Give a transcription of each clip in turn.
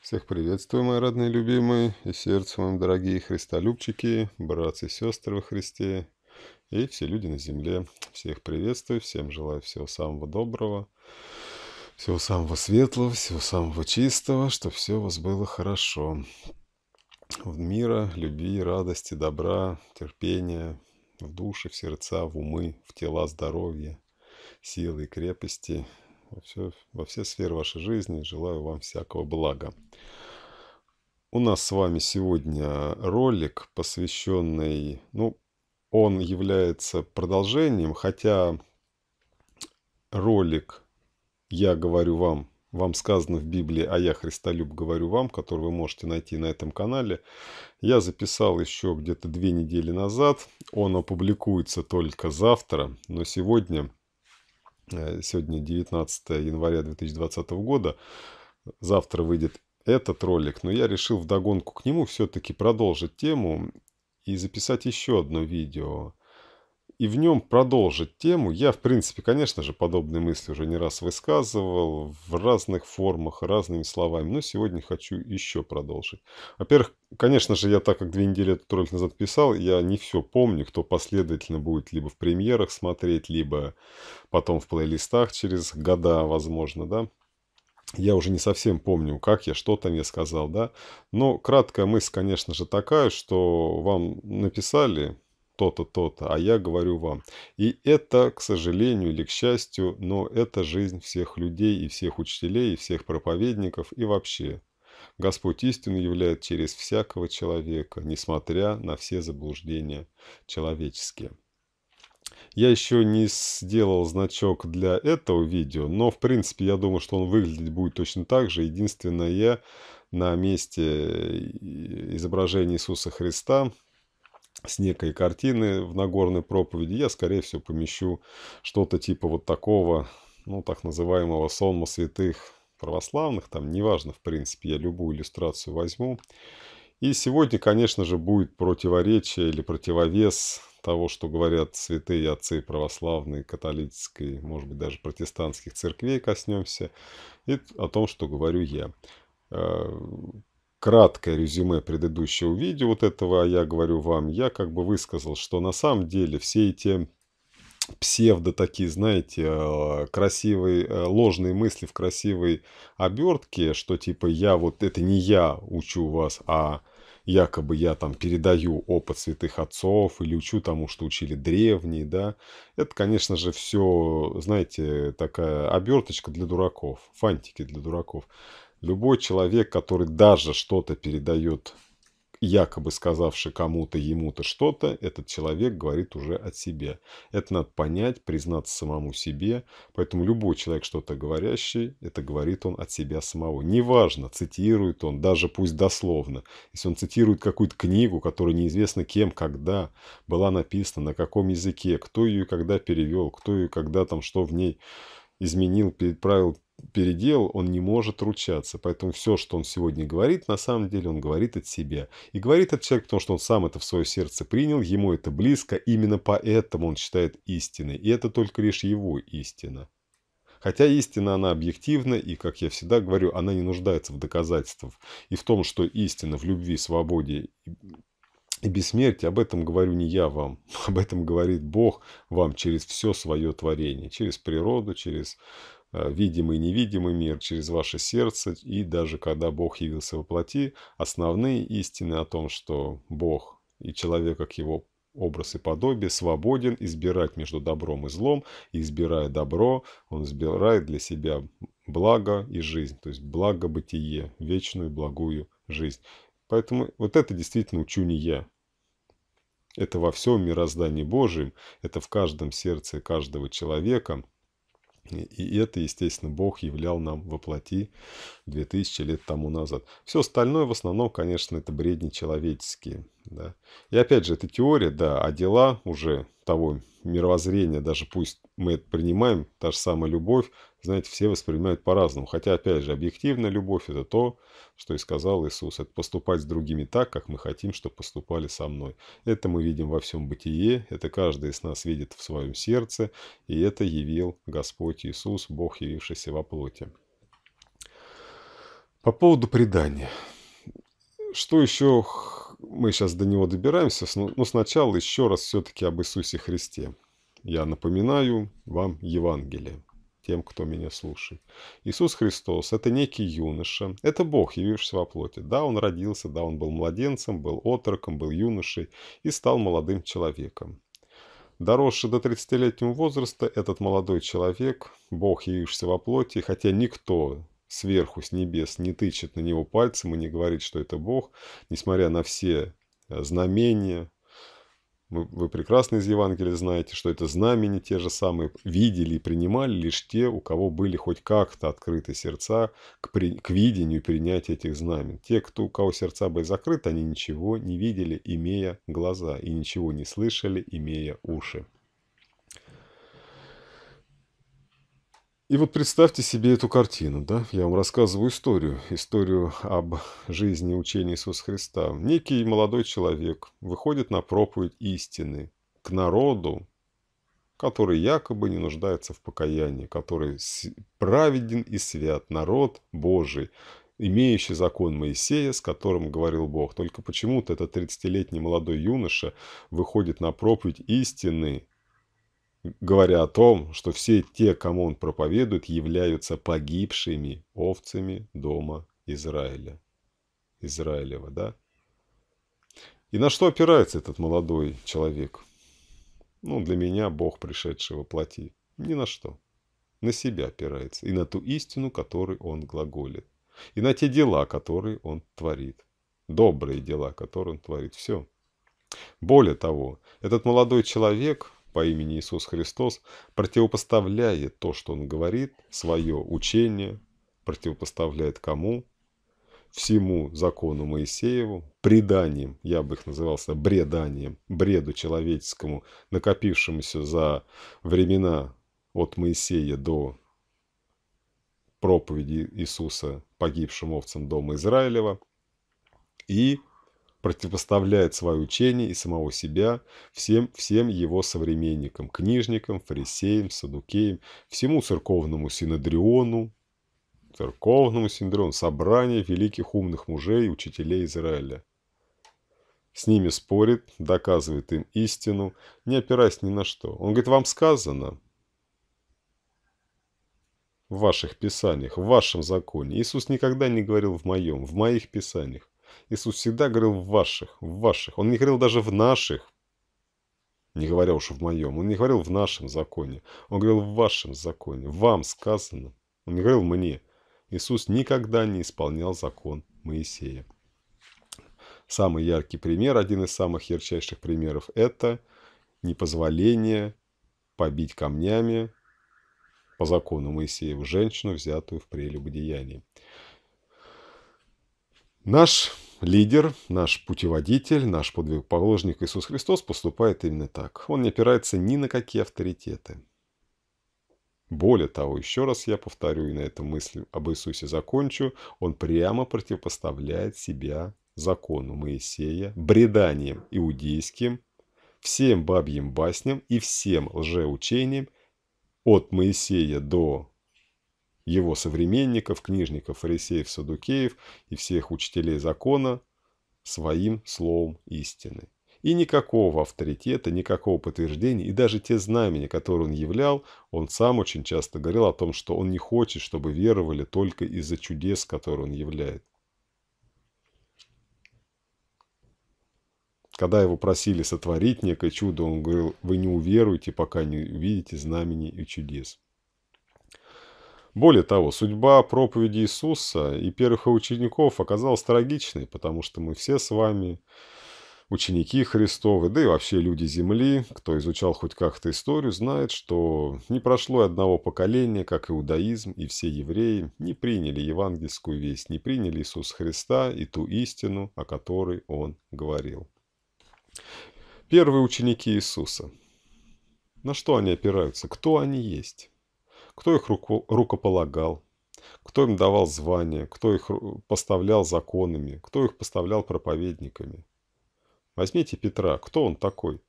Всех приветствую, мои родные любимые, и сердцем моим дорогие христолюбчики, братцы и сестры во Христе, и все люди на земле. Всех приветствую, всем желаю всего самого доброго, всего самого светлого, всего самого чистого, чтобы все у вас было хорошо. В мира, любви, радости, добра, терпения, в души, в сердца, в умы, в тела здоровья, силы и крепости, во все, во все сферы вашей жизни. Желаю вам всякого блага. У нас с вами сегодня ролик, посвященный, ну, он является продолжением, хотя ролик «Я говорю вам», вам сказано в Библии, а я Христолюб говорю вам, который вы можете найти на этом канале, я записал еще где-то две недели назад. Он опубликуется только завтра, но сегодня Э, сегодня 19 января 2020 года. Завтра выйдет этот ролик, но я решил вдогонку к нему все-таки продолжить тему и записать еще одно видео и в нем продолжить тему. Я, в принципе, конечно же, подобные мысли уже не раз высказывал в разных формах, разными словами, но сегодня хочу еще продолжить. Во-первых, конечно же, я так как две недели этот ролик назад писал, я не все помню, кто последовательно будет либо в премьерах смотреть, либо потом в плейлистах через года, возможно, да. Я уже не совсем помню, как я, что то мне сказал, да. Но краткая мысль, конечно же, такая, что вам написали, то-то, то-то, а я говорю вам. И это, к сожалению или к счастью, но это жизнь всех людей и всех учителей, и всех проповедников и вообще. Господь истину являет через всякого человека, несмотря на все заблуждения человеческие. Я еще не сделал значок для этого видео, но в принципе я думаю, что он выглядеть будет точно так же. Единственное, я на месте э, изображения Иисуса Христа с некой картины в Нагорной проповеди, я, скорее всего, помещу что-то типа вот такого, ну, так называемого сонма святых православных, там, неважно, в принципе, я любую иллюстрацию возьму. И сегодня, конечно же, будет противоречие или противовес того, что говорят святые отцы православные, католической, может быть, даже протестантских церквей коснемся, и о том, что говорю я. Э, краткое резюме предыдущего видео вот этого, а я говорю вам, я как бы высказал, что на самом деле все эти псевдо такие, знаете, э, красивые, э, ложные мысли в красивой обертке, что типа я вот, это не я учу вас, а якобы я там передаю опыт святых отцов или учу тому, что учили древние, да, это, конечно же, все, знаете, такая оберточка для дураков, фантики для дураков. Любой человек, который даже что-то передает, якобы сказавший кому-то, ему-то что-то, этот человек говорит уже от себя. Это надо понять, признаться самому себе. Поэтому любой человек, что-то говорящий, это говорит он от себя самого. Неважно, цитирует он, даже пусть дословно. Если он цитирует какую-то книгу, которая неизвестно кем, когда была написана, на каком языке, кто ее когда перевел, кто ее когда там что в ней изменил, переправил, переделал, он не может ручаться. Поэтому все, что он сегодня говорит, на самом деле он говорит от себя. И говорит от человека, потому что он сам это в свое сердце принял, ему это близко, именно поэтому он считает истиной. И это только лишь его истина. Хотя истина, она объективна, и, как я всегда говорю, она не нуждается в доказательствах. И в том, что истина в любви, свободе и бессмертие, об этом говорю не я вам, об этом говорит Бог вам через все свое творение, через природу, через э, видимый и невидимый мир, через ваше сердце. И даже когда Бог явился во плоти, основные истины о том, что Бог и человек, как его образ и подобие, свободен избирать между добром и злом. И избирая добро, он избирает для себя благо и жизнь, то есть благо бытие, вечную благую жизнь. Поэтому вот это действительно учу не я. Это во всем мироздании Божьем, это в каждом сердце каждого человека. И это, естественно, Бог являл нам воплоти 2000 лет тому назад. Все остальное в основном, конечно, это бредни человеческие. Да. И опять же, это теория, да, а дела уже того мировоззрения, даже пусть мы это принимаем, та же самая любовь, знаете, все воспринимают по-разному. Хотя, опять же, объективно любовь – это то, что и сказал Иисус. Это поступать с другими так, как мы хотим, чтобы поступали со мной. Это мы видим во всем бытие, это каждый из нас видит в своем сердце, и это явил Господь Иисус, Бог, явившийся во плоти. По поводу предания. Что еще мы сейчас до него добираемся, но ну, сначала еще раз все-таки об Иисусе Христе. Я напоминаю вам Евангелие, тем, кто меня слушает. Иисус Христос – это некий юноша, это Бог, явившийся во плоти. Да, Он родился, да, Он был младенцем, был отроком, был юношей и стал молодым человеком. Доросший до 30-летнего возраста, этот молодой человек, Бог, явившийся во плоти, хотя никто сверху, с небес, не тычет на него пальцем и не говорит, что это Бог, несмотря на все э, знамения. Вы, прекрасно из Евангелия знаете, что это знамения те же самые видели и принимали лишь те, у кого были хоть как-то открыты сердца к, при, к видению и принятию этих знамен. Те, кто, у кого сердца были закрыты, они ничего не видели, имея глаза, и ничего не слышали, имея уши. И вот представьте себе эту картину, да? Я вам рассказываю историю, историю об жизни и учении Иисуса Христа. Некий молодой человек выходит на проповедь истины к народу, который якобы не нуждается в покаянии, который праведен и свят, народ Божий, имеющий закон Моисея, с которым говорил Бог. Только почему-то этот 30-летний молодой юноша выходит на проповедь истины говоря о том, что все те, кому он проповедует, являются погибшими овцами дома Израиля. Израилева, да? И на что опирается этот молодой человек? Ну, для меня Бог, пришедший во плоти. Ни на что. На себя опирается. И на ту истину, которой он глаголит. И на те дела, которые он творит. Добрые дела, которые он творит. Все. Более того, этот молодой человек по имени Иисус Христос противопоставляет то, что он говорит, свое учение, противопоставляет кому? Всему закону Моисееву, преданием, я бы их назывался бреданием, бреду человеческому, накопившемуся за времена от Моисея до проповеди Иисуса погибшим овцам дома Израилева и противопоставляет свое учение и самого себя всем, всем его современникам, книжникам, фарисеям, садукеям, всему церковному синодриону, церковному синдрому собранию великих умных мужей и учителей Израиля. С ними спорит, доказывает им истину, не опираясь ни на что. Он говорит, вам сказано в ваших писаниях, в вашем законе. Иисус никогда не говорил в моем, в моих писаниях. Иисус всегда говорил в ваших, в ваших. Он не говорил даже в наших, не говоря уж в моем. Он не говорил в нашем законе. Он говорил в вашем законе. Вам сказано. Он не говорил мне. Иисус никогда не исполнял закон Моисея. Самый яркий пример, один из самых ярчайших примеров, это непозволение побить камнями по закону Моисееву женщину, взятую в прелюбодеянии. Наш лидер, наш путеводитель, наш подвигоположник Иисус Христос поступает именно так. Он не опирается ни на какие авторитеты. Более того, еще раз я повторю и на эту мысль об Иисусе закончу, он прямо противопоставляет себя закону Моисея, бреданием иудейским, всем бабьим басням и всем лжеучениям от Моисея до его современников, книжников, фарисеев, садукеев и всех учителей закона своим словом истины. И никакого авторитета, никакого подтверждения, и даже те знамения, которые он являл, он сам очень часто говорил о том, что он не хочет, чтобы веровали только из-за чудес, которые он являет. Когда его просили сотворить некое чудо, он говорил, вы не уверуете, пока не увидите знамений и чудес. Более того, судьба проповеди Иисуса и первых учеников оказалась трагичной, потому что мы все с вами ученики Христовы, да и вообще люди Земли, кто изучал хоть как-то историю, знает, что не прошло и одного поколения, как иудаизм и все евреи не приняли евангельскую весть, не приняли Иисуса Христа и ту истину, о которой Он говорил. Первые ученики Иисуса. На что они опираются? Кто они есть? кто их руку, рукополагал, кто им давал звания, кто их поставлял законами, кто их поставлял проповедниками. Возьмите Петра, кто он такой?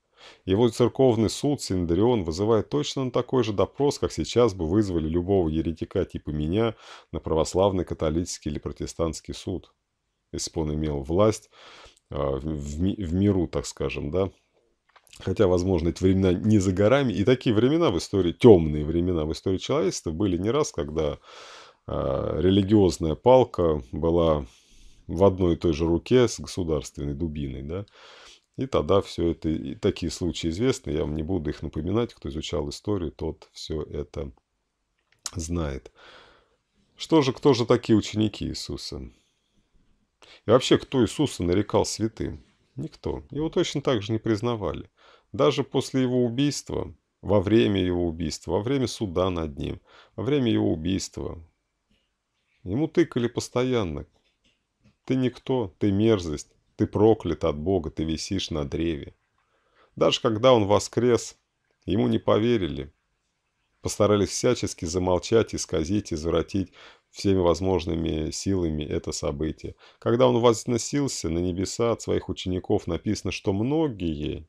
Его церковный суд Синдрион вызывает точно на такой же допрос, как сейчас бы вызвали любого еретика типа меня на православный, католический или протестантский суд. Если бы он имел власть э, в, в, в миру, так скажем, да, Хотя, возможно, эти времена не за горами. И такие времена в истории, темные времена в истории человечества были не раз, когда э, религиозная палка была в одной и той же руке с государственной дубиной. Да? И тогда все это, и такие случаи известны, я вам не буду их напоминать. Кто изучал историю, тот все это знает. Что же, кто же такие ученики Иисуса? И вообще, кто Иисуса нарекал святым? Никто. Его точно так же не признавали. Даже после его убийства, во время его убийства, во время суда над ним, во время его убийства, ему тыкали постоянно. Ты никто, ты мерзость, ты проклят от Бога, ты висишь на древе. Даже когда он воскрес, ему не поверили. Постарались всячески замолчать, исказить, извратить всеми возможными силами это событие. Когда он возносился на небеса от своих учеников, написано, что многие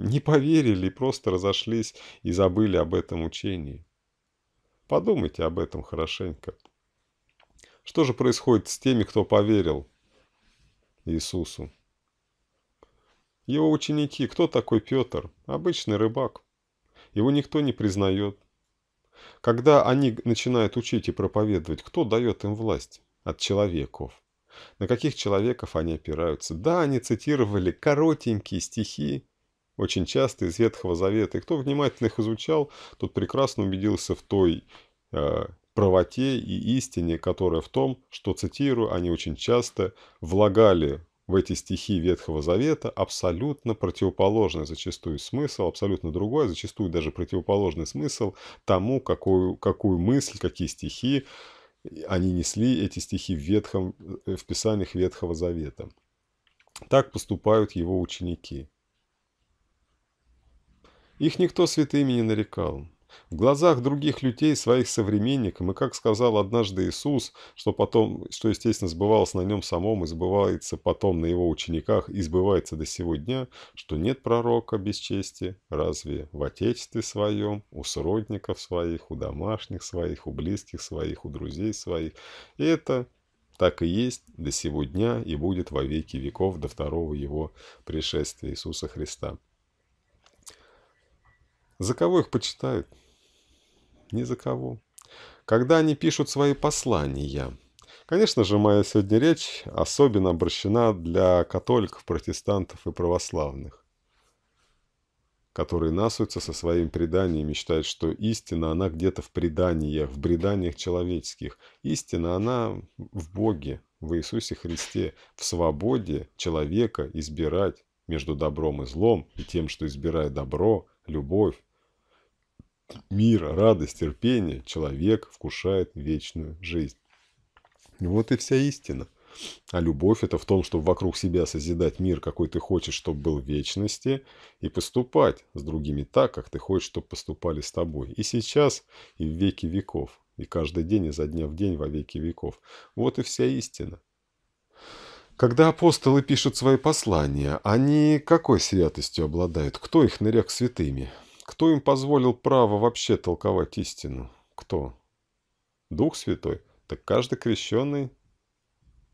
не поверили и просто разошлись и забыли об этом учении. Подумайте об этом хорошенько. Что же происходит с теми, кто поверил Иисусу? Его ученики, кто такой Петр? Обычный рыбак. Его никто не признает. Когда они начинают учить и проповедовать, кто дает им власть? От человеков. На каких человеков они опираются? Да, они цитировали коротенькие стихи очень часто из Ветхого Завета. И кто внимательно их изучал, тот прекрасно убедился в той э, правоте и истине, которая в том, что, цитирую, они очень часто влагали в эти стихи Ветхого Завета абсолютно противоположный зачастую смысл, абсолютно другой, зачастую даже противоположный смысл тому, какую, какую мысль, какие стихи они несли, эти стихи в, ветхом, э, в писаниях Ветхого Завета. Так поступают его ученики. Их никто святыми не нарекал. В глазах других людей, своих современников, и как сказал однажды Иисус, что потом, что естественно сбывалось на нем самом и сбывается потом на его учениках и сбывается до сего дня, что нет пророка без чести, разве в отечестве своем, у сродников своих, у домашних своих, у близких своих, у друзей своих. И это так и есть до сего дня и будет во веки веков до второго его пришествия Иисуса Христа. За кого их почитают? Ни за кого. Когда они пишут свои послания. Конечно же, моя сегодня речь особенно обращена для католиков, протестантов и православных, которые насуются со своим преданием и считают, что истина, она где-то в преданиях, в преданиях человеческих. Истина, она в Боге, в Иисусе Христе, в свободе человека избирать между добром и злом, и тем, что избирая добро, любовь, мира, радость, терпение, человек вкушает вечную жизнь. Вот и вся истина. А любовь – это в том, чтобы вокруг себя созидать мир, какой ты хочешь, чтобы был в вечности, и поступать с другими так, как ты хочешь, чтобы поступали с тобой. И сейчас, и в веки веков, и каждый день, изо дня в день, во веки веков. Вот и вся истина. Когда апостолы пишут свои послания, они какой святостью обладают? Кто их нарек святыми? Кто им позволил право вообще толковать истину? Кто? Дух Святой? Так каждый крещенный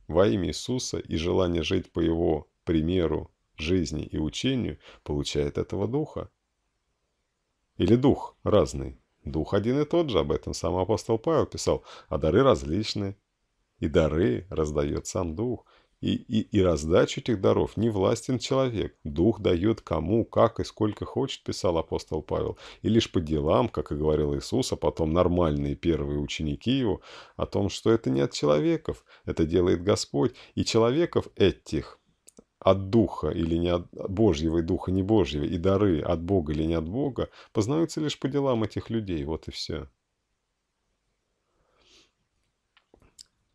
во имя Иисуса и желание жить по Его примеру, жизни и учению получает этого Духа. Или Дух разный? Дух один и тот же, об этом сам апостол Павел писал, а дары различны. И дары раздает сам Дух – и, и, и раздачу этих даров не властен человек. Дух дает кому, как и сколько хочет, писал апостол Павел. И лишь по делам, как и говорил Иисус, а потом нормальные первые ученики его, о том, что это не от человеков, это делает Господь. И человеков этих от Духа или не от Божьего и Духа не Божьего, и дары от Бога или не от Бога, познаются лишь по делам этих людей. Вот и все.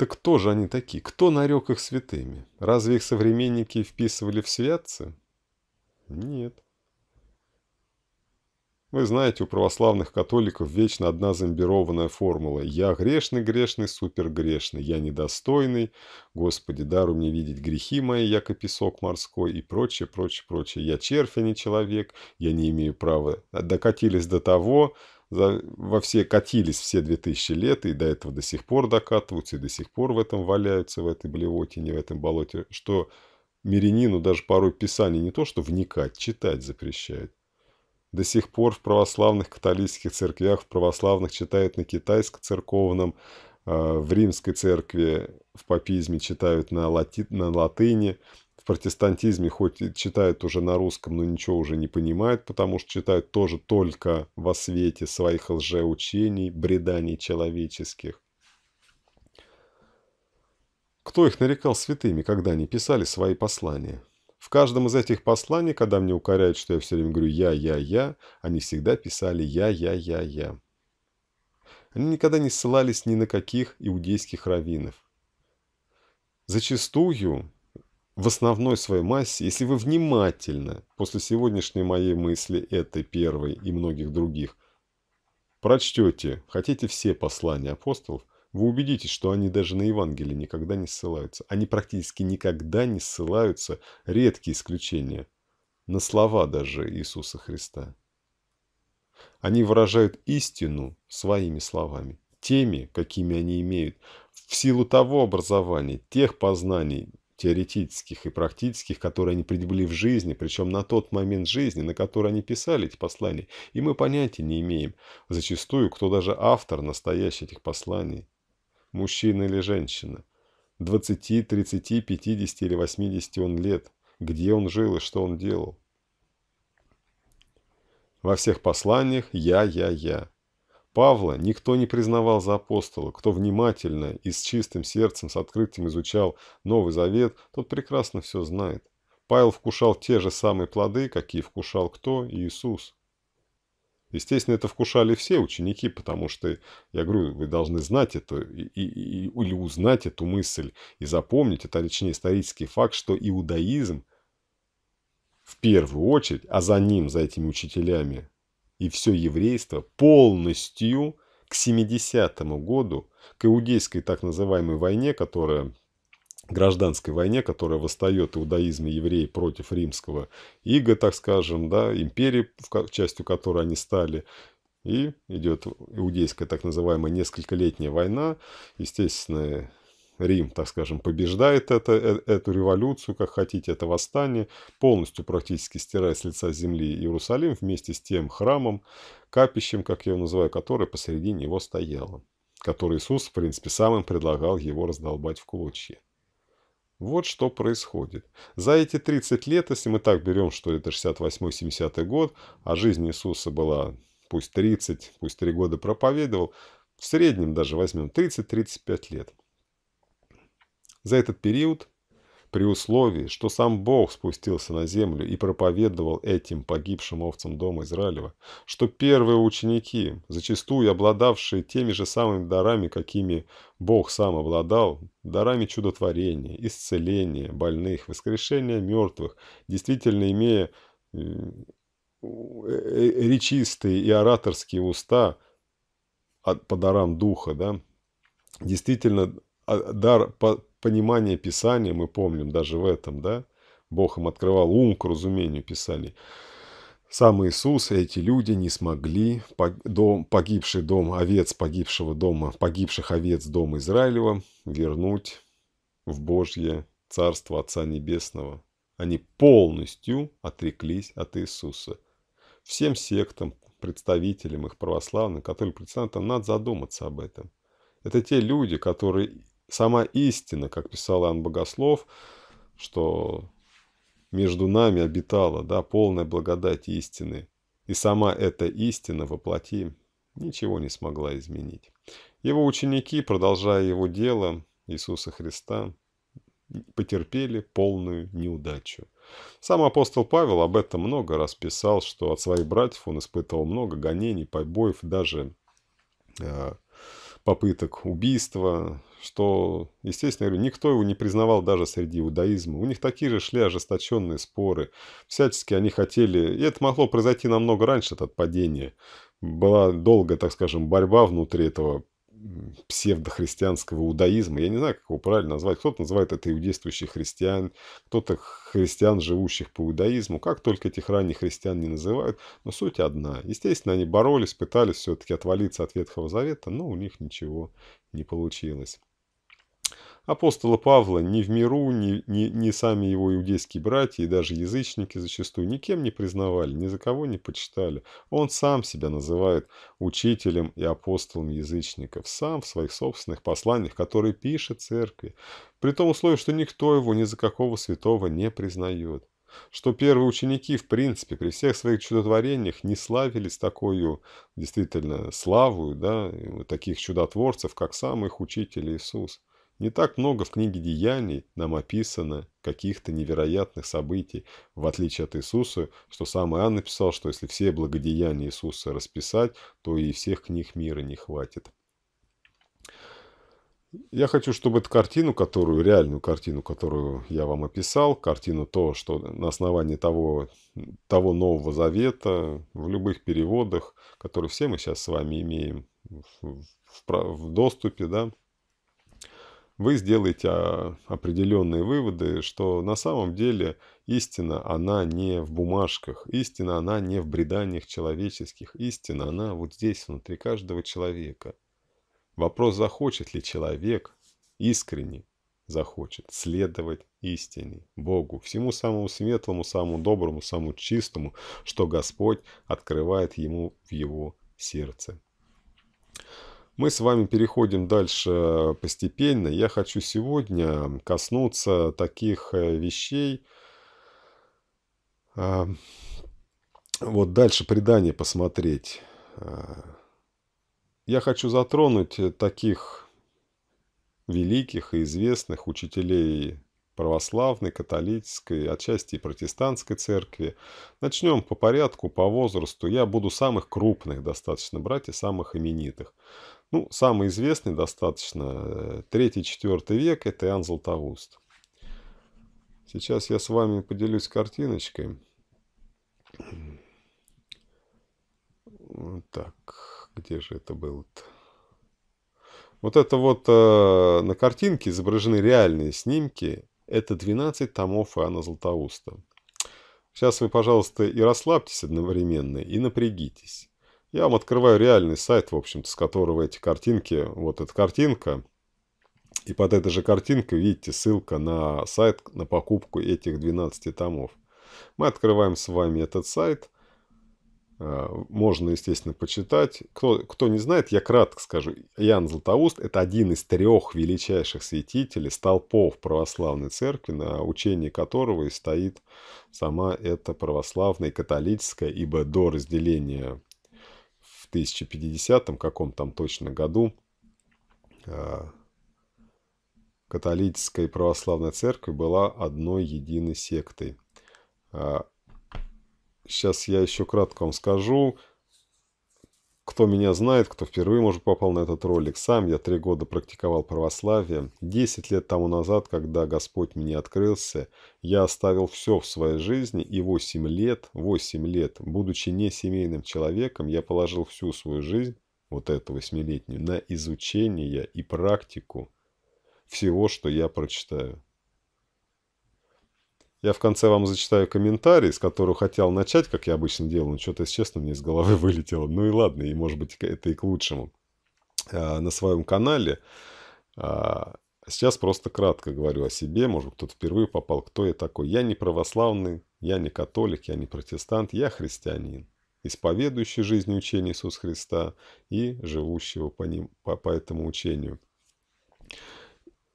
Так кто же они такие? Кто нарек их святыми? Разве их современники вписывали в святцы? Нет. Вы знаете, у православных католиков вечно одна зомбированная формула «Я грешный, грешный, супергрешный, я недостойный, Господи, даруй мне видеть грехи мои, я песок морской» и прочее, прочее, прочее. «Я червь, а не человек, я не имею права». Докатились до того, за, во все катились все 2000 лет, и до этого до сих пор докатываются, и до сих пор в этом валяются, в этой блевотине, в этом болоте, что мирянину даже порой писание не то что вникать, читать запрещают До сих пор в православных католических церквях, в православных читают на китайско-церковном, а, в римской церкви в папизме читают на, лати... на латыни, в протестантизме хоть и читают уже на русском, но ничего уже не понимают, потому что читают тоже только во свете своих лжеучений, бреданий человеческих. Кто их нарекал святыми, когда они писали свои послания? В каждом из этих посланий, когда мне укоряют, что я все время говорю «я, я, я», они всегда писали «я, я, я, я». Они никогда не ссылались ни на каких иудейских раввинов. Зачастую в основной своей массе, если вы внимательно после сегодняшней моей мысли, этой первой и многих других, прочтете, хотите все послания апостолов, вы убедитесь, что они даже на Евангелие никогда не ссылаются. Они практически никогда не ссылаются, редкие исключения, на слова даже Иисуса Христа. Они выражают истину своими словами, теми, какими они имеют, в силу того образования, тех познаний, теоретических и практических, которые они предъявили в жизни, причем на тот момент жизни, на который они писали эти послания, и мы понятия не имеем зачастую, кто даже автор настоящих этих посланий, мужчина или женщина, 20, 30, 50 или 80 он лет, где он жил и что он делал. Во всех посланиях «я, я, я». Павла никто не признавал за апостола. Кто внимательно и с чистым сердцем, с открытием изучал Новый Завет, тот прекрасно все знает. Павел вкушал те же самые плоды, какие вкушал кто? Иисус. Естественно, это вкушали все ученики, потому что, я говорю, вы должны знать это и, и, или узнать эту мысль и запомнить, это точнее исторический факт, что иудаизм в первую очередь, а за ним, за этими учителями, и все еврейство полностью к 70 году, к иудейской так называемой войне, которая гражданской войне, которая восстает иудаизм и евреи против римского иго, так скажем, да, империи, частью которой они стали. И идет иудейская так называемая нескольколетняя война. Естественно, Рим, так скажем, побеждает это, э, эту революцию, как хотите, это восстание, полностью практически стирая с лица земли Иерусалим вместе с тем храмом, капищем, как я его называю, которое посреди него стояло, который Иисус, в принципе, сам им предлагал его раздолбать в клочья. Вот что происходит. За эти 30 лет, если мы так берем, что это 68-70 год, а жизнь Иисуса была пусть 30, пусть 3 года проповедовал, в среднем даже возьмем 30-35 лет – за этот период, при условии, что сам Бог спустился на землю и проповедовал этим погибшим овцам дома Израилева, что первые ученики, зачастую обладавшие теми же самыми дарами, какими Бог сам обладал, дарами чудотворения, исцеления больных, воскрешения мертвых, действительно имея э, э, речистые и ораторские уста от а, по дарам духа, да, действительно а, дар понимания Писания, мы помним даже в этом, да? Бог им открывал ум к разумению Писаний. Сам Иисус и эти люди не смогли дом, погибший дом, овец погибшего дома, погибших овец дома Израилева вернуть в Божье Царство Отца Небесного. Они полностью отреклись от Иисуса. Всем сектам, представителям их православных которые представлены, там надо задуматься об этом. Это те люди, которые сама истина, как писал Иоанн Богослов, что между нами обитала да, полная благодать истины. И сама эта истина воплоти ничего не смогла изменить. Его ученики, продолжая его дело Иисуса Христа, потерпели полную неудачу. Сам апостол Павел об этом много раз писал, что от своих братьев он испытывал много гонений, побоев, даже э, попыток убийства, что, естественно, говорю, никто его не признавал даже среди иудаизма. У них такие же шли ожесточенные споры. Всячески они хотели... И это могло произойти намного раньше, это падение. Была долго, так скажем, борьба внутри этого псевдохристианского иудаизма. Я не знаю, как его правильно назвать. Кто-то называет это иудействующих христиан, кто-то христиан, живущих по иудаизму. Как только этих ранних христиан не называют, но суть одна. Естественно, они боролись, пытались все-таки отвалиться от Ветхого Завета, но у них ничего не получилось. Апостола Павла ни в миру, ни, ни, ни сами его иудейские братья и даже язычники зачастую никем не признавали, ни за кого не почитали. Он сам себя называет учителем и апостолом язычников, сам в своих собственных посланиях, которые пишет церкви, при том условии, что никто его ни за какого святого не признает что первые ученики, в принципе, при всех своих чудотворениях не славились такую, действительно, славу, да, таких чудотворцев, как сам их учитель Иисус. Не так много в книге «Деяний» нам описано каких-то невероятных событий, в отличие от Иисуса, что сам Иоанн написал, что если все благодеяния Иисуса расписать, то и всех книг мира не хватит. Я хочу, чтобы эту картину, которую, реальную картину, которую я вам описал, картину то, что на основании того, того Нового Завета, в любых переводах, которые все мы сейчас с вами имеем в, в, в доступе, да, вы сделаете а, определенные выводы, что на самом деле истина, она не в бумажках, истина, она не в бреданиях человеческих, истина, она вот здесь, внутри каждого человека. Вопрос, захочет ли человек искренне, захочет следовать истине, Богу, всему самому светлому, самому доброму, самому чистому, что Господь открывает ему в его сердце. Мы с вами переходим дальше э, постепенно. Я хочу сегодня коснуться таких э, вещей. А, вот дальше предание посмотреть. А, я хочу затронуть э, таких великих и известных учителей православной, католической, отчасти и протестантской церкви. Начнем по порядку, по возрасту. Я буду самых крупных достаточно брать и самых именитых. Ну, самый известный достаточно, 3-4 э, век, это Иоанн Златоуст. Сейчас я с вами поделюсь картиночкой. Так, где же это было-то? Вот это вот э, на картинке изображены реальные снимки. Это 12 томов Иоанна Златоуста. Сейчас вы, пожалуйста, и расслабьтесь одновременно, и напрягитесь. Я вам открываю реальный сайт, в общем-то, с которого эти картинки, вот эта картинка, и под этой же картинкой, видите, ссылка на сайт на покупку этих 12 томов. Мы открываем с вами этот сайт. Э, можно, естественно, почитать. Кто, кто не знает, я кратко скажу. Ян Златоуст – это один из трех величайших святителей, столпов православной церкви, на учении которого и стоит сама эта православная католическая, ибо до разделения 1050 каком там точно году э, католическая и православная церковь была одной единой сектой. Сейчас э, я еще кратко вам скажу. Кто меня знает, кто впервые, может, попал на этот ролик, сам я три года практиковал православие. Десять лет тому назад, когда Господь мне открылся, я оставил все в своей жизни, и восемь лет, восемь лет, будучи не семейным человеком, я положил всю свою жизнь, вот эту восьмилетнюю, на изучение и практику всего, что я прочитаю. Я в конце вам зачитаю комментарий, с которого хотел начать, как я обычно делаю, но что-то, если честно, мне из головы вылетело. Ну и ладно, и может быть это и к лучшему. А, на своем канале а, Сейчас просто кратко говорю о себе, может кто-то впервые попал, кто я такой. Я не православный, я не католик, я не протестант, я христианин, исповедующий жизнь и учение Иисуса Христа и живущего по, ним, по, по этому учению.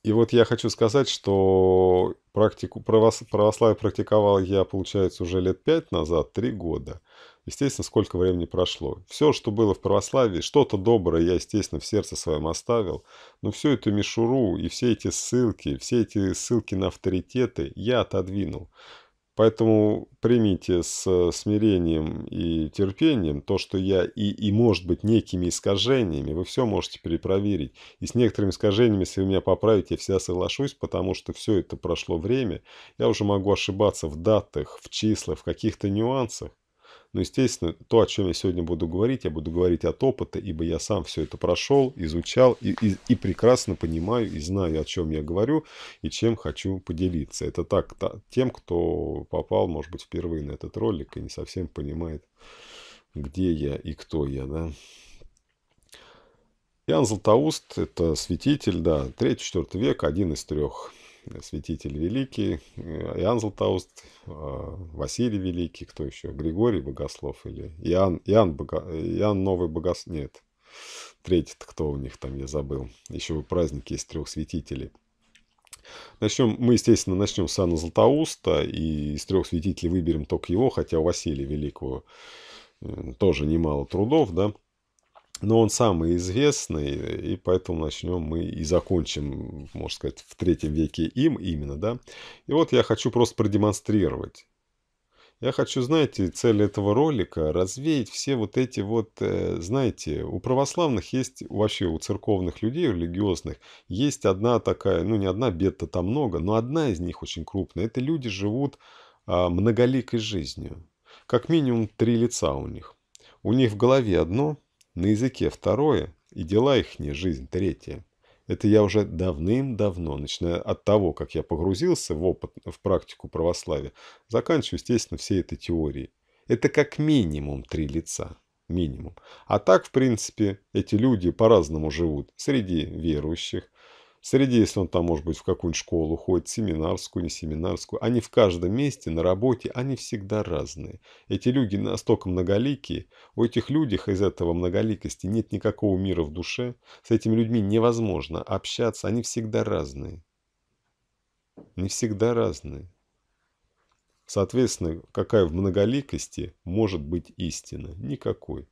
И вот я хочу сказать, что Практику православие практиковал я, получается, уже лет пять назад, три года. Естественно, сколько времени прошло. Все, что было в православии, что-то доброе я, естественно, в сердце своем оставил. Но всю эту мишуру и все эти ссылки, все эти ссылки на авторитеты я отодвинул. Поэтому примите с э, смирением и терпением то, что я и, и может быть некими искажениями, вы все можете перепроверить. И с некоторыми искажениями, если вы меня поправите, я всегда соглашусь, потому что все это прошло время. Я уже могу ошибаться в датах, в числах, в каких-то нюансах. Но, ну, естественно, то, о чем я сегодня буду говорить, я буду говорить от опыта, ибо я сам все это прошел, изучал и, и, и прекрасно понимаю и знаю, о чем я говорю и чем хочу поделиться. Это так та, тем, кто попал, может быть, впервые на этот ролик и не совсем понимает, где я и кто я, да. Иоанн Златоуст – это святитель, да, 3-4 век, один из трех – святитель Великий, э, Иоанн Златоуст, э, Василий Великий, кто еще? Григорий Богослов или Иоанн, Иоанн, Бого... Иоанн Новый Богослов? Нет, третий кто у них там, я забыл. Еще праздники из трех святителей. Начнем, мы, естественно, начнем с Анна Златоуста, и из трех святителей выберем только его, хотя у Василия Великого э, тоже немало трудов, да. Но он самый известный, и поэтому начнем мы и закончим, можно сказать, в третьем веке им именно, да. И вот я хочу просто продемонстрировать. Я хочу, знаете, цель этого ролика развеять все вот эти вот, э, знаете, у православных есть, вообще у церковных людей, у религиозных, есть одна такая, ну не одна, бед-то там много, но одна из них очень крупная. Это люди живут а, многоликой жизнью. Как минимум три лица у них. У них в голове одно – на языке второе, и дела ихние жизнь третья. Это я уже давным-давно, начиная от того, как я погрузился в опыт, в практику православия, заканчиваю, естественно, всей этой теорией. Это как минимум три лица. Минимум. А так, в принципе, эти люди по-разному живут. Среди верующих, Среди, если он там, может быть, в какую-нибудь школу ходит, семинарскую, не семинарскую, они в каждом месте, на работе, они всегда разные. Эти люди настолько многоликие, у этих людей из этого многоликости нет никакого мира в душе, с этими людьми невозможно общаться, они всегда разные. Не всегда разные. Соответственно, какая в многоликости может быть истина? Никакой.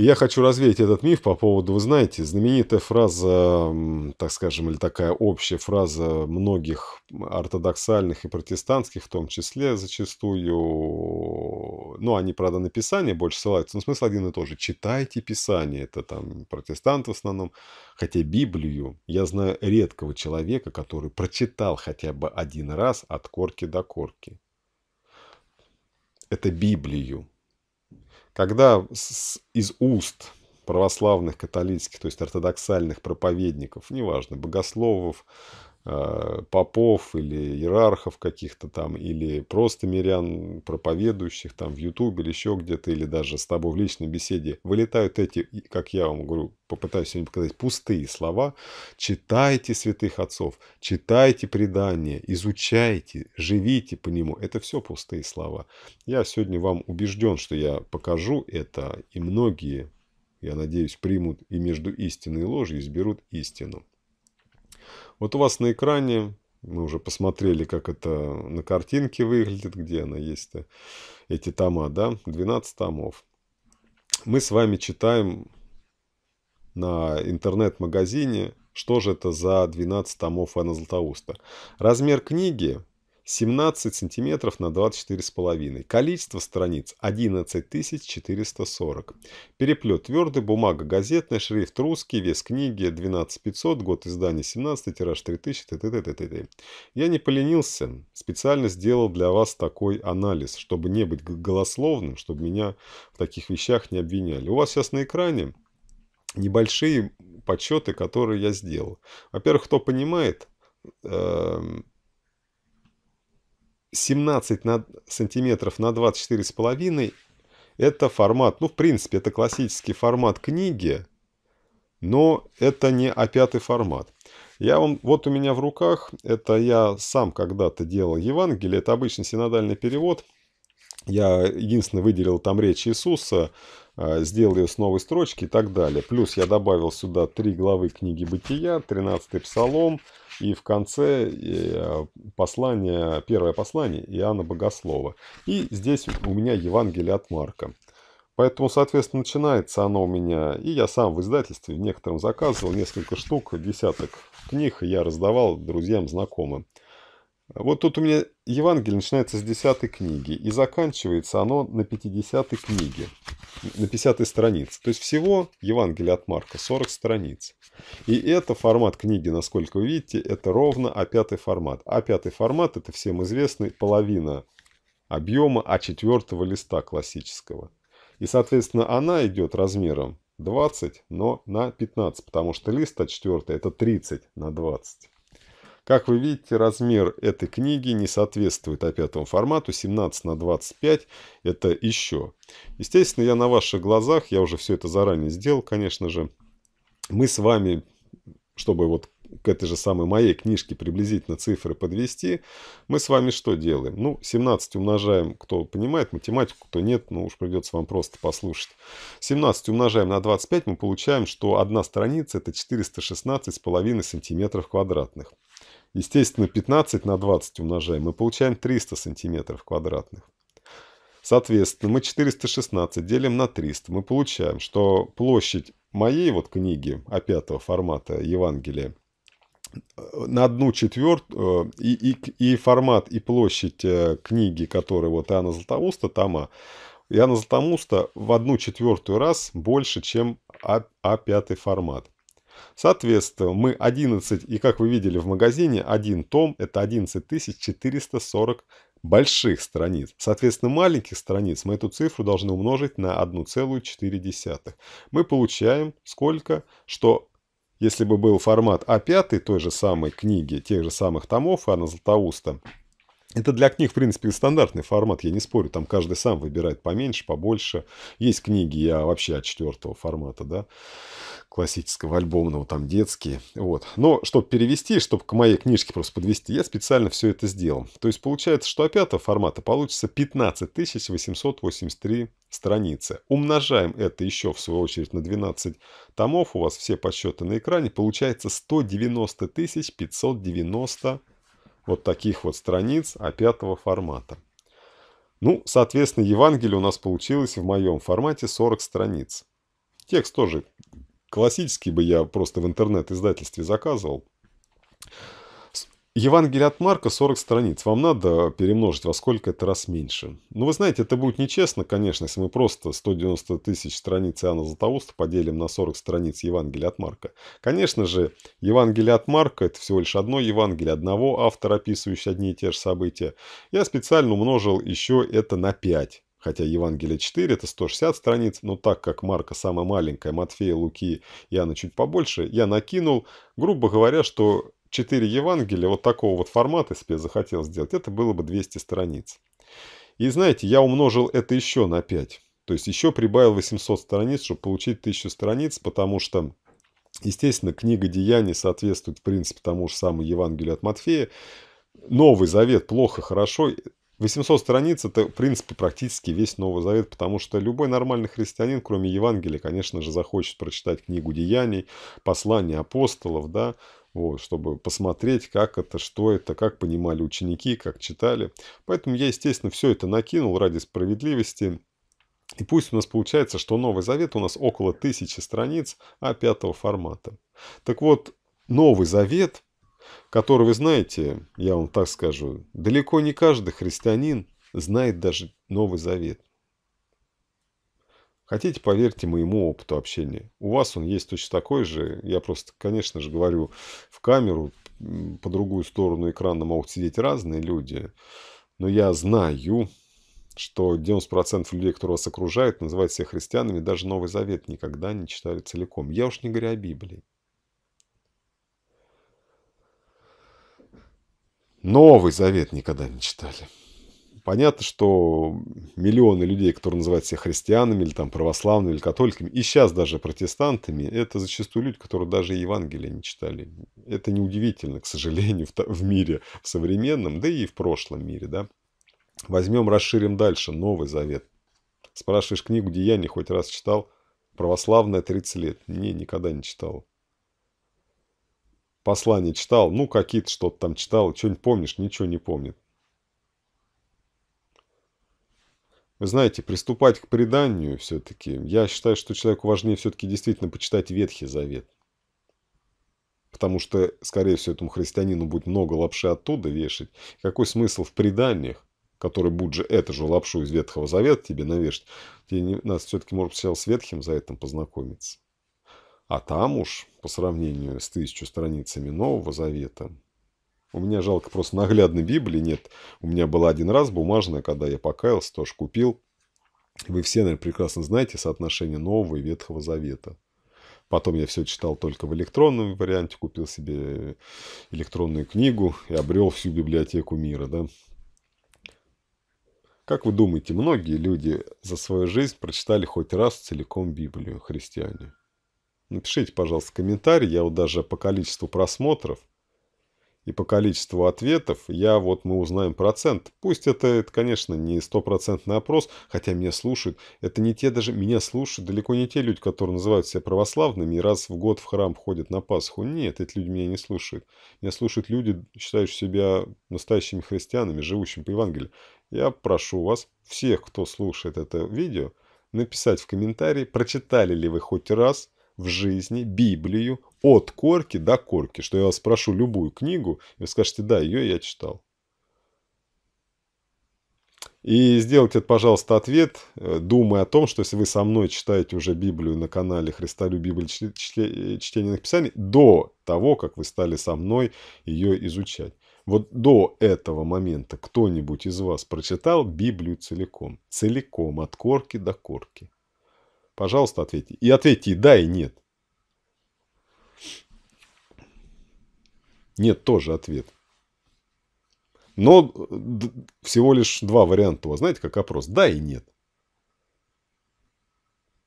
Я хочу развеять этот миф по поводу, вы знаете, знаменитая фраза, так скажем, или такая общая фраза многих ортодоксальных и протестантских, в том числе зачастую, ну, они, правда, на Писание больше ссылаются, но смысл один и тот же. Читайте Писание, это там протестант в основном, хотя Библию я знаю редкого человека, который прочитал хотя бы один раз от корки до корки. Это Библию когда с, из уст православных, католических, то есть ортодоксальных проповедников, неважно, богословов, Э, попов или иерархов каких-то там, или просто мирян, проповедующих там в Ютубе или еще где-то, или даже с тобой в личной беседе, вылетают эти, как я вам говорю, попытаюсь сегодня показать, пустые слова. Читайте святых отцов, читайте предания, изучайте, живите по нему. Это все пустые слова. Я сегодня вам убежден, что я покажу это, и многие, я надеюсь, примут и между истиной и ложью изберут истину. Вот у вас на экране, мы уже посмотрели, как это на картинке выглядит, где она есть эти тома, да, 12 томов. Мы с вами читаем на интернет-магазине, что же это за 12 томов Анна Златоуста. Размер книги 17 сантиметров на 24,5. Количество страниц 11440. Переплет твердый, бумага газетная, шрифт русский, вес книги 12500, год издания 17, тираж 3000, т.т.т.т. Я не поленился, специально сделал для вас такой анализ, чтобы не быть голословным, чтобы меня в таких вещах не обвиняли. У вас сейчас на экране небольшие подсчеты, которые я сделал. Во-первых, кто понимает, эм, 17 на, сантиметров на половиной. это формат, ну, в принципе, это классический формат книги, но это не а формат. Я вам, вот у меня в руках, это я сам когда-то делал Евангелие, это обычный синодальный перевод. Я единственно выделил там речь Иисуса, а, сделал ее с новой строчки и так далее. Плюс я добавил сюда три главы книги Бытия, 13 Псалом, и в конце а, послание, первое послание Иоанна Богослова. И здесь у меня Евангелие от Марка. Поэтому, соответственно, начинается оно у меня, и я сам в издательстве в некотором заказывал несколько штук, десяток книг я раздавал друзьям, знакомым. Вот тут у меня Евангелие начинается с 10 книги, и заканчивается оно на 50 книге, на 50 странице. То есть всего Евангелие от Марка 40 страниц. И это формат книги, насколько вы видите, это ровно А5 формат. А5 формат – это всем известный половина объема А4 листа классического. И, соответственно, она идет размером 20, но на 15, потому что лист А4 – это 30 на 20. Как вы видите, размер этой книги не соответствует опятому формату. 17 на 25 это еще. Естественно, я на ваших глазах, я уже все это заранее сделал, конечно же. Мы с вами, чтобы вот к этой же самой моей книжке приблизительно цифры подвести, мы с вами что делаем? Ну, 17 умножаем, кто понимает математику, кто нет, ну уж придется вам просто послушать. 17 умножаем на 25, мы получаем, что одна страница это 416,5 сантиметров квадратных. Естественно, 15 на 20 умножаем, мы получаем 300 сантиметров квадратных. Соответственно, мы 416 делим на 300. Мы получаем, что площадь моей вот книги А5 формата Евангелия э, на одну четвертую э, и, и, и формат, и площадь э, книги, которая вот Иоанна Златоуста, Тама, Иоанна Златоуста в одну четвертую раз больше, чем А5 а формат. Соответственно, мы 11, и как вы видели в магазине, один том – это 11 440 больших страниц. Соответственно, маленьких страниц мы эту цифру должны умножить на 1,4. Мы получаем сколько? Что если бы был формат А5 той же самой книги, тех же самых томов Анна Златоуста, это для книг, в принципе, стандартный формат, я не спорю, там каждый сам выбирает поменьше, побольше. Есть книги я вообще от четвертого формата, да, классического, альбомного, там детские, вот. Но, чтобы перевести, чтобы к моей книжке просто подвести, я специально все это сделал. То есть, получается, что от пятого формата получится 15 883 страницы. Умножаем это еще, в свою очередь, на 12 томов, у вас все подсчеты на экране, получается 190 590 вот таких вот страниц А5 формата. Ну, соответственно, Евангелие у нас получилось в моем формате 40 страниц. Текст тоже классический бы я просто в интернет-издательстве заказывал. Евангелие от Марка 40 страниц. Вам надо перемножить во сколько это раз меньше. Ну, вы знаете, это будет нечестно, конечно, если мы просто 190 тысяч страниц Иоанна Златоуста поделим на 40 страниц Евангелия от Марка. Конечно же, Евангелие от Марка – это всего лишь одно Евангелие, одного автора, описывающего одни и те же события. Я специально умножил еще это на 5. Хотя Евангелие 4 – это 160 страниц, но так как Марка самая маленькая, Матфея, Луки, Иоанна чуть побольше, я накинул, грубо говоря, что 4 Евангелия вот такого вот формата, если бы захотел сделать, это было бы 200 страниц. И знаете, я умножил это еще на 5. То есть еще прибавил 800 страниц, чтобы получить 1000 страниц, потому что Естественно, книга Деяний соответствует, в принципе, тому же самому Евангелию от Матфея. Новый Завет плохо, хорошо. 800 страниц – это, в принципе, практически весь Новый Завет, потому что любой нормальный христианин, кроме Евангелия, конечно же, захочет прочитать книгу Деяний, послание апостолов, да, вот, чтобы посмотреть, как это, что это, как понимали ученики, как читали. Поэтому я, естественно, все это накинул ради справедливости. И пусть у нас получается, что Новый Завет у нас около тысячи страниц А5 формата. Так вот, Новый Завет, который, вы знаете, я вам так скажу, далеко не каждый христианин знает даже Новый Завет. Хотите, поверьте моему опыту общения. У вас он есть точно такой же. Я просто, конечно же, говорю в камеру. По другую сторону экрана могут сидеть разные люди. Но я знаю, что 90% людей, которые вас окружают, называют себя христианами, даже Новый Завет никогда не читали целиком. Я уж не говорю о Библии. Новый Завет никогда не читали понятно, что миллионы людей, которые называют себя христианами, или там православными, или католиками, и сейчас даже протестантами, это зачастую люди, которые даже Евангелие не читали. Это неудивительно, к сожалению, в, в мире в современном, да и в прошлом мире, да. Возьмем, расширим дальше Новый Завет. Спрашиваешь книгу «Деяния» хоть раз читал? Православная 30 лет. Не, никогда не читал. Послание читал, ну, какие-то что-то там читал, что-нибудь помнишь, ничего не помнит. Вы знаете, приступать к преданию все-таки, я считаю, что человеку важнее все-таки действительно почитать Ветхий Завет. Потому что, скорее всего, этому христианину будет много лапши оттуда вешать. Какой смысл в преданиях, которые будут же эту же лапшу из Ветхого Завета тебе навешать? Тебе не, нас все-таки, может, сел с Ветхим этим познакомиться. А там уж, по сравнению с тысячу страницами Нового Завета, у меня жалко просто наглядной Библии нет. У меня была один раз бумажная, когда я покаялся, тоже купил. Вы все, наверное, прекрасно знаете соотношение Нового и Ветхого Завета. Потом я все читал только в электронном варианте, купил себе электронную книгу и обрел всю библиотеку мира, да. Как вы думаете, многие люди за свою жизнь прочитали хоть раз целиком Библию, христиане? Напишите, пожалуйста, комментарий. Я вот даже по количеству просмотров и по количеству ответов я вот мы узнаем процент. Пусть это, это конечно, не стопроцентный опрос, хотя меня слушают. Это не те даже... Меня слушают далеко не те люди, которые называют себя православными и раз в год в храм ходят на Пасху. Нет, эти люди меня не слушают. Меня слушают люди, считающие себя настоящими христианами, живущими по Евангелию. Я прошу вас, всех, кто слушает это видео, написать в комментарии, прочитали ли вы хоть раз – в жизни Библию от корки до корки, что я вас спрошу любую книгу, и вы скажете, да, ее я читал. И сделайте это, пожалуйста, ответ, э, думая о том, что если вы со мной читаете уже Библию на канале «Христолю Библия чтение написаний», до того, как вы стали со мной ее изучать. Вот до этого момента кто-нибудь из вас прочитал Библию целиком? Целиком, от корки до корки. Пожалуйста, ответьте. И ответьте и да, и нет. Нет тоже ответ. Но э, всего лишь два варианта вы Знаете, как опрос? Да и нет.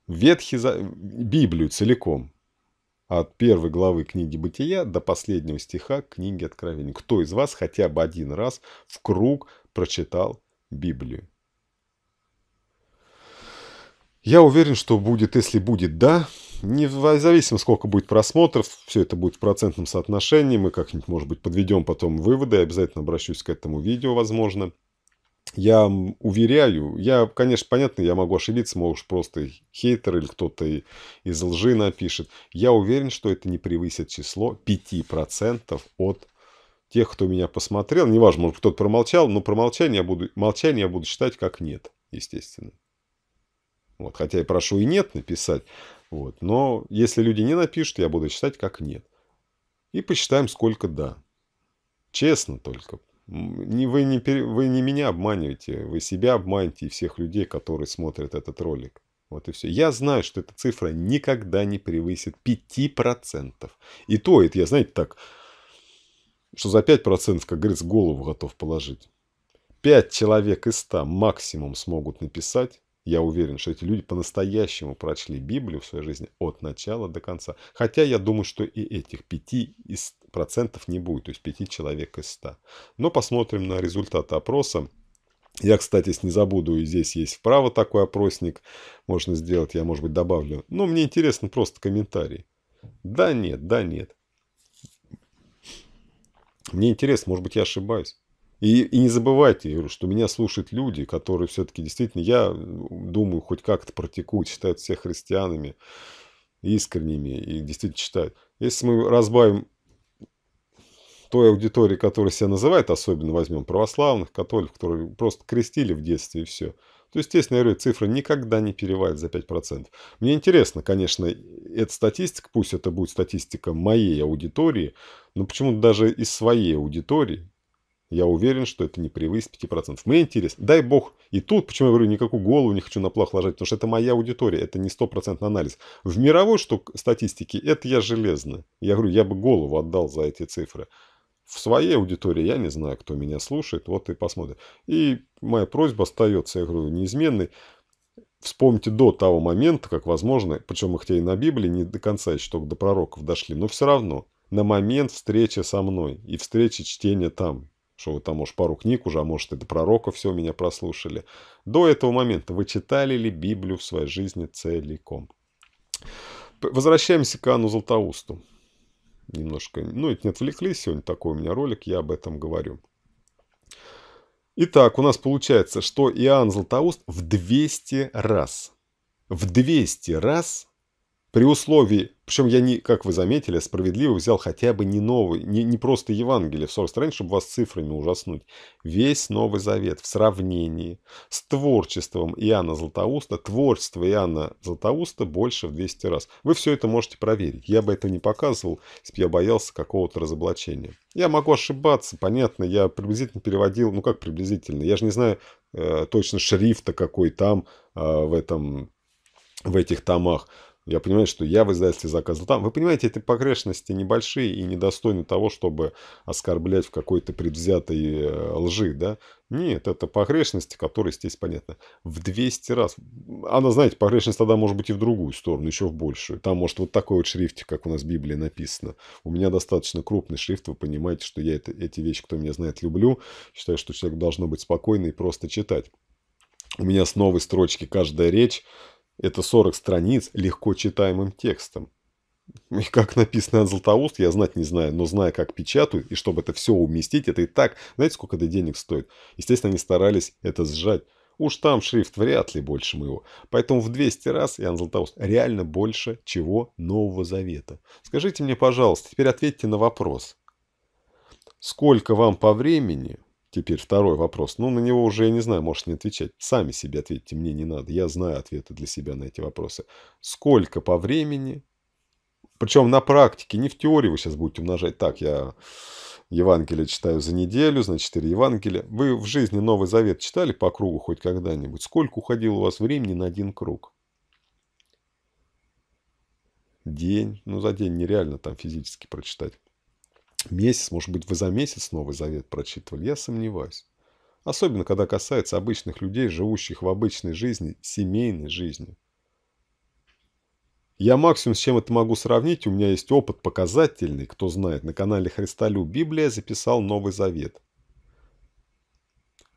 Ветхий, Библию целиком. От первой главы книги Бытия до последнего стиха книги Откровения. Кто из вас хотя бы один раз в круг прочитал Библию? Я уверен, что будет, если будет «да», независимо, сколько будет просмотров, все это будет в процентном соотношении, мы как-нибудь, может быть, подведем потом выводы, я обязательно обращусь к этому видео, возможно. Я уверяю, я, конечно, понятно, я могу ошибиться, может, просто хейтер или кто-то из лжи напишет. Я уверен, что это не превысит число 5% от тех, кто меня посмотрел. Неважно, может, кто-то промолчал, но промолчание я буду, молчание я буду считать как нет, естественно. Вот, хотя и прошу и нет написать. Вот, но если люди не напишут, я буду считать как нет. И посчитаем, сколько да. Честно только. Не, вы, не, вы не меня обманываете, вы себя обманете и всех людей, которые смотрят этот ролик. Вот и все. Я знаю, что эта цифра никогда не превысит 5%. И то это я, знаете, так, что за 5%, как говорится, голову готов положить. 5 человек из 100 максимум смогут написать. Я уверен, что эти люди по-настоящему прочли Библию в своей жизни от начала до конца. Хотя я думаю, что и этих 5 процентов не будет, то есть 5 человек из 100. Но посмотрим на результаты опроса. Я, кстати, не забуду, и здесь есть вправо такой опросник, можно сделать, я, может быть, добавлю. Но ну, мне интересно просто комментарий. Да нет, да нет. Мне интересно, может быть, я ошибаюсь. И, и не забывайте, что меня слушают люди, которые все-таки действительно, я думаю, хоть как-то практикуют, считают всех христианами искренними и действительно читают. Если мы разбавим той аудитории, которая себя называет, особенно возьмем православных, католиков, которые просто крестили в детстве и все, то, естественно, я говорю, цифра никогда не перевалит за 5%. Мне интересно, конечно, эта статистика, пусть это будет статистика моей аудитории, но почему-то даже из своей аудитории, я уверен, что это не превысит 5%. Мне интересно. Дай бог. И тут, почему я говорю, никакую голову не хочу на плах ложать, потому что это моя аудитория, это не стопроцентный анализ. В мировой штук статистике это я железно. Я говорю, я бы голову отдал за эти цифры. В своей аудитории я не знаю, кто меня слушает, вот и посмотрим. И моя просьба остается, я говорю, неизменной. Вспомните до того момента, как возможно, причем мы хотя и на Библии не до конца еще только до пророков дошли, но все равно на момент встречи со мной и встречи чтения там что вы там, может, пару книг уже, а может, и до пророка все меня прослушали. До этого момента вы читали ли Библию в своей жизни целиком? Возвращаемся к Анну Златоусту. Немножко, ну, это не отвлеклись, сегодня такой у меня ролик, я об этом говорю. Итак, у нас получается, что Иоанн Златоуст в 200 раз, в 200 раз при условии, причем я не, как вы заметили, справедливо взял хотя бы не новый, не, не просто Евангелие в 40 страниц, чтобы вас цифрами ужаснуть. Весь Новый Завет в сравнении с творчеством Иоанна Златоуста, творчество Иоанна Златоуста больше в 200 раз. Вы все это можете проверить. Я бы это не показывал, если бы я боялся какого-то разоблачения. Я могу ошибаться, понятно, я приблизительно переводил, ну как приблизительно, я же не знаю э, точно шрифта какой там э, в этом, в этих томах. Я понимаю, что я в издательстве заказал там. Вы понимаете, эти погрешности небольшие и недостойны того, чтобы оскорблять в какой-то предвзятой э, лжи, да? Нет, это погрешности, которые здесь понятны. В 200 раз. Она, знаете, погрешность тогда может быть и в другую сторону, еще в большую. Там может вот такой вот шрифт, как у нас в Библии написано. У меня достаточно крупный шрифт, вы понимаете, что я это, эти вещи, кто меня знает, люблю. Считаю, что человек должно быть спокойно и просто читать. У меня с новой строчки каждая речь это 40 страниц легко читаемым текстом. И как написано от Златоуст, я знать не знаю, но зная, как печатают, и чтобы это все уместить, это и так, знаете, сколько это денег стоит? Естественно, они старались это сжать. Уж там шрифт вряд ли больше моего. Поэтому в 200 раз, Иоанн Златоуст, реально больше чего Нового Завета. Скажите мне, пожалуйста, теперь ответьте на вопрос. Сколько вам по времени Теперь второй вопрос. Ну, на него уже, я не знаю, можешь не отвечать. Сами себе ответьте, мне не надо. Я знаю ответы для себя на эти вопросы. Сколько по времени? Причем на практике, не в теории вы сейчас будете умножать. Так, я Евангелие читаю за неделю, значит, 4 Евангелия. Вы в жизни Новый Завет читали по кругу хоть когда-нибудь? Сколько уходило у вас времени на один круг? День. Ну, за день нереально там физически прочитать месяц, может быть, вы за месяц Новый Завет прочитывали, я сомневаюсь. Особенно, когда касается обычных людей, живущих в обычной жизни, семейной жизни. Я максимум, с чем это могу сравнить, у меня есть опыт показательный, кто знает, на канале Христолюб Библия записал Новый Завет.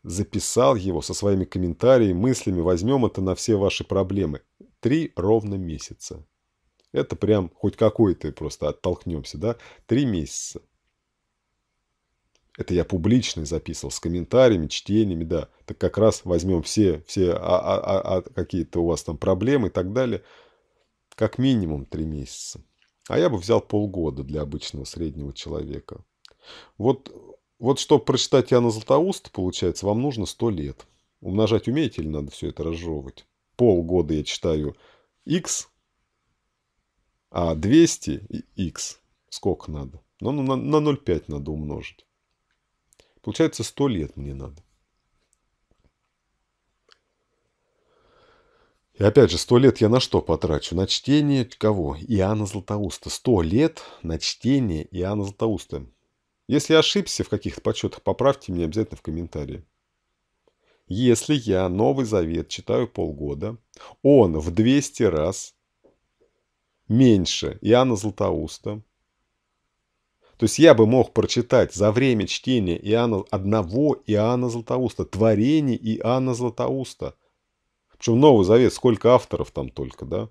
Записал его со своими комментариями, мыслями, возьмем это на все ваши проблемы. Три ровно месяца. Это прям хоть какой-то просто оттолкнемся, да? Три месяца. Это я публичный записывал, с комментариями, чтениями, да. Так как раз возьмем все, все а, а, а, а, какие-то у вас там проблемы и так далее. Как минимум три месяца. А я бы взял полгода для обычного среднего человека. Вот, вот чтобы прочитать Яна Златоуста, получается, вам нужно сто лет. Умножать умеете или надо все это разжевывать? Полгода я читаю x, а 200 x сколько надо? Ну, на, на 0,5 надо умножить. Получается, 100 лет мне надо. И опять же, 100 лет я на что потрачу? На чтение кого? Иоанна Златоуста. 100 лет на чтение Иоанна Златоуста. Если ошибся в каких-то подсчетах, поправьте меня обязательно в комментарии. Если я Новый Завет читаю полгода, он в 200 раз меньше Иоанна Златоуста, то есть я бы мог прочитать за время чтения Иоанна, одного Иоанна Златоуста, творений Иоанна Златоуста. Причем Новый Завет, сколько авторов там только, да?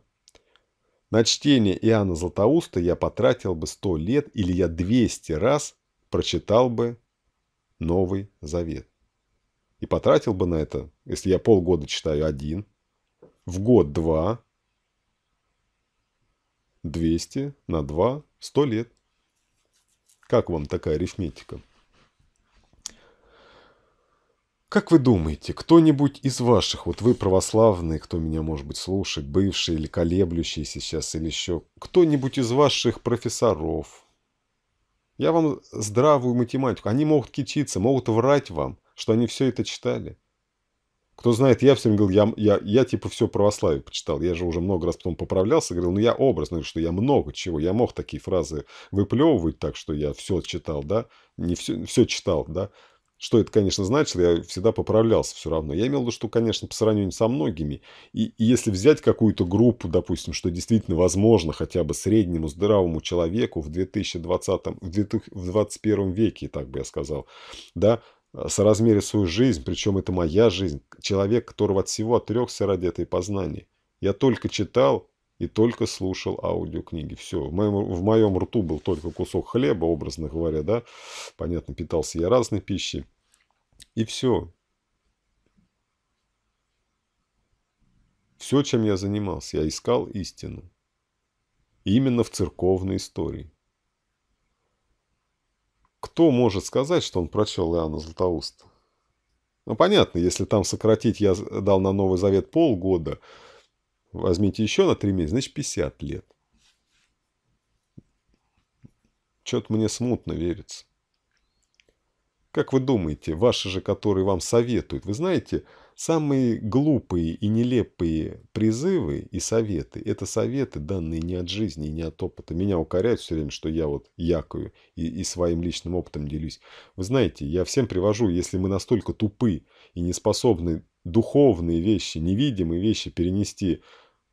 На чтение Иоанна Златоуста я потратил бы 100 лет или я 200 раз прочитал бы Новый Завет. И потратил бы на это, если я полгода читаю один, в год два, 200 на 2 – 100 лет. Как вам такая арифметика? Как вы думаете, кто-нибудь из ваших, вот вы православные, кто меня может быть слушает, бывшие или колеблющиеся сейчас, или еще, кто-нибудь из ваших профессоров, я вам здравую математику, они могут кичиться, могут врать вам, что они все это читали. Кто знает, я всем говорил, я, я, я типа все православие почитал. Я же уже много раз потом поправлялся, говорил, ну я образно, ну, что я много чего. Я мог такие фразы выплевывать так, что я все читал, да, не все, все читал, да. Что это, конечно, значило, я всегда поправлялся все равно. Я имел в виду, что, конечно, по сравнению со многими, и, и если взять какую-то группу, допустим, что действительно возможно хотя бы среднему здравому человеку в 2020, в, 20, в 21 веке, так бы я сказал, да, Э, соразмерить свою жизнь, причем это моя жизнь, человек, которого от всего отрекся ради этой познания. Я только читал и только слушал аудиокниги. Все, в моем, в моем рту был только кусок хлеба, образно говоря, да, понятно, питался я разной пищей. И все. Все, чем я занимался, я искал истину. именно в церковной истории кто может сказать, что он прочел Иоанна Златоуста? Ну, понятно, если там сократить я дал на Новый Завет полгода, возьмите еще на три месяца, значит, 50 лет. Что-то мне смутно верится. Как вы думаете, ваши же, которые вам советуют, вы знаете, Самые глупые и нелепые призывы и советы – это советы, данные не от жизни и не от опыта. Меня укоряют все время, что я вот якую и, и своим личным опытом делюсь. Вы знаете, я всем привожу, если мы настолько тупы и не способны духовные вещи, невидимые вещи перенести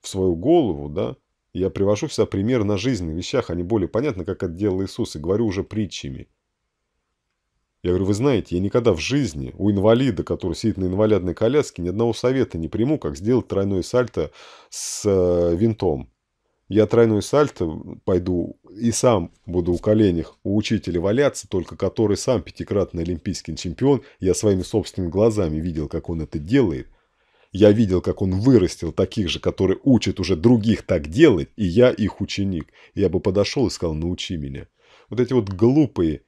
в свою голову, да, я привожу всегда пример на жизненных вещах, они более понятны, как это делал Иисус, и говорю уже притчами. Я говорю, вы знаете, я никогда в жизни у инвалида, который сидит на инвалидной коляске, ни одного совета не приму, как сделать тройное сальто с э, винтом. Я тройное сальто пойду и сам буду у коленях у учителя валяться, только который сам пятикратный олимпийский чемпион. Я своими собственными глазами видел, как он это делает. Я видел, как он вырастил таких же, которые учат уже других так делать, и я их ученик. Я бы подошел и сказал, научи меня. Вот эти вот глупые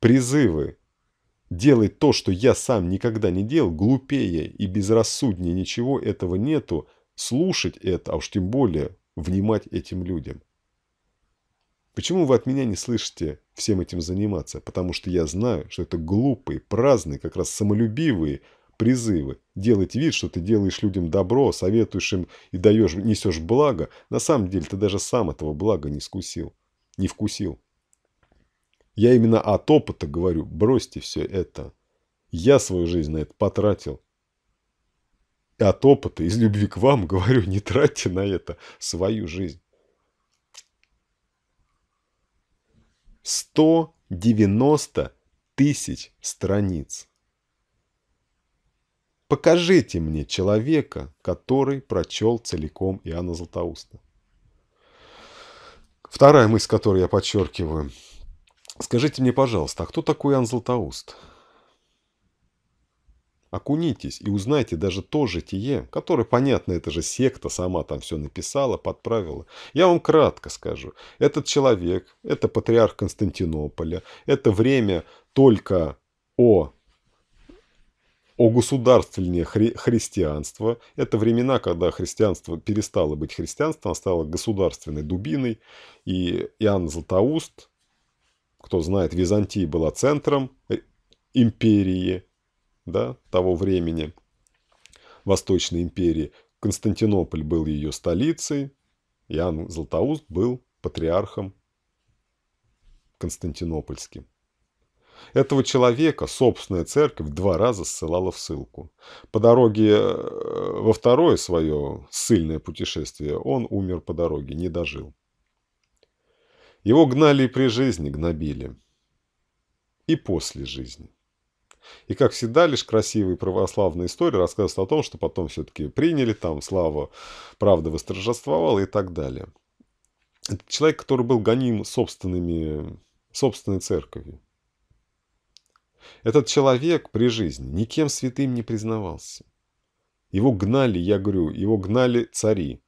призывы делать то, что я сам никогда не делал, глупее и безрассуднее ничего этого нету, слушать это, а уж тем более внимать этим людям. Почему вы от меня не слышите всем этим заниматься? Потому что я знаю, что это глупые, праздные, как раз самолюбивые призывы. Делать вид, что ты делаешь людям добро, советуешь им и даешь, несешь благо. На самом деле ты даже сам этого блага не скусил, не вкусил. Я именно от опыта говорю, бросьте все это. Я свою жизнь на это потратил. И от опыта, из любви к вам говорю, не тратьте на это свою жизнь. 190 тысяч страниц. Покажите мне человека, который прочел целиком Иоанна Златоуста. Вторая мысль, которую я подчеркиваю – Скажите мне, пожалуйста, а кто такой Иоанн Златоуст? Окунитесь и узнайте даже то житие, которое, понятно, это же секта сама там все написала, подправила. Я вам кратко скажу. Этот человек, это патриарх Константинополя, это время только о о государственное хри христианства. Это времена, когда христианство перестало быть христианством, стало государственной дубиной. И Иоанн Златоуст, кто знает, Византия была центром э, империи да, того времени, Восточной империи. Константинополь был ее столицей, Иоанн Златоуст был патриархом константинопольским. Этого человека собственная церковь два раза ссылала в ссылку. По дороге э, во второе свое сильное путешествие он умер по дороге, не дожил. Его гнали и при жизни гнобили. И после жизни. И, как всегда, лишь красивая православная история рассказывают о том, что потом все-таки приняли, там слава, правда восторжествовала и так далее. Это человек, который был гоним собственными, собственной церковью. Этот человек при жизни никем святым не признавался. Его гнали, я говорю, его гнали цари.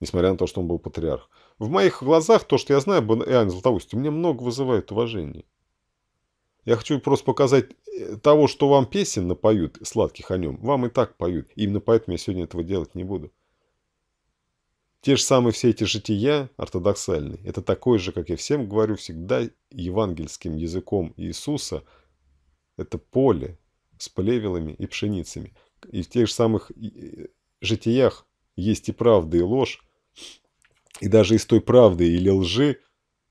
Несмотря на то, что он был патриарх. В моих глазах то, что я знаю об Иоанне Златоусте, мне много вызывает уважение. Я хочу просто показать э, того, что вам песен напоют, сладких о нем, вам и так поют. Именно поэтому я сегодня этого делать не буду. Те же самые все эти жития ортодоксальные, это такое же, как я всем говорю всегда, евангельским языком Иисуса, это поле с плевелами и пшеницами. И в тех же самых э, э, житиях есть и правда, и ложь, и даже из той правды или лжи,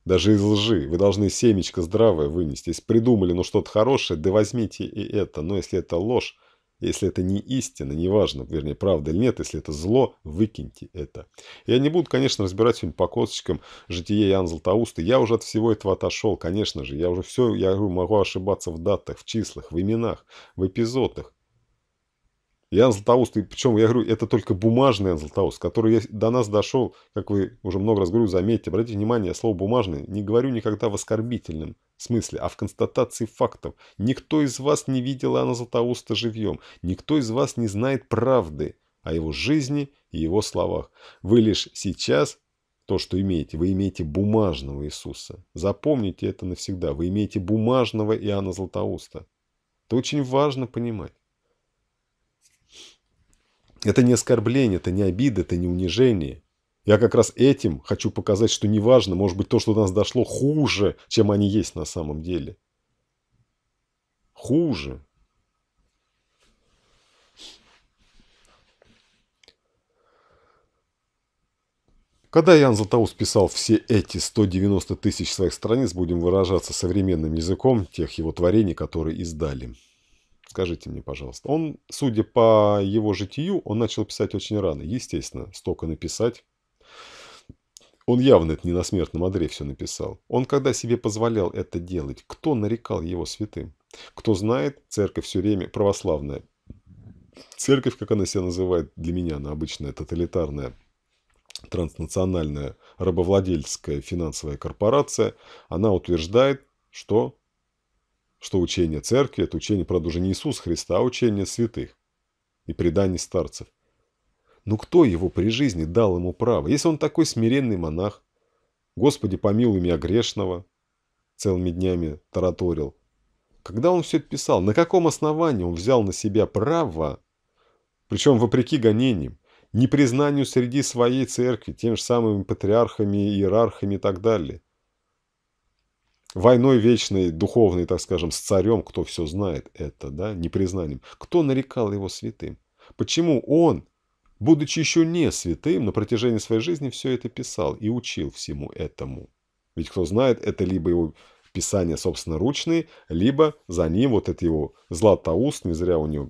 даже из лжи, вы должны семечко здравое вынести. Если придумали, ну, что-то хорошее, да возьмите и это. Но если это ложь, если это не истина, неважно, вернее, правда или нет, если это зло, выкиньте это. Я не буду, конечно, разбирать сегодня по косточкам житие Ян Златоуста. Я уже от всего этого отошел, конечно же. Я уже все, я могу ошибаться в датах, в числах, в именах, в эпизодах. Иоанн Златоуст, и причем, я говорю, это только бумажный Иоанн Златоуст, который до нас дошел, как вы уже много раз говорю, заметьте, обратите внимание, слово «бумажный» не говорю никогда в оскорбительном смысле, а в констатации фактов. Никто из вас не видел Иоанна Златоуста живьем, никто из вас не знает правды о его жизни и его словах. Вы лишь сейчас то, что имеете, вы имеете бумажного Иисуса. Запомните это навсегда, вы имеете бумажного Иоанна Златоуста. Это очень важно понимать. Это не оскорбление, это не обида, это не унижение. Я как раз этим хочу показать, что неважно, может быть, то, что до нас дошло, хуже, чем они есть на самом деле. Хуже. Когда Ян Златоуст писал все эти 190 тысяч своих страниц, будем выражаться современным языком, тех его творений, которые издали – Скажите мне, пожалуйста. Он, судя по его житию, он начал писать очень рано. Естественно, столько написать. Он явно это не на смертном одре все написал. Он когда себе позволял это делать, кто нарекал его святым? Кто знает, церковь все время православная. Церковь, как она себя называет, для меня она обычная, тоталитарная, транснациональная рабовладельская финансовая корпорация, она утверждает, что что учение церкви – это учение, правда, уже не Иисус Христа, а учение святых и преданий старцев. Но кто его при жизни дал ему право, если он такой смиренный монах? Господи, помилуй меня грешного, целыми днями тараторил. Когда он все это писал, на каком основании он взял на себя право, причем вопреки гонениям, непризнанию среди своей церкви, тем же самыми патриархами, иерархами и так далее войной вечной, духовной, так скажем, с царем, кто все знает это, да, непризнанием. Кто нарекал его святым? Почему он, будучи еще не святым, на протяжении своей жизни все это писал и учил всему этому? Ведь кто знает, это либо его писания собственноручные, либо за ним вот это его златоуст, не зря у него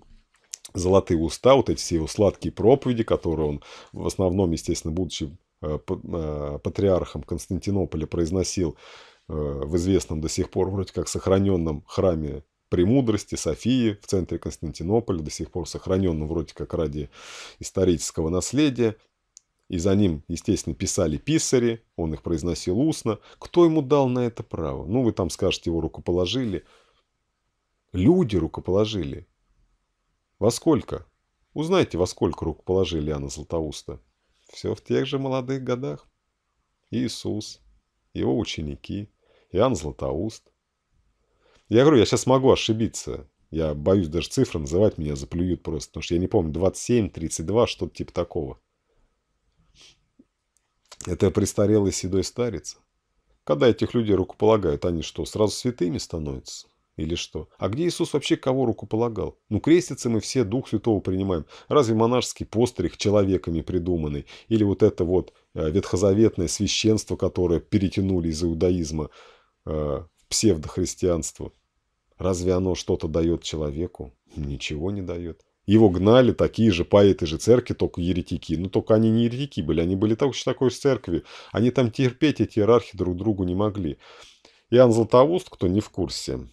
золотые уста, вот эти все его сладкие проповеди, которые он в основном, естественно, будучи э, э, патриархом Константинополя произносил Э, в известном до сих пор вроде как сохраненном храме премудрости Софии в центре Константинополя, до сих пор сохраненном вроде как ради исторического наследия. И за ним, естественно, писали писари, он их произносил устно. Кто ему дал на это право? Ну, вы там скажете, его рукоположили. Люди рукоположили. Во сколько? Узнайте, во сколько рукоположили Иоанна Златоуста. Все в тех же молодых годах. Иисус, его ученики – Иоанн Златоуст. Я говорю, я сейчас могу ошибиться. Я боюсь даже цифры называть, меня заплюют просто, потому что я не помню, 27, 32, что-то типа такого. Это престарелый седой старец. Когда этих людей рукополагают, они что, сразу святыми становятся? Или что? А где Иисус вообще кого рукополагал? Ну, крестится мы все Дух Святого принимаем. Разве монашеский постриг человеками придуманный? Или вот это вот э, ветхозаветное священство, которое перетянули из иудаизма – э, псевдохристианство. Разве оно что-то дает человеку? Ничего не дает. Его гнали такие же по этой же церкви, только еретики. Но ну, только они не еретики были, они были так, такой же церкви. Они там терпеть эти иерархи друг другу не могли. Иоанн Златоуст, кто не в курсе,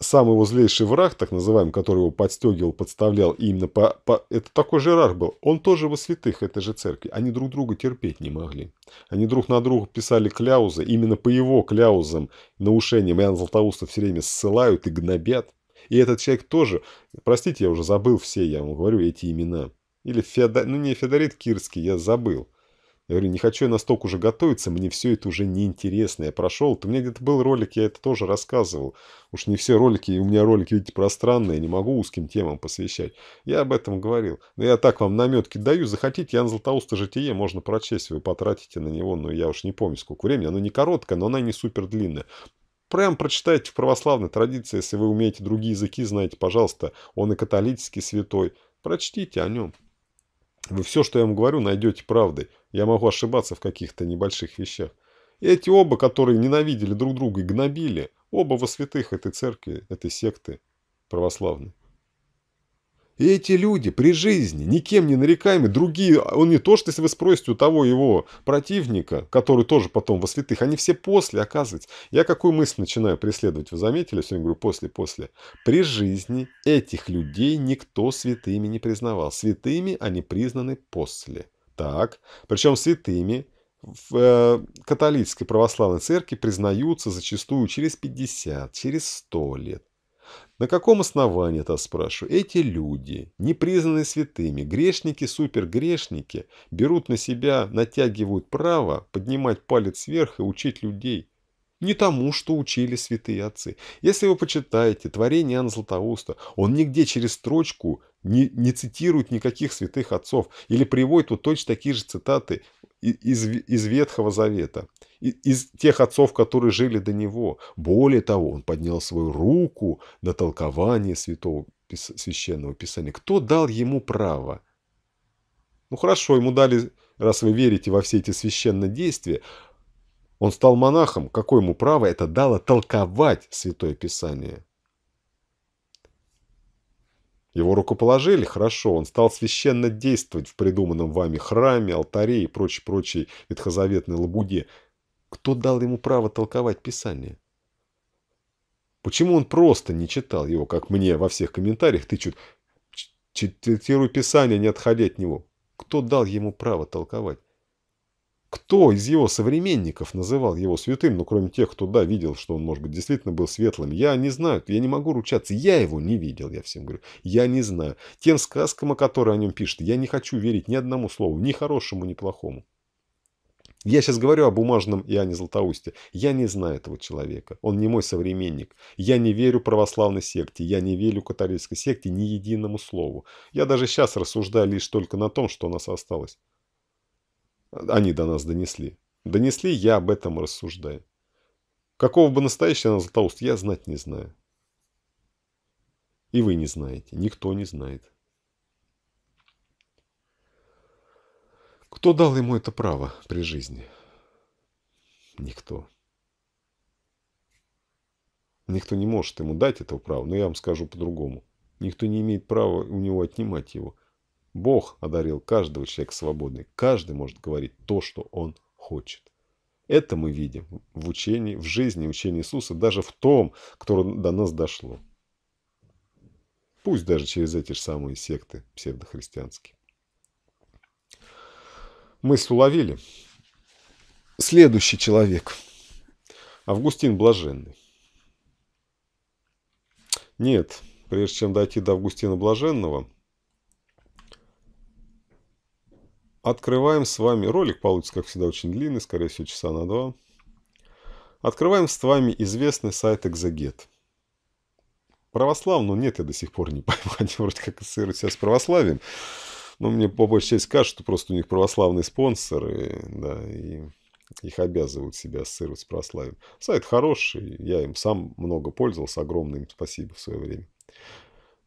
самый его злейший враг, так называемый, который его подстегивал, подставлял именно по, по... Это такой же рах был. Он тоже во святых этой же церкви. Они друг друга терпеть не могли. Они друг на друга писали кляузы. Именно по его кляузам, наушениям Иоанн Златоуста все время ссылают и гнобят. И этот человек тоже... Простите, я уже забыл все, я вам говорю, эти имена. Или Феодорит... Ну, не Федорит Кирский, я забыл. Я говорю, не хочу я настолько уже готовиться, мне все это уже неинтересно. Я прошел, то у меня где-то был ролик, я это тоже рассказывал. Уж не все ролики, у меня ролики, видите, пространные, не могу узким темам посвящать. Я об этом говорил. Но я так вам наметки даю, захотите, Ян Златоуста «Житие» можно прочесть, вы потратите на него, но я уж не помню, сколько времени. Оно не короткое, но она не супер длинная. Прям прочитайте в православной традиции, если вы умеете другие языки, знаете, пожалуйста, он и католический святой. Прочтите о нем. Вы все, что я вам говорю, найдете правдой. Я могу ошибаться в каких-то небольших вещах. И эти оба, которые ненавидели друг друга и гнобили, оба во святых этой церкви, этой секты православной. И эти люди при жизни, никем не нарекаемые, другие, он не то, что если вы спросите у того его противника, который тоже потом во святых, они все после, оказывается. Я какую мысль начинаю преследовать, вы заметили? Все Сегодня говорю после, после. При жизни этих людей никто святыми не признавал. Святыми они признаны после. Так, причем святыми в э, католической православной церкви признаются зачастую через 50, через 100 лет. На каком основании, это спрашиваю, эти люди, не признанные святыми, грешники, супергрешники, берут на себя, натягивают право поднимать палец вверх и учить людей? Не тому, что учили святые отцы. Если вы почитаете творение Иоанна Златоуста, он нигде через строчку не, не цитирует никаких святых отцов или приводит вот точно такие же цитаты из, из Ветхого Завета, из тех отцов, которые жили до него. Более того, он поднял свою руку на толкование святого священного писания. Кто дал ему право? Ну хорошо, ему дали, раз вы верите во все эти священные действия, он стал монахом, какое ему право это дало толковать Святое Писание? Его рукоположили хорошо, он стал священно действовать в придуманном вами храме, алтаре и прочей-прочей ветхозаветной лабуде. Кто дал ему право толковать Писание? Почему он просто не читал его, как мне во всех комментариях тычут? Читируй Писание, не отходя от него. Кто дал ему право толковать? Кто из его современников называл его святым, ну кроме тех, кто да, видел, что он, может быть, действительно был светлым? Я не знаю, я не могу ручаться, я его не видел, я всем говорю. Я не знаю. Тем сказкам, о которых о нем пишут, я не хочу верить ни одному слову, ни хорошему, ни плохому. Я сейчас говорю о бумажном Иоанне Златоусте. Я не знаю этого человека. Он не мой современник. Я не верю православной секте. Я не верю католической секте ни единому слову. Я даже сейчас рассуждаю лишь только на том, что у нас осталось. Они до нас донесли. Донесли, я об этом рассуждаю. Какого бы настоящего она Златоуст, я знать не знаю. И вы не знаете. Никто не знает. Кто дал ему это право при жизни? Никто. Никто не может ему дать этого права, но я вам скажу по-другому. Никто не имеет права у него отнимать его. Бог одарил каждого человека свободный. Каждый может говорить то, что он хочет. Это мы видим в учении, в жизни учения Иисуса, даже в том, которое до нас дошло. Пусть даже через эти же самые секты псевдохристианские. Мысль уловили. Следующий человек. Августин Блаженный. Нет, прежде чем дойти до Августина Блаженного – Открываем с вами... Ролик получится, как всегда, очень длинный, скорее всего, часа на два. Открываем с вами известный сайт Exeget. Православным, ну нет, я до сих пор не пойму, они вроде как ассоциируют себя с православием. Но мне по большей части кажется, что просто у них православные спонсоры, да, и их обязывают себя ассоциировать с православием. Сайт хороший, я им сам много пользовался, огромное им спасибо в свое время.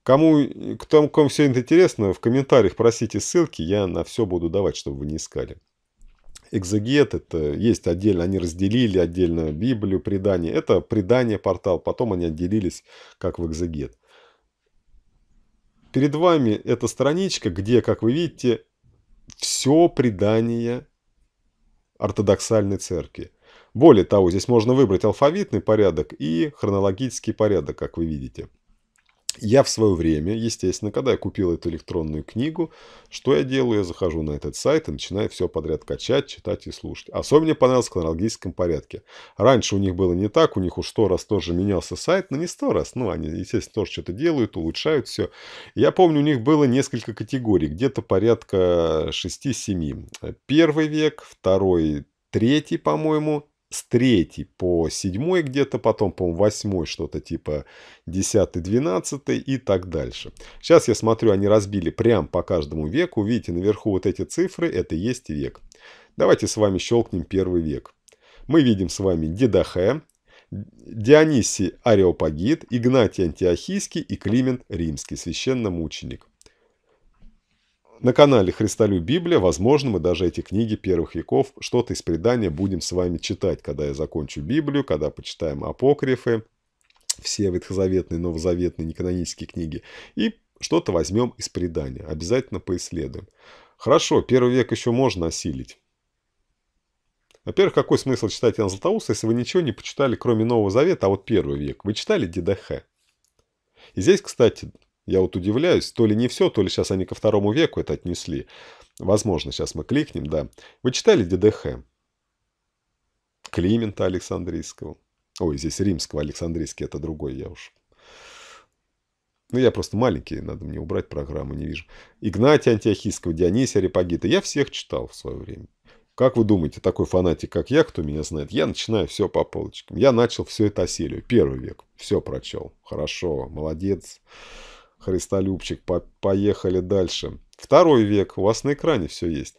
Кому, к кому все это интересно, в комментариях просите ссылки, я на все буду давать, чтобы вы не искали. Экзегет, это есть отдельно, они разделили отдельно Библию, предание. Это предание портал, потом они отделились как в экзегет. Перед вами эта страничка, где, как вы видите, все предание ортодоксальной церкви. Более того, здесь можно выбрать алфавитный порядок и хронологический порядок, как вы видите. Я в свое время, естественно, когда я купил эту электронную книгу, что я делаю? Я захожу на этот сайт и начинаю все подряд качать, читать и слушать. Особенно мне понравилось в хронологическом порядке. Раньше у них было не так, у них уж сто раз тоже менялся сайт, но не сто раз. Ну, они, естественно, тоже что-то делают, улучшают все. Я помню, у них было несколько категорий, где-то порядка 6-7. Первый век, второй, третий, по-моему, с 3 по 7 где-то, потом, по-моему, 8 что-то типа 10, 12 и так дальше. Сейчас я смотрю, они разбили прям по каждому веку. Видите, наверху вот эти цифры, это есть век. Давайте с вами щелкнем первый век. Мы видим с вами Дедахе, Дионисий Ареопагит, Игнатий Антиохийский и Климент Римский, священномученик. На канале «Христолю Библия» возможно мы даже эти книги первых веков, что-то из предания будем с вами читать, когда я закончу Библию, когда почитаем апокрифы, все ветхозаветные, новозаветные, неканонические книги, и что-то возьмем из предания, обязательно поисследуем. Хорошо, первый век еще можно осилить. Во-первых, какой смысл читать Иоанна Златоуста, если вы ничего не почитали, кроме Нового Завета, а вот первый век? Вы читали Дедахе? И здесь, кстати, я вот удивляюсь, то ли не все, то ли сейчас они ко второму веку это отнесли. Возможно, сейчас мы кликнем, да. Вы читали ДДХ? Климента Александрийского. Ой, здесь Римского, Александрийский, это другой, я уж ну, я просто маленький, надо мне убрать программу, не вижу. Игнатия Антиохийского, Дионисия Репагита. Я всех читал в свое время. Как вы думаете, такой фанатик, как я, кто меня знает, я начинаю все по полочкам. Я начал все это оселию. Первый век. Все прочел. Хорошо, молодец. Молодец. Христолюбчик, по поехали дальше. Второй век, у вас на экране все есть.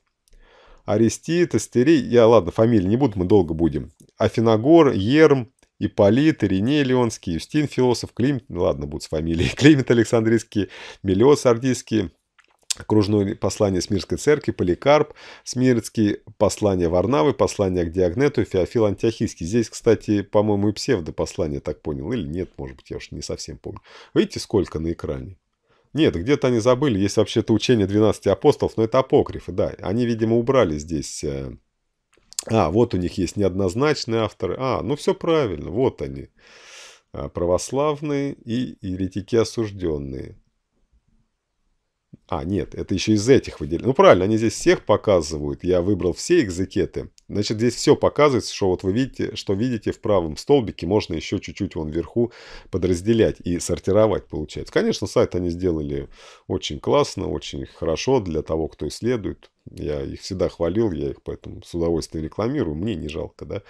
Арестит, Астерий, я, ладно, фамилии не буду, мы долго будем. Афиногор, Ерм, Ипполит, Ириней Леонский, Юстин, Философ, Климент, ладно, будут с фамилией, Климент Александрийский, Мелиос Ардийский, Кружное послание Смирской церкви, Поликарп, Смирский, послание Варнавы, послание к Диагнету, Феофил Антиохийский. Здесь, кстати, по-моему, и псевдопослание, так понял, или нет, может быть, я уж не совсем помню. Видите, сколько на экране? Нет, где-то они забыли, есть вообще-то учение 12 апостолов, но это апокрифы, да. Они, видимо, убрали здесь... Э, а, вот у них есть неоднозначные авторы. А, ну все правильно, вот они. А, православные и еретики осужденные. А, нет, это еще из этих выделяется. Ну, правильно, они здесь всех показывают. Я выбрал все экзекеты. Значит, здесь все показывается, что вот вы видите, что видите в правом столбике, можно еще чуть-чуть вон вверху подразделять и сортировать получается. Конечно, сайт они сделали очень классно, очень хорошо для того, кто исследует. Я их всегда хвалил, я их поэтому с удовольствием рекламирую, мне не жалко, да.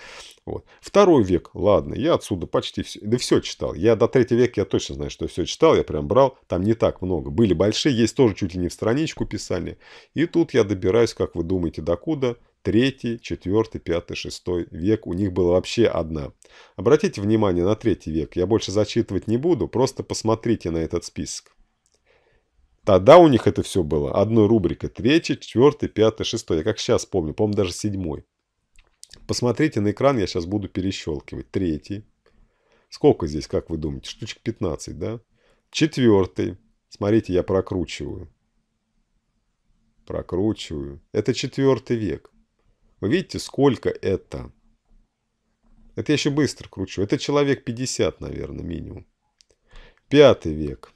Вот. Второй век, ладно, я отсюда почти все, да все читал. Я до третьего века, я точно знаю, что я все читал, я прям брал, там не так много. Были большие, есть тоже чуть ли не в страничку писали. И тут я добираюсь, как вы думаете, докуда? куда? третий, четвертый, пятый, шестой век у них была вообще одна. Обратите внимание на третий век, я больше зачитывать не буду, просто посмотрите на этот список. Тогда у них это все было одной рубрикой. Третий, четвертый, пятый, шестой. Я как сейчас помню, помню даже седьмой. Посмотрите на экран, я сейчас буду перещелкивать. Третий. Сколько здесь, как вы думаете? Штучек 15, да? Четвертый. Смотрите, я прокручиваю. Прокручиваю. Это четвертый век. Вы видите, сколько это? Это я еще быстро кручу. Это человек 50, наверное, минимум. Пятый век.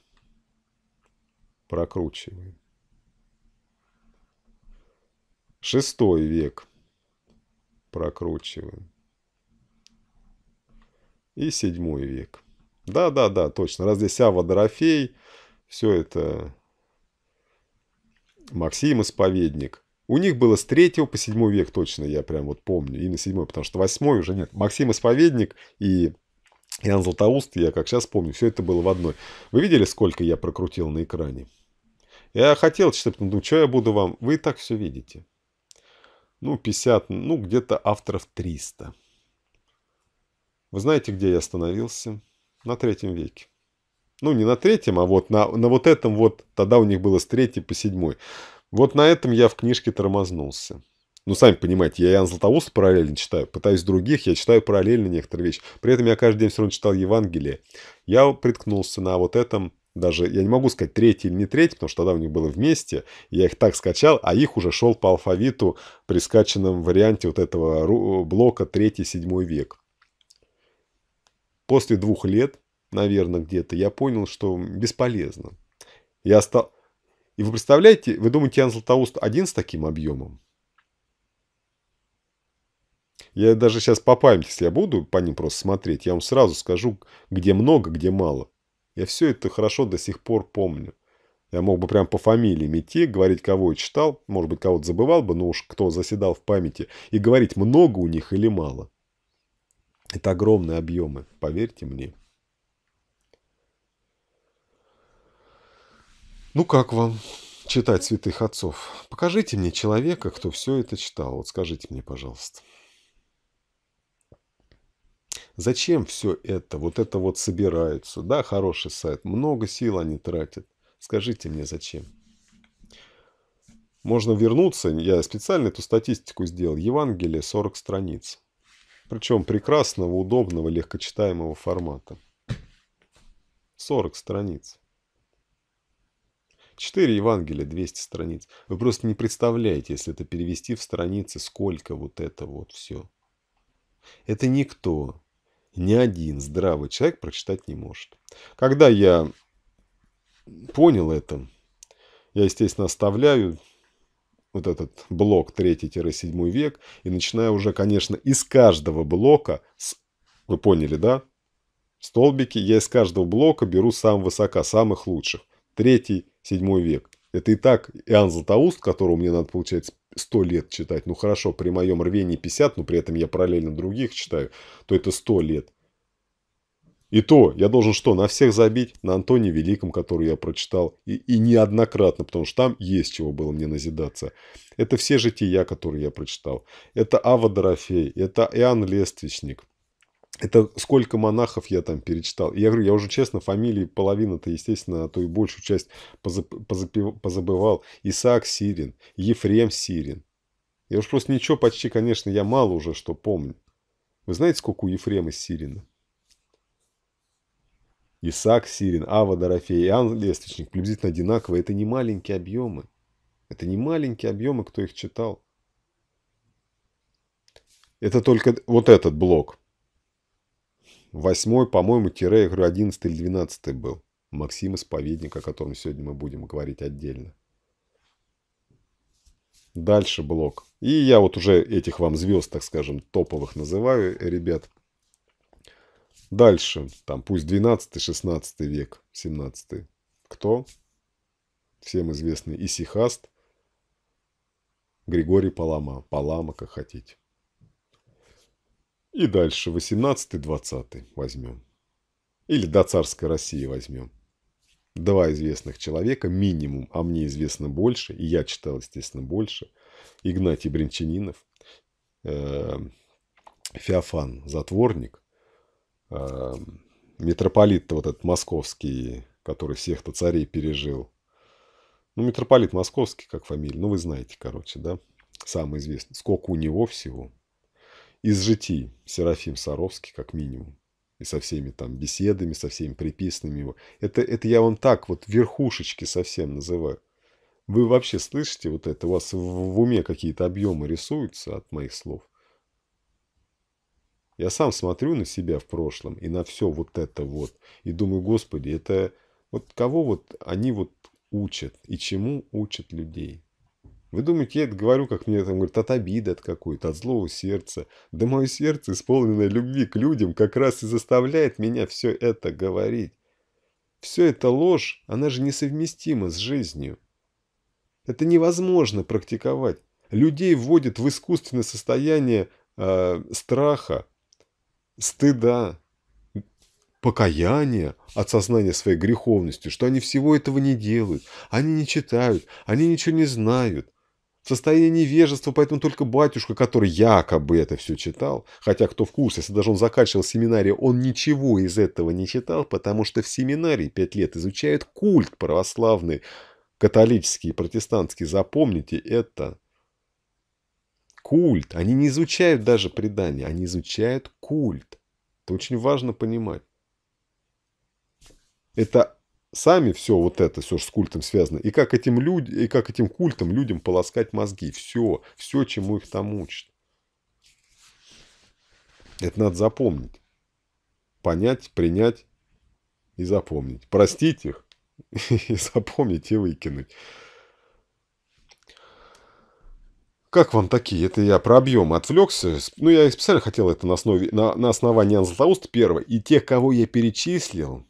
Прокручиваем. Шестой век. Прокручиваем. И седьмой век. Да-да-да, точно. Раз здесь Ава Дорофей, все это Максим Исповедник – у них было с 3 по 7 век точно, я прям вот помню, и на 7, потому что 8 уже нет. Максим Исповедник и Иоанн Златоуст, я как сейчас помню, все это было в одной. Вы видели, сколько я прокрутил на экране? Я хотел, чтобы, ну, что я буду вам... Вы и так все видите. Ну, 50, ну, где-то авторов 300. Вы знаете, где я остановился? На третьем веке. Ну, не на третьем, а вот на, на вот этом вот, тогда у них было с третьей по седьмой. Вот на этом я в книжке тормознулся. Ну, сами понимаете, я Иоанн Златоуст параллельно читаю, пытаюсь других, я читаю параллельно некоторые вещи. При этом я каждый день все равно читал Евангелие. Я приткнулся на вот этом, даже, я не могу сказать третий или не третий, потому что тогда у них было вместе, я их так скачал, а их уже шел по алфавиту при скачанном варианте вот этого блока 3 седьмой век. После двух лет, наверное, где-то, я понял, что бесполезно. Я стал... И вы представляете, вы думаете, Ян Златоуст один с таким объемом? Я даже сейчас по памяти, если я буду по ним просто смотреть, я вам сразу скажу, где много, где мало. Я все это хорошо до сих пор помню. Я мог бы прям по фамилиям идти, говорить, кого я читал, может быть, кого-то забывал бы, но уж кто заседал в памяти, и говорить, много у них или мало. Это огромные объемы, поверьте мне. Ну как вам читать святых отцов? Покажите мне человека, кто все это читал. Вот скажите мне, пожалуйста. Зачем все это? Вот это вот собираются. Да, хороший сайт. Много сил они тратят. Скажите мне, зачем? Можно вернуться. Я специально эту статистику сделал. Евангелие 40 страниц. Причем прекрасного, удобного, легкочитаемого формата. 40 страниц. Четыре Евангелия, 200 страниц. Вы просто не представляете, если это перевести в страницы, сколько вот это вот все. Это никто, ни один здравый человек прочитать не может. Когда я понял это, я, естественно, оставляю вот этот блок 3-7 век и начинаю уже, конечно, из каждого блока, с... вы поняли, да? Столбики, я из каждого блока беру сам высока, самых лучших. Третий VII век. Это и так Иоанн Златоуст, которого мне надо, получается, 100 лет читать. Ну хорошо, при моем рвении 50, но при этом я параллельно других читаю, то это 100 лет. И то, я должен что, на всех забить? На Антоне Великом, который я прочитал, и, и неоднократно, потому что там есть чего было мне назидаться. Это все жития, которые я прочитал. Это Ава Дорофей, это Иоанн Лествичник – это сколько монахов я там перечитал. И я говорю, я уже честно, фамилии половина-то, естественно, а то и большую часть позабывал. Исаак Сирин, Ефрем Сирин. Я уж просто ничего почти, конечно, я мало уже что помню. Вы знаете, сколько у Ефрема Сирина? Исаак Сирин, Ава Дорофей, Иоанн Лестничник приблизительно одинаковые. Это не маленькие объемы. Это не маленькие объемы, кто их читал. Это только вот этот блок. Восьмой, по-моему, тире, я говорю, одиннадцатый или двенадцатый был. Максим Исповедник, о котором сегодня мы будем говорить отдельно. Дальше блок. И я вот уже этих вам звезд, так скажем, топовых называю, ребят. Дальше, там пусть 12-16 век, 17 Кто? Всем известный Исихаст, Григорий Палама. Палама, как хотите. И дальше 18-20 возьмем. Или до царской России возьмем. Два известных человека, минимум, а мне известно больше, и я читал, естественно, больше. Игнатий Бринчанинов, э, Феофан Затворник, э, митрополит вот этот московский, который всех-то царей пережил. Ну, митрополит московский, как фамилия, ну, вы знаете, короче, да? Самый известный. Сколько у него всего? из житий Серафим Саровский, как минимум. И со всеми там беседами, со всеми приписанными его. Это, это я вам так вот верхушечки совсем называю. Вы вообще слышите вот это? У вас в, в уме какие-то объемы рисуются от моих слов? Я сам смотрю на себя в прошлом и на все вот это вот. И думаю, господи, это вот кого вот они вот учат и чему учат людей? Вы думаете, я это говорю, как мне там говорят, от обиды от какой-то, от злого сердца. Да мое сердце, исполненное любви к людям, как раз и заставляет меня все это говорить. Все это ложь, она же несовместима с жизнью. Это невозможно практиковать. Людей вводит в искусственное состояние э, страха, стыда, покаяния от сознания своей греховности, что они всего этого не делают, они не читают, они ничего не знают, состояние состоянии невежества, поэтому только батюшка, который якобы это все читал, хотя кто в курсе, если даже он заканчивал семинарию, он ничего из этого не читал, потому что в семинарии пять лет изучают культ православный, католический протестантский, запомните это. Культ. Они не изучают даже предания, они изучают культ. Это очень важно понимать. Это сами все вот это, все же с культом связано, и как этим, люд... и как этим культом людям полоскать мозги. Все, все, чему их там учат. Это надо запомнить. Понять, принять и запомнить. Простить их и запомнить, и выкинуть. Как вам такие? Это я про объем отвлекся. Ну, я специально хотел это на, основе, на, на основании Анна первого. И тех кого я перечислил,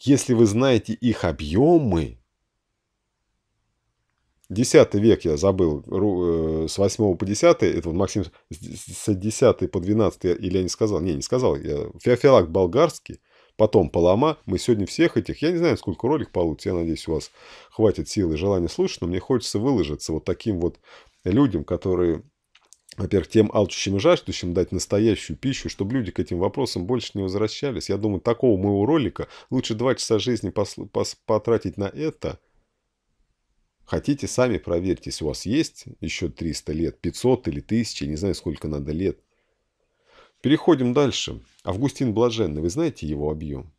если вы знаете их объемы... Десятый век я забыл, э, с 8 по 10, это вот Максим, с 10 по 12 или я не сказал, не, не сказал, я, Феофилакт Болгарский, потом Палама. Мы сегодня всех этих, я не знаю, сколько роликов получится, я надеюсь, у вас хватит силы и желания слушать, но мне хочется выложиться вот таким вот людям, которые во-первых, тем алчущим и жаждущим дать настоящую пищу, чтобы люди к этим вопросам больше не возвращались. Я думаю, такого моего ролика лучше два часа жизни потратить на это. Хотите, сами проверьте, если у вас есть еще 300 лет, 500 или 1000, не знаю, сколько надо лет. Переходим дальше. Августин Блаженный, вы знаете его объем?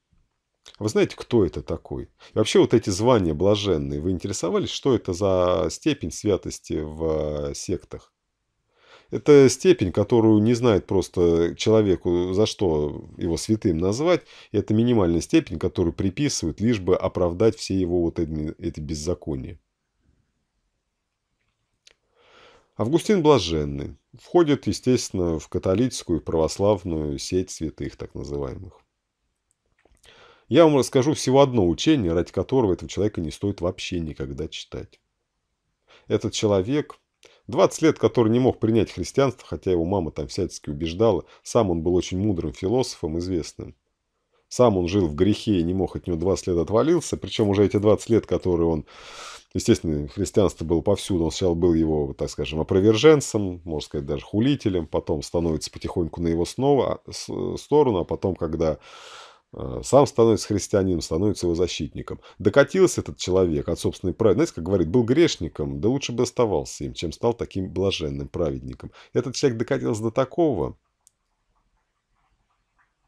Вы знаете, кто это такой? И вообще вот эти звания блаженные, вы интересовались, что это за степень святости в э, сектах? Это степень, которую не знает просто человеку, за что его святым назвать. Это минимальная степень, которую приписывают, лишь бы оправдать все его вот эти, эти беззакония. Августин Блаженный входит, естественно, в католическую и православную сеть святых, так называемых. Я вам расскажу всего одно учение, ради которого этого человека не стоит вообще никогда читать. Этот человек 20 лет, который не мог принять христианство, хотя его мама там всячески убеждала. Сам он был очень мудрым философом, известным. Сам он жил в грехе и не мог от него 20 лет отвалился. Причем уже эти 20 лет, которые он... Естественно, христианство было повсюду. Он сначала был его, так скажем, опроверженцем, можно сказать, даже хулителем. Потом становится потихоньку на его снова сторону. А потом, когда Э, сам становится христианином, становится его защитником. Докатился этот человек от собственной праведности, знаете, как говорит, был грешником, да лучше бы оставался им, чем стал таким блаженным праведником. Этот человек докатился до такого,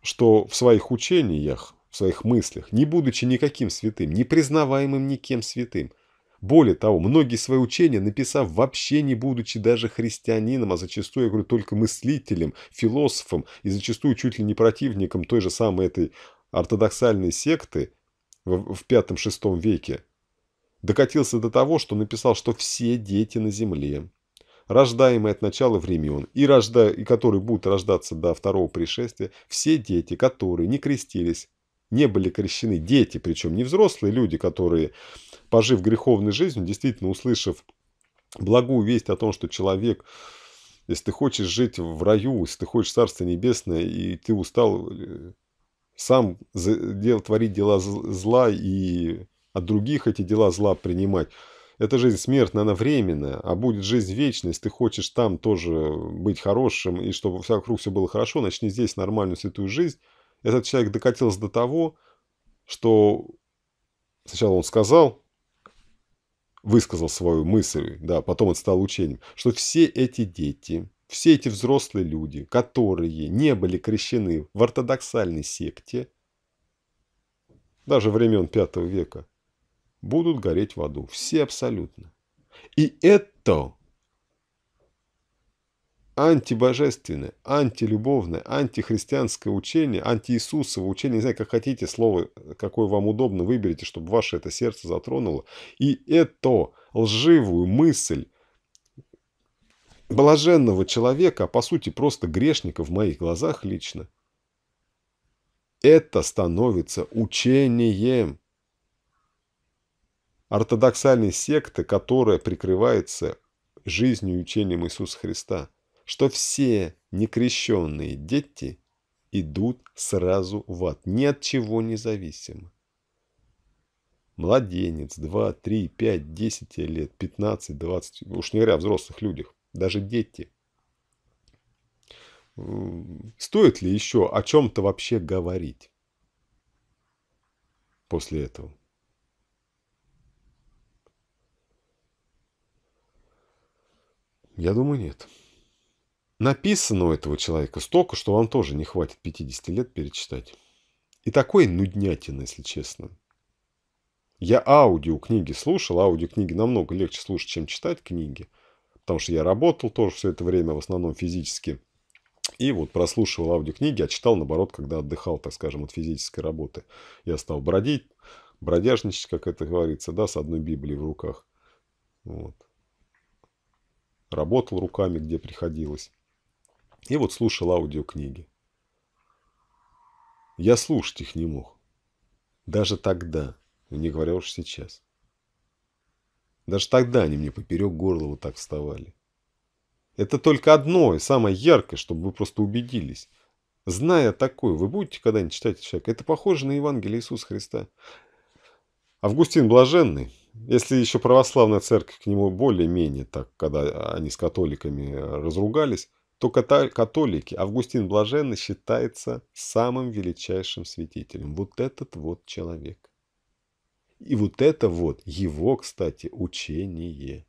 что в своих учениях, в своих мыслях, не будучи никаким святым, не признаваемым никем святым – более того, многие свои учения, написав вообще не будучи даже христианином, а зачастую, я говорю, только мыслителем, философом и зачастую чуть ли не противником той же самой этой ортодоксальной секты в V-VI веке, докатился до того, что написал, что все дети на земле, рождаемые от начала времен, и, рожда... и которые будут рождаться до второго пришествия, все дети, которые не крестились, не были крещены дети, причем не взрослые люди, которые, пожив греховной жизнью, действительно услышав благую весть о том, что человек если ты хочешь жить в раю, если ты хочешь Царство Небесное, и ты устал э, сам дел, творить дела зла и от других эти дела зла принимать, эта жизнь смертная, она временная, а будет жизнь вечная, если ты хочешь там тоже быть хорошим, и чтобы вокруг все было хорошо, начни здесь нормальную святую жизнь, этот человек докатился до того, что сначала он сказал, высказал свою мысль, да, потом это стало учением, что все эти дети, все эти взрослые люди, которые не были крещены в ортодоксальной секте, даже времен V века, будут гореть в аду. Все абсолютно. И это антибожественное, антилюбовное, антихристианское учение, антиисусово учение, не знаю, как хотите, слово, какое вам удобно, выберите, чтобы ваше это сердце затронуло. И эту лживую мысль блаженного человека, а по сути просто грешника в моих глазах лично, это становится учением ортодоксальной секты, которая прикрывается жизнью и учением Иисуса Христа – что все некрещенные дети идут сразу в ад, ни от чего не зависимо. Младенец, 2, 3, 5, 10 лет, 15, 20, уж не говоря о взрослых людях, даже дети. Стоит ли еще о чем-то вообще говорить после этого? Я думаю, нет. Написано у этого человека столько, что вам тоже не хватит 50 лет перечитать. И такой нуднятина, если честно. Я аудиокниги слушал, а аудиокниги намного легче слушать, чем читать книги, потому что я работал тоже все это время, в основном физически. И вот прослушивал аудиокниги, а читал, наоборот, когда отдыхал, так скажем, от физической работы. Я стал бродить, бродяжничать, как это говорится, да, с одной Библией в руках. Вот. Работал руками, где приходилось и вот слушал аудиокниги. Я слушать их не мог. Даже тогда, не говоря уж сейчас. Даже тогда они мне поперек горла вот так вставали. Это только одно и самое яркое, чтобы вы просто убедились. Зная такое, вы будете когда-нибудь читать человека? Это похоже на Евангелие Иисуса Христа. Августин Блаженный, если еще православная церковь к нему более-менее так, когда они с католиками разругались, то католики Августин Блаженный считается самым величайшим святителем. Вот этот вот человек. И вот это вот его, кстати, учение.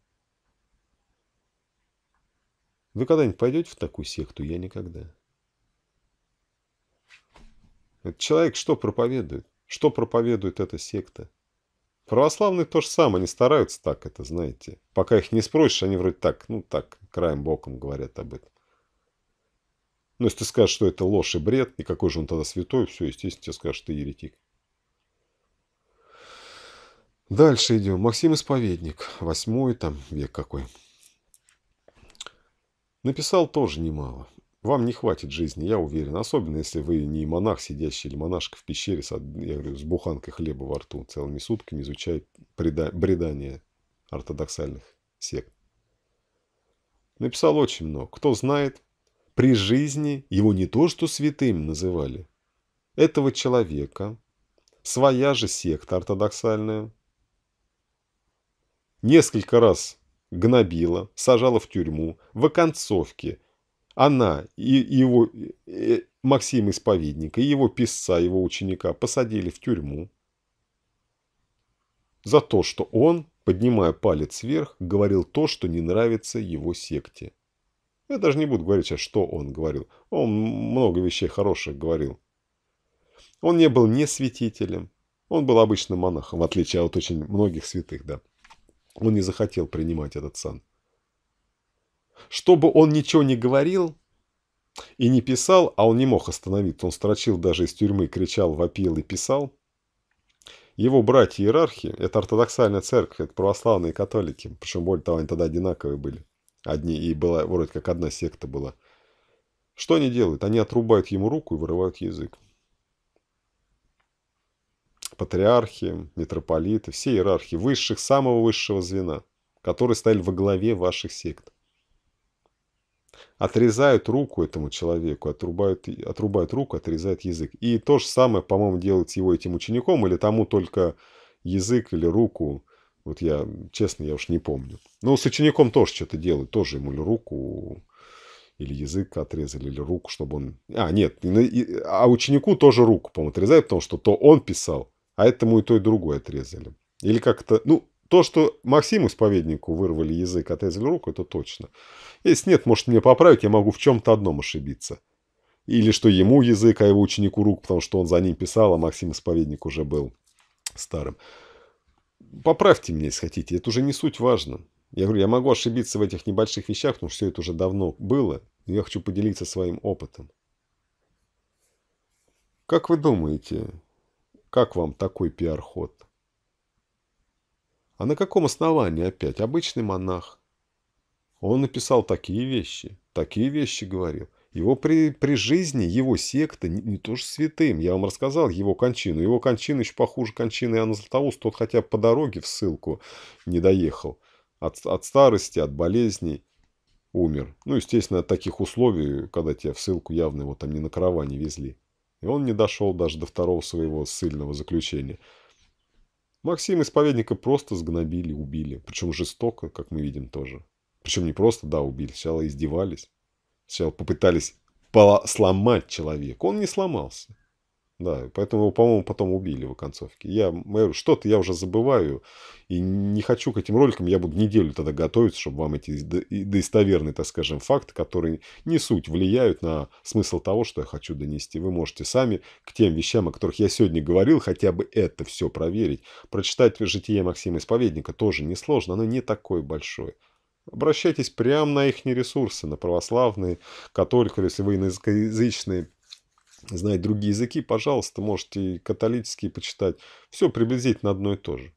Вы когда-нибудь пойдете в такую секту? Я никогда. Этот человек что проповедует? Что проповедует эта секта? Православные то же самое, они стараются так это, знаете. Пока их не спросишь, они вроде так, ну так, краем боком говорят об этом. Но ну, если ты скажешь, что это ложь и бред, и какой же он тогда святой, все, естественно, тебе скажут, что ты еретик. Дальше идем. Максим Исповедник, восьмой там век какой. Написал тоже немало. Вам не хватит жизни, я уверен. Особенно, если вы не монах, сидящий или монашка в пещере с, я говорю, с буханкой хлеба во рту, целыми сутками изучает бреда, бредания ортодоксальных сект. Написал очень много. Кто знает, при жизни его не то что святым называли. Этого человека, своя же секта ортодоксальная, несколько раз гнобила, сажала в тюрьму, в оконцовке. Она и его и э, Максима Исповедника, и его писца, его ученика посадили в тюрьму за то, что он, поднимая палец вверх, говорил то, что не нравится его секте. Я даже не буду говорить сейчас, что он говорил. Он много вещей хороших говорил. Он не был не святителем. Он был обычным монахом, в отличие от очень многих святых, да. Он не захотел принимать этот сан. Чтобы он ничего не говорил и не писал, а он не мог остановиться, он строчил даже из тюрьмы, кричал, вопил и писал, его братья-иерархи – это ортодоксальная церковь, это православные католики, причем более того, они тогда одинаковые были – Одни, и была вроде как одна секта была. Что они делают? Они отрубают ему руку и вырывают язык. Патриархи, митрополиты, все иерархи высших, самого высшего звена, которые стояли во главе ваших сект. Отрезают руку этому человеку, отрубают, отрубают руку, отрезают язык. И то же самое, по-моему, делают его этим учеником, или тому только язык или руку вот я, честно, я уж не помню. Но с учеником тоже что-то делают. Тоже ему руку, или язык отрезали, или руку, чтобы он... А, нет, а ученику тоже руку, по-моему, отрезали, потому что то он писал, а этому и то, и другое отрезали. Или как-то... Ну, то, что Максиму исповеднику вырвали язык, отрезали руку, это точно. Если нет, может мне поправить, я могу в чем-то одном ошибиться. Или что ему язык, а его ученику руку, потому что он за ним писал, а Максим исповедник уже был старым поправьте меня, если хотите, это уже не суть важно. Я говорю, я могу ошибиться в этих небольших вещах, потому что все это уже давно было, но я хочу поделиться своим опытом. Как вы думаете, как вам такой пиар-ход? А на каком основании опять? Обычный монах. Он написал такие вещи, такие вещи говорил. Его при, при жизни, его секта не, не то же святым. Я вам рассказал его кончину. Его кончина еще похуже кончины Иоанна Златоуста. Тот хотя бы по дороге в ссылку не доехал. От, от старости, от болезней умер. Ну, естественно, от таких условий, когда тебя в ссылку явно его там не на караване везли. И он не дошел даже до второго своего ссыльного заключения. Максим Исповедника просто сгнобили, убили. Причем жестоко, как мы видим тоже. Причем не просто, да, убили, сначала издевались. Сначала попытались сломать человека. Он не сломался. Да, поэтому его, по-моему, потом убили в оконцовке. Я, я что-то я уже забываю и не хочу к этим роликам. Я буду неделю тогда готовиться, чтобы вам эти достоверные, так скажем, факты, которые не суть влияют на смысл того, что я хочу донести. Вы можете сами к тем вещам, о которых я сегодня говорил, хотя бы это все проверить. Прочитать «Житие Максима Исповедника» тоже несложно, оно не такое большое. Обращайтесь прямо на их ресурсы, на православные, католиков, если вы иноязычные, знаете другие языки, пожалуйста, можете и католические почитать. Все приблизительно одно и то же.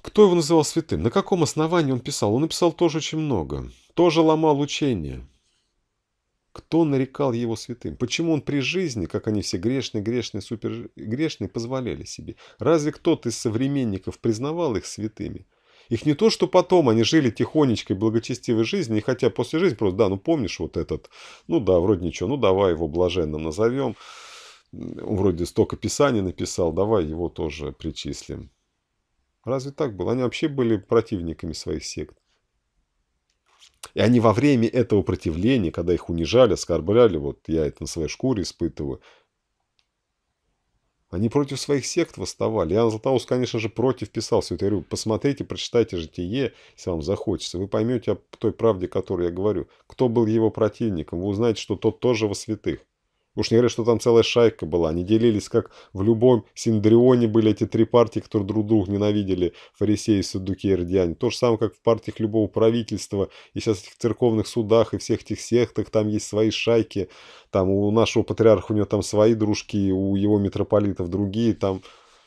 Кто его называл святым? На каком основании он писал? Он написал тоже очень много. Тоже ломал учение. Кто нарекал его святым? Почему он при жизни, как они все грешные, грешные, супер грешные, позволяли себе? Разве кто-то из современников признавал их святыми? Их не то, что потом они жили тихонечкой благочестивой жизнью, и хотя после жизни просто, да, ну помнишь вот этот, ну да, вроде ничего, ну давай его блаженным назовем, вроде столько писаний написал, давай его тоже причислим. Разве так было? Они вообще были противниками своих сект. И они во время этого противления, когда их унижали, оскорбляли, вот я это на своей шкуре испытываю, они против своих сект восставали. Иоанн Златоуст, конечно же, против писал все это. Я говорю, посмотрите, прочитайте «Житие», если вам захочется. Вы поймете о той правде, о которой я говорю. Кто был его противником. Вы узнаете, что тот тоже во святых. Уж не говоря, что там целая шайка была. Они делились, как в любом Синдрионе были эти три партии, которые друг друга ненавидели, фарисеи, саддуки и ирдиане. То же самое, как в партиях любого правительства, и сейчас в этих церковных судах, и всех этих сектах, там есть свои шайки. Там у нашего патриарха у него там свои дружки, у его митрополитов другие, там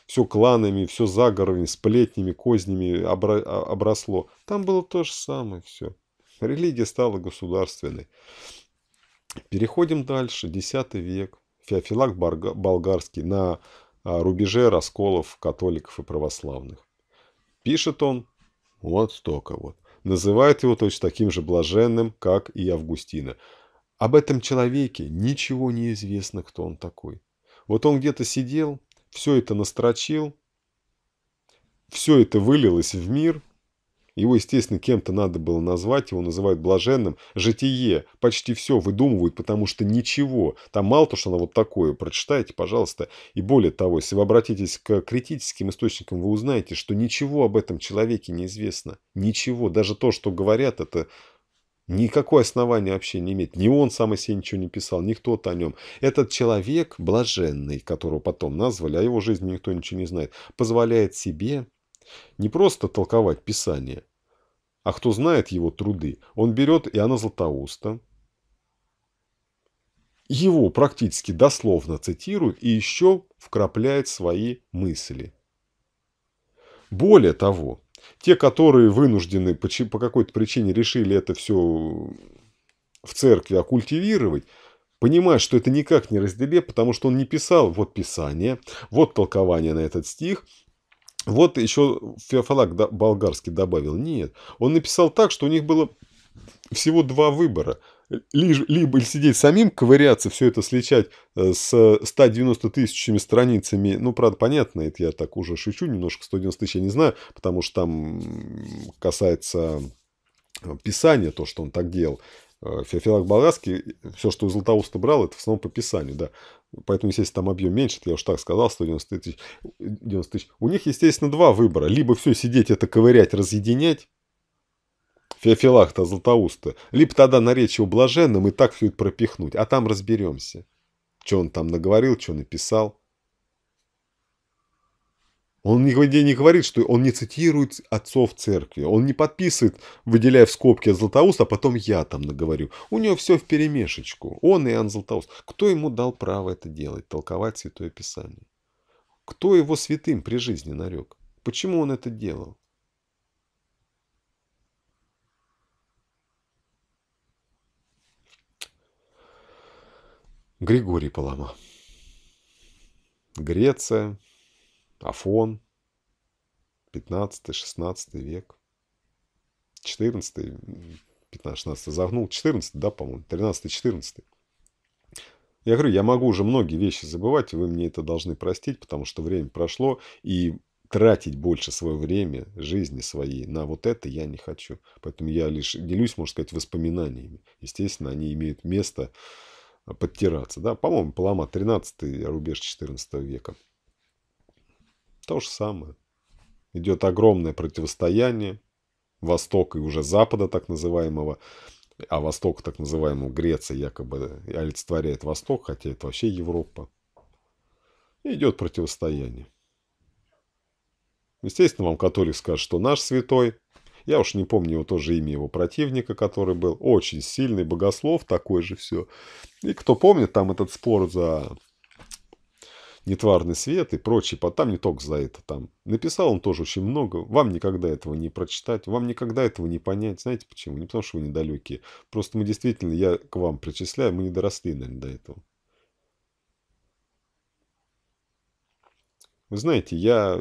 все кланами, все загорами, сплетнями, кознями обра... А, обросло. Там было то же самое все. Религия стала государственной. Переходим дальше. X век. Феофилак болгарский на а, рубеже расколов католиков и православных. Пишет он вот столько вот. Называет его точно таким же блаженным, как и Августина. Об этом человеке ничего не известно, кто он такой. Вот он где-то сидел, все это настрочил, все это вылилось в мир, его, естественно, кем-то надо было назвать, его называют блаженным. Житие. Почти все выдумывают, потому что ничего. Там мало то, что она вот такое. Прочитайте, пожалуйста. И более того, если вы обратитесь к критическим источникам, вы узнаете, что ничего об этом человеке не известно Ничего. Даже то, что говорят, это Никакое основания вообще не имеет. Ни он сам о себе ничего не писал, ни кто-то о нем. Этот человек, блаженный, которого потом назвали, а его жизни никто ничего не знает, позволяет себе не просто толковать Писание. А кто знает его труды, он берет Иоанна Златоуста, его практически дословно цитирует и еще вкрапляет свои мысли. Более того, те, которые вынуждены по какой-то причине решили это все в церкви оккультивировать, понимают, что это никак не разделе, потому что он не писал вот писание, вот толкование на этот стих, вот еще Феофалак болгарский добавил. Нет, он написал так, что у них было всего два выбора. Либо сидеть самим, ковыряться, все это сличать э, с 190 тысячами страницами. Ну, правда, понятно, это я так уже шучу немножко, 190 тысяч я не знаю, потому что там касается э, писания, то, что он так делал. Э, Феофилак Болгарский, все, что у Златоуста брал, это в основном по писанию, да. Поэтому, естественно, там объем меньше, я уж так сказал, 190 тысяч, 90 тысяч. У них, естественно, два выбора. Либо все сидеть это ковырять, разъединять, Феофилакта Златоуста, либо тогда наречь его блаженным и так все это пропихнуть, а там разберемся. Что он там наговорил, что написал. Он нигде не говорит, что он не цитирует отцов церкви, он не подписывает, выделяя в скобки Златоуст, а потом я там наговорю. У него все в перемешечку. Он и Иоанн Златоуст. Кто ему дал право это делать, толковать Святое Писание? Кто его святым при жизни нарек? Почему он это делал? Григорий Палама. Греция, Афон, 15-16 век, 14 15-16 загнул, 14 да, по-моему, 13-14. Я говорю, я могу уже многие вещи забывать, и вы мне это должны простить, потому что время прошло, и тратить больше свое время, жизни своей на вот это я не хочу. Поэтому я лишь делюсь, можно сказать, воспоминаниями. Естественно, они имеют место подтираться. Да? По-моему, Палама 13 рубеж 14 века. То же самое. Идет огромное противостояние Востока и уже Запада так называемого, а Восток так называемого Греция якобы олицетворяет Восток, хотя это вообще Европа. И идет противостояние. Естественно, вам католик скажет, что наш святой, я уж не помню его тоже имя его противника, который был очень сильный богослов, такой же все. И кто помнит, там этот спор за нетварный свет и прочее, а там не только за это там. Написал он тоже очень много, вам никогда этого не прочитать, вам никогда этого не понять. Знаете почему? Не потому, что вы недалекие. Просто мы действительно, я к вам причисляю, мы не доросли, наверное, до этого. Вы знаете, я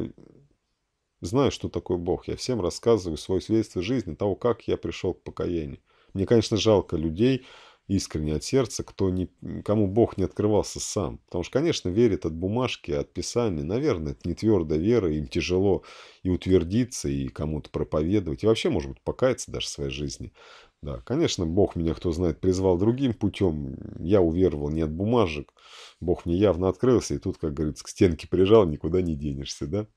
знаю, что такое Бог. Я всем рассказываю свое свидетельство жизни, того, как я пришел к покаянию. Мне, конечно, жалко людей, искренне от сердца, кто не, кому Бог не открывался сам. Потому что, конечно, верит от бумажки, от писания. Наверное, это не твердая вера, им тяжело и утвердиться, и кому-то проповедовать, и вообще, может быть, покаяться даже в своей жизни. Да, конечно, Бог меня, кто знает, призвал другим путем. Я уверовал не от бумажек. Бог мне явно открылся, и тут, как говорится, к стенке прижал, никуда не денешься, да?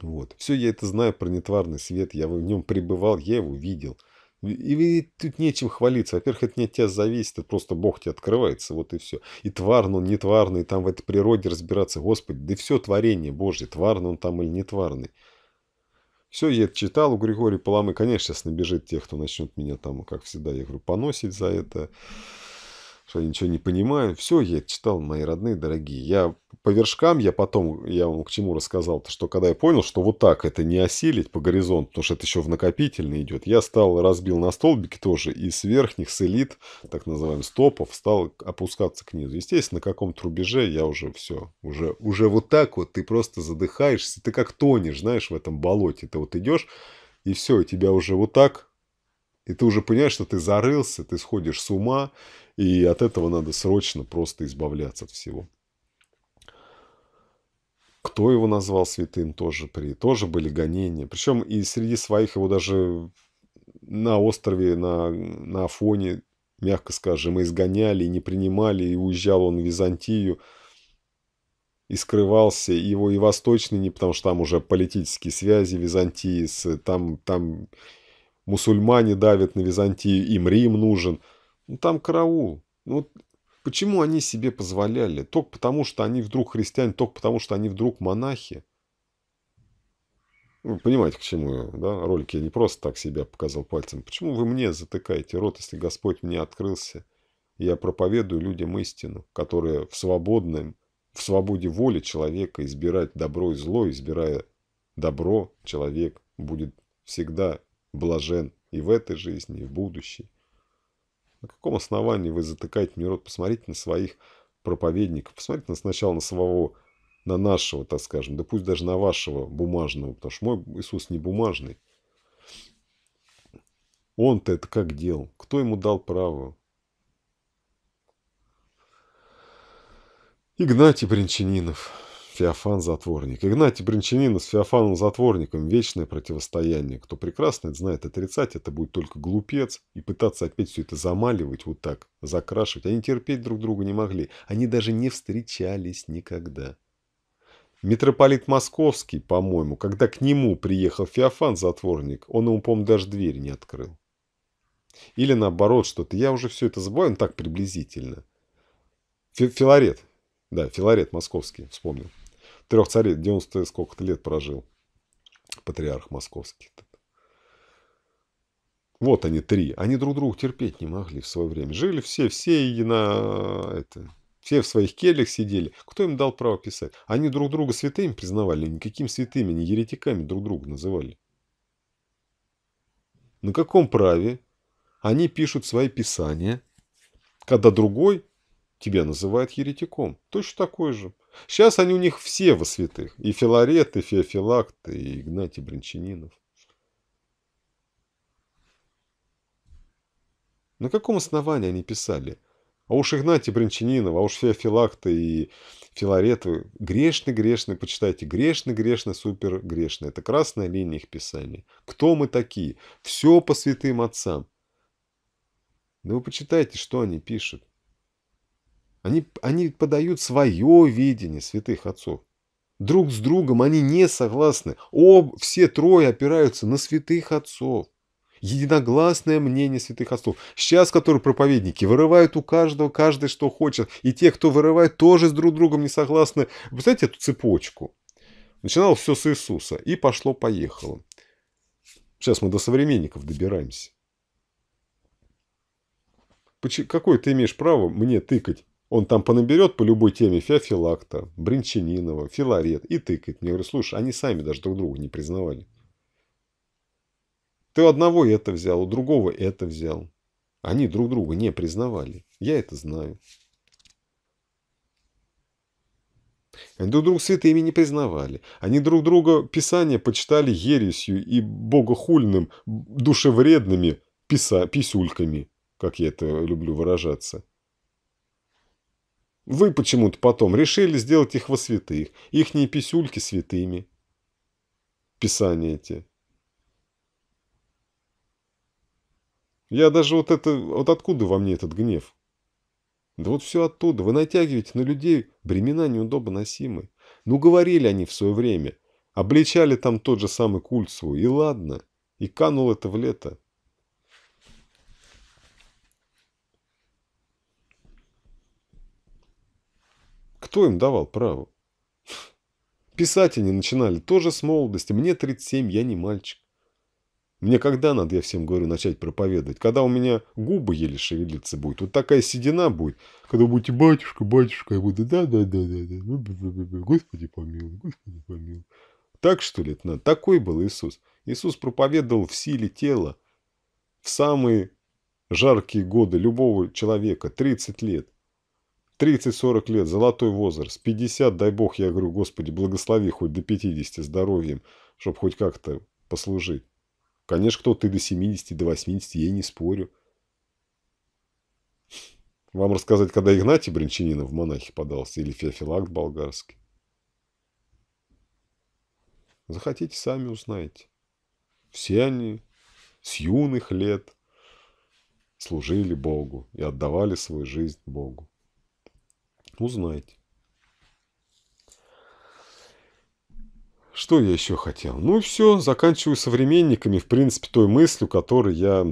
Вот. Все я это знаю про нетварный свет, я в нем пребывал, я его видел – и тут нечем хвалиться. Во-первых, это не от тебя зависит, это просто Бог тебе открывается, вот и все. И тварно он, не тварный, там в этой природе разбираться, Господи, да все творение Божье, тварный он там или не тварный. Все, я это читал у Григория Паламы. Конечно, сейчас набежит тех, кто начнет меня там, как всегда, я говорю, поносить за это что я ничего не понимаю. Все я читал, мои родные, дорогие. Я по вершкам, я потом, я вам к чему рассказал, что когда я понял, что вот так это не осилить по горизонту, потому что это еще в накопительный идет, я стал, разбил на столбики тоже, и с верхних, с элит, так называемых стопов, стал опускаться к низу. Естественно, на каком трубеже, я уже все, уже, уже вот так вот, ты просто задыхаешься, ты как тонешь, знаешь, в этом болоте, ты вот идешь, и все, тебя уже вот так и ты уже понимаешь, что ты зарылся, ты сходишь с ума, и от этого надо срочно просто избавляться от всего. Кто его назвал святым, тоже, при, тоже были гонения. Причем и среди своих его даже на острове, на, на Афоне, мягко скажем, изгоняли, не принимали, и уезжал он в Византию, и скрывался, его и восточный, не потому что там уже политические связи Византии, с, там, там Мусульмане давят на Византию, им Рим нужен. Ну, там караул. Ну, вот почему они себе позволяли? Только потому, что они вдруг христиане, только потому, что они вдруг монахи. Вы понимаете, к чему да? ролики я не просто так себя показал пальцем. Почему вы мне затыкаете рот, если Господь мне открылся? Я проповедую людям истину, которая в свободном, в свободе воли человека избирать добро и зло, избирая добро, человек будет всегда блажен и в этой жизни, и в будущей. На каком основании вы затыкаете мне рот? Посмотрите на своих проповедников, посмотрите сначала на своего, на нашего, так скажем, да пусть даже на вашего бумажного, потому что мой Иисус не бумажный. Он-то это как делал? Кто ему дал право? Игнатий Бринчанинов. Феофан Затворник. Игнатий Бринчанина с Феофаном Затворником – вечное противостояние. Кто прекрасно это знает, отрицать это будет только глупец. И пытаться опять все это замаливать вот так, закрашивать. Они терпеть друг друга не могли. Они даже не встречались никогда. Митрополит Московский, по-моему, когда к нему приехал Феофан Затворник, он ему, по-моему, даже дверь не открыл. Или наоборот что-то. Я уже все это забываю, но ну, так приблизительно. Филарет. Да, Филарет Московский, вспомнил трех царей, 90 сколько-то лет прожил патриарх московский. Вот они три. Они друг друга терпеть не могли в свое время. Жили все, все и на это, все в своих кельях сидели. Кто им дал право писать? Они друг друга святыми признавали, никаким святыми, не еретиками друг друга называли. На каком праве они пишут свои писания, когда другой тебя называет еретиком? Точно такой же. Сейчас они у них все во святых. И Филарет, и Феофилакт, и Игнатий Брянчанинов. На каком основании они писали? А уж Игнатий Брянчанинов, а уж Феофилакты и Филареты Грешны, грешны, почитайте. Грешны, грешны, супер грешны. Это красная линия их писания. Кто мы такие? Все по святым отцам. Да вы почитайте, что они пишут. Они, они подают свое видение святых отцов. Друг с другом они не согласны. Об, все трое опираются на святых отцов. Единогласное мнение святых отцов. Сейчас, которые проповедники, вырывают у каждого, каждый что хочет. И те, кто вырывает, тоже с друг другом не согласны. Представляете эту цепочку? Начинал все с Иисуса. И пошло-поехало. Сейчас мы до современников добираемся. Какое ты имеешь право мне тыкать он там понаберет по любой теме Феофилакта, Бринчанинова, Филарет и тыкает. Мне говорю, слушай, они сами даже друг друга не признавали. Ты у одного это взял, у другого это взял. Они друг друга не признавали. Я это знаю. Они друг друга святыми не признавали. Они друг друга писание почитали ересью и богохульным, душевредными писа, писюльками, как я это люблю выражаться. Вы почему-то потом решили сделать их во святых, ихние писюльки святыми. Писания эти. Я даже вот это... Вот откуда во мне этот гнев? Да вот все оттуда. Вы натягиваете на людей бремена неудобоносимые. Ну, говорили они в свое время. Обличали там тот же самый культ свой. И ладно. И канул это в лето. Кто им давал право? Писать они начинали тоже с молодости. Мне 37, я не мальчик. Мне когда надо, я всем говорю, начать проповедовать? Когда у меня губы еле шевелиться будет. Вот такая седина будет. Когда вы будете, батюшка, батюшка, я буду, да-да-да-да-да, Господи помилуй, Господи помилуй. Так что ли это надо? Такой был Иисус. Иисус проповедовал в силе тела в самые жаркие годы любого человека, 30 лет. 30-40 лет, золотой возраст, 50, дай бог, я говорю, Господи, благослови хоть до 50 здоровьем, чтобы хоть как-то послужить. Конечно, кто ты до 70, до 80, я не спорю. Вам рассказать, когда Игнатий Бринчанинов в монахи подался или Феофилакт болгарский? Захотите, сами узнаете. Все они с юных лет служили Богу и отдавали свою жизнь Богу. Узнаете. Что я еще хотел? Ну и все, заканчиваю современниками, в принципе, той мыслью, которую я,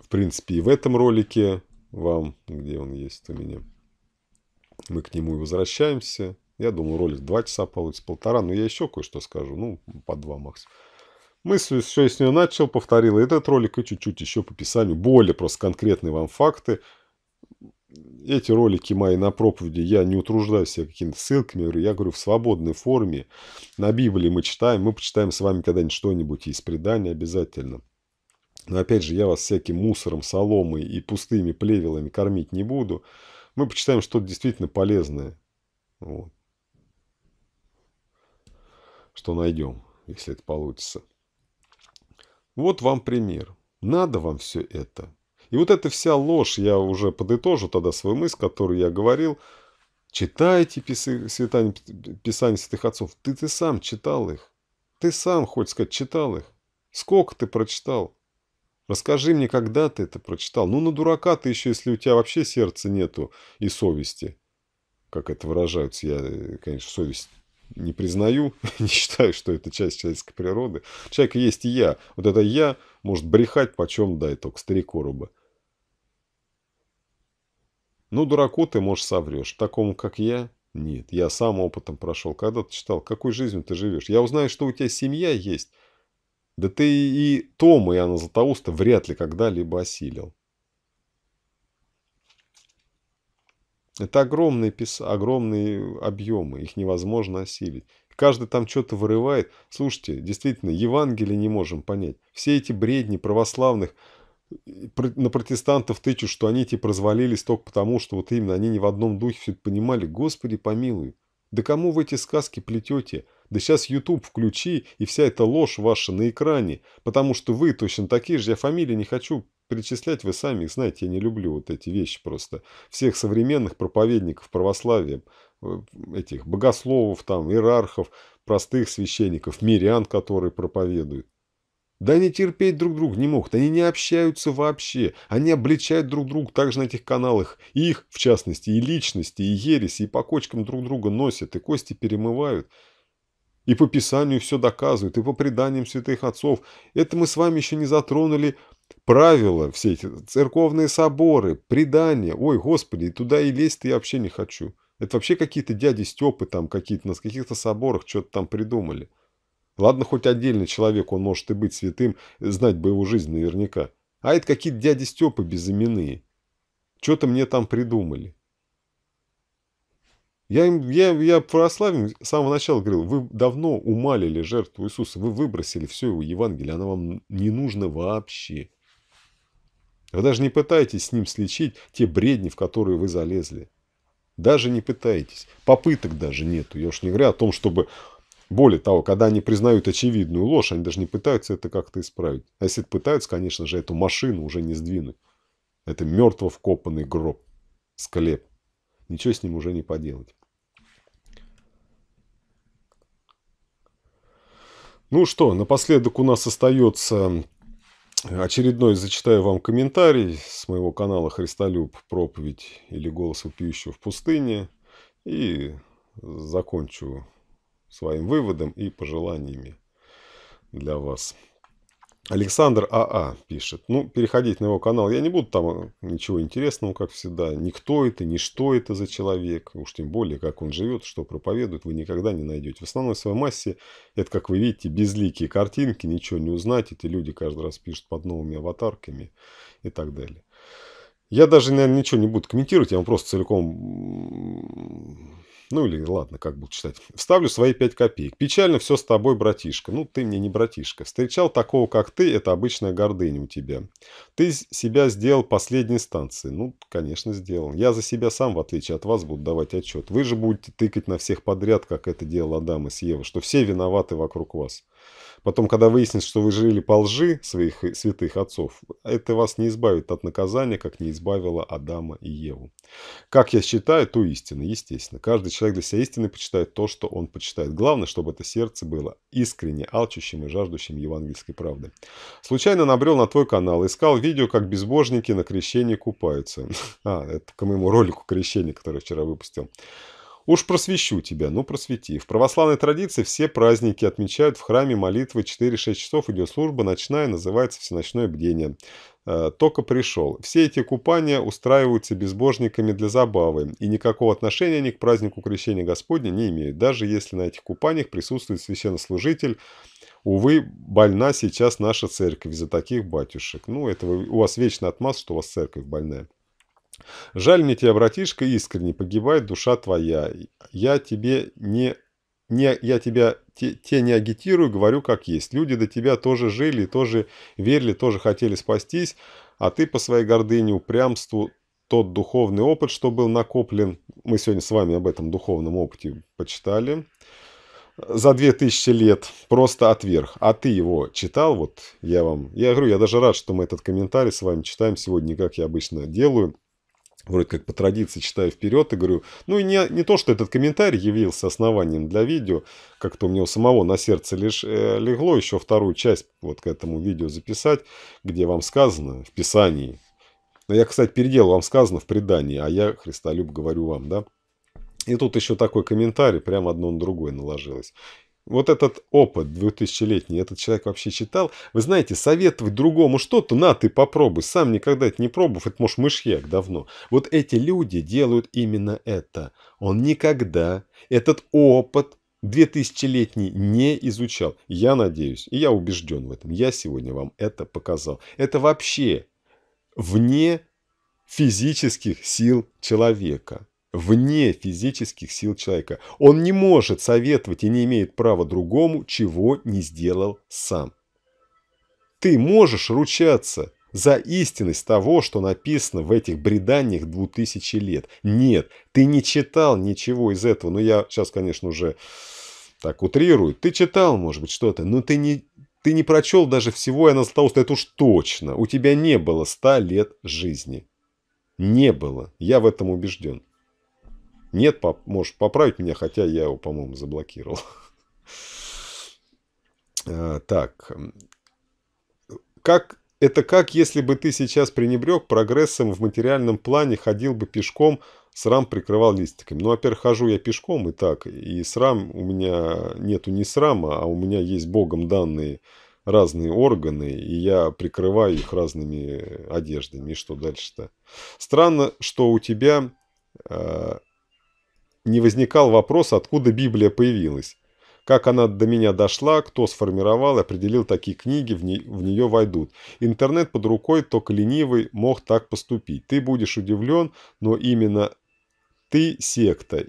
в принципе, и в этом ролике вам, где он есть у меня. Мы к нему и возвращаемся. Я думаю, ролик 2 часа получится, полтора, но я еще кое-что скажу, ну, по 2 максимум. Мысль все с нее начал, повторил этот ролик и чуть-чуть еще по писанию более просто конкретные вам факты – эти ролики мои на проповеди, я не утруждаю себя какими-то ссылками, я говорю в свободной форме, на Библии мы читаем, мы почитаем с вами когда-нибудь что-нибудь из предания обязательно. Но опять же, я вас всяким мусором, соломой и пустыми плевелами кормить не буду. Мы почитаем что-то действительно полезное. Вот. Что найдем, если это получится. Вот вам пример. Надо вам все это. И вот эта вся ложь, я уже подытожу тогда свою мысль, которую я говорил. Читайте писание, святых отцов. Ты, ты сам читал их. Ты сам, хоть сказать, читал их. Сколько ты прочитал? Расскажи мне, когда ты это прочитал. Ну, на дурака ты еще, если у тебя вообще сердца нету и совести. Как это выражаются, я, конечно, совесть не признаю, не считаю, что это часть человеческой природы. Человек есть и я. Вот это я может брехать почем дай только старикороба. Ну, дураку ты, можешь соврешь. Такому, как я? Нет, я сам опытом прошел. Когда ты читал, какой жизнью ты живешь? Я узнаю, что у тебя семья есть. Да ты и Тома и Анна Златоуста вряд ли когда-либо осилил. Это огромные, пис... огромные объемы, их невозможно осилить. Каждый там что-то вырывает. Слушайте, действительно, Евангелие не можем понять. Все эти бредни православных – на протестантов тычут, что они типа развалились только потому, что вот именно они не в одном духе все это понимали. Господи помилуй. Да кому вы эти сказки плетете? Да сейчас YouTube включи, и вся эта ложь ваша на экране, потому что вы точно такие же, я фамилии не хочу перечислять, вы сами их знаете, я не люблю вот эти вещи просто. Всех современных проповедников православия, э, этих богословов, там, иерархов, простых священников, мирян, которые проповедуют. Да они терпеть друг друга не могут, они не общаются вообще, они обличают друг друга также на этих каналах, и их, в частности, и личности, и ереси, и по кочкам друг друга носят, и кости перемывают, и по Писанию все доказывают, и по преданиям святых отцов. Это мы с вами еще не затронули правила все эти, церковные соборы, предания. Ой, Господи, туда и лезть-то я вообще не хочу. Это вообще какие-то дяди Степы там какие-то на каких-то соборах что-то там придумали. Ладно, хоть отдельный человек, он может и быть святым, знать бы его жизнь наверняка. А это какие-то дяди Степы безыменные. Что-то мне там придумали. Я, я, я православием с самого начала говорил, вы давно умалили жертву Иисуса, вы выбросили все его Евангелие, оно вам не нужно вообще. Вы даже не пытаетесь с ним слечить те бредни, в которые вы залезли. Даже не пытаетесь. Попыток даже нету. Я уж не говорю о том, чтобы более того, когда они признают очевидную ложь, они даже не пытаются это как-то исправить. А если пытаются, конечно же, эту машину уже не сдвинуть. Это мертво вкопанный гроб, склеп. Ничего с ним уже не поделать. Ну что, напоследок у нас остается очередной, зачитаю вам комментарий с моего канала «Христолюб. Проповедь» или «Голос вопиющего в пустыне». И закончу своим выводом и пожеланиями для вас. Александр АА а пишет. Ну, переходить на его канал я не буду, там э, ничего интересного, как всегда. Никто это, ни что это за человек, уж тем более, как он живет, что проповедует, вы никогда не найдете. В основной своей массе это, как вы видите, безликие картинки, ничего не узнать. Эти люди каждый раз пишут под новыми аватарками и так далее. Я даже, наверное, ничего не буду комментировать, я вам просто целиком ну или ладно, как буду читать. Вставлю свои пять копеек. Печально все с тобой, братишка. Ну, ты мне не братишка. Встречал такого, как ты, это обычная гордыня у тебя. Ты себя сделал последней станции. Ну, конечно, сделал. Я за себя сам, в отличие от вас, буду давать отчет. Вы же будете тыкать на всех подряд, как это делал Адам и Сева, что все виноваты вокруг вас. Потом, когда выяснится, что вы жили по лжи своих святых отцов, это вас не избавит от наказания, как не избавило Адама и Еву. Как я считаю, то истина, естественно. Каждый человек для себя истины почитает то, что он почитает. Главное, чтобы это сердце было искренне алчущим и жаждущим евангельской правды. Случайно набрел на твой канал, искал видео, как безбожники на крещении купаются. А, это к моему ролику крещения, который вчера выпустил. Уж просвещу тебя, ну просвети. В православной традиции все праздники отмечают в храме молитвы 4-6 часов идет служба ночная, называется всеночное бдение. Э, только пришел. Все эти купания устраиваются безбожниками для забавы, и никакого отношения они к празднику Крещения Господня не имеют, даже если на этих купаниях присутствует священнослужитель, Увы, больна сейчас наша церковь из за таких батюшек. Ну, это вы, у вас вечно отмаз, что у вас церковь больная. Жаль мне тебя, братишка, искренне, погибает душа твоя. Я тебе не... Не, я тебя те, те не агитирую, говорю как есть. Люди до тебя тоже жили, тоже верили, тоже хотели спастись, а ты по своей гордыне, упрямству, тот духовный опыт, что был накоплен, мы сегодня с вами об этом духовном опыте почитали, за две тысячи лет просто отверг. А ты его читал, вот я вам, я говорю, я даже рад, что мы этот комментарий с вами читаем сегодня, как я обычно делаю, вроде как по традиции читаю вперед и говорю, ну и не, не то, что этот комментарий явился основанием для видео, как-то у меня у самого на сердце лишь э, легло еще вторую часть вот к этому видео записать, где вам сказано в Писании. Но я, кстати, переделал, вам сказано в предании, а я, Христолюб, говорю вам, да? И тут еще такой комментарий, прямо одно на другое наложилось вот этот опыт 2000-летний, этот человек вообще читал, вы знаете, советовать другому что-то, на, ты попробуй, сам никогда это не пробовав, это, может, мышьяк давно. Вот эти люди делают именно это. Он никогда этот опыт 2000-летний не изучал. Я надеюсь, и я убежден в этом, я сегодня вам это показал. Это вообще вне физических сил человека вне физических сил человека. Он не может советовать и не имеет права другому, чего не сделал сам. Ты можешь ручаться за истинность того, что написано в этих бреданиях 2000 лет. Нет, ты не читал ничего из этого. Ну, я сейчас, конечно, уже так утрирую. Ты читал, может быть, что-то, но ты не, ты не прочел даже всего Иоанна Златоуста. Это уж точно. У тебя не было ста лет жизни. Не было. Я в этом убежден. Нет, пап, можешь поправить меня, хотя я его, по-моему, заблокировал. А, так. Как, это как если бы ты сейчас пренебрег прогрессом в материальном плане, ходил бы пешком, срам прикрывал листиками. Ну, во-первых, хожу я пешком и так, и срам у меня нету не срама, а у меня есть богом данные разные органы, и я прикрываю их разными одеждами. И что дальше-то? Странно, что у тебя э, не возникал вопрос, откуда Библия появилась, как она до меня дошла, кто сформировал и определил такие книги, в, не, в нее войдут. Интернет под рукой, только ленивый мог так поступить. Ты будешь удивлен, но именно ты секта.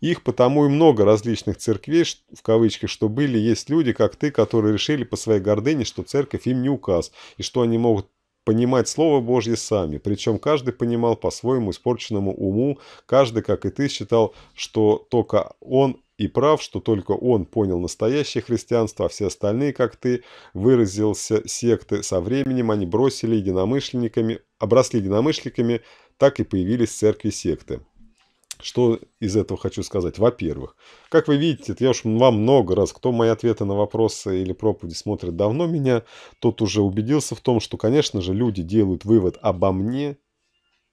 Их потому и много различных церквей, в кавычках, что были, есть люди, как ты, которые решили по своей гордыне, что церковь им не указ, и что они могут понимать Слово Божье сами, причем каждый понимал по своему испорченному уму, каждый, как и ты, считал, что только он и прав, что только он понял настоящее христианство, а все остальные, как ты, выразился секты. Со временем они бросили единомышленниками, обросли единомышленниками, так и появились церкви секты. Что из этого хочу сказать? Во-первых, как вы видите, я уж вам много раз, кто мои ответы на вопросы или проповеди смотрит давно меня, тот уже убедился в том, что, конечно же, люди делают вывод обо мне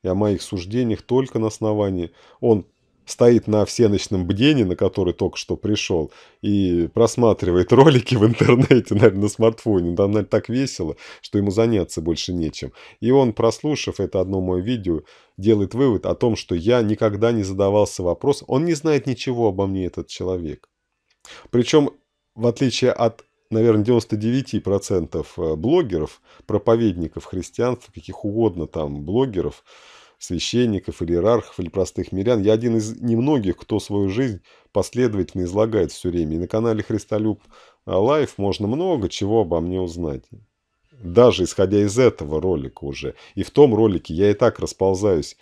и о моих суждениях только на основании. Он стоит на всеночном бдении, на который только что пришел, и просматривает ролики в интернете, наверное, на смартфоне. Там, наверное, так весело, что ему заняться больше нечем. И он, прослушав это одно мое видео, делает вывод о том, что я никогда не задавался вопросом. Он не знает ничего обо мне, этот человек. Причем, в отличие от наверное, 99% э, блогеров, проповедников христианства, каких угодно там блогеров, священников или иерархов или простых мирян. Я один из немногих, кто свою жизнь последовательно излагает все время. И на канале Христолюб Лайф можно много чего обо мне узнать. Даже исходя из этого ролика уже. И в том ролике я и так расползаюсь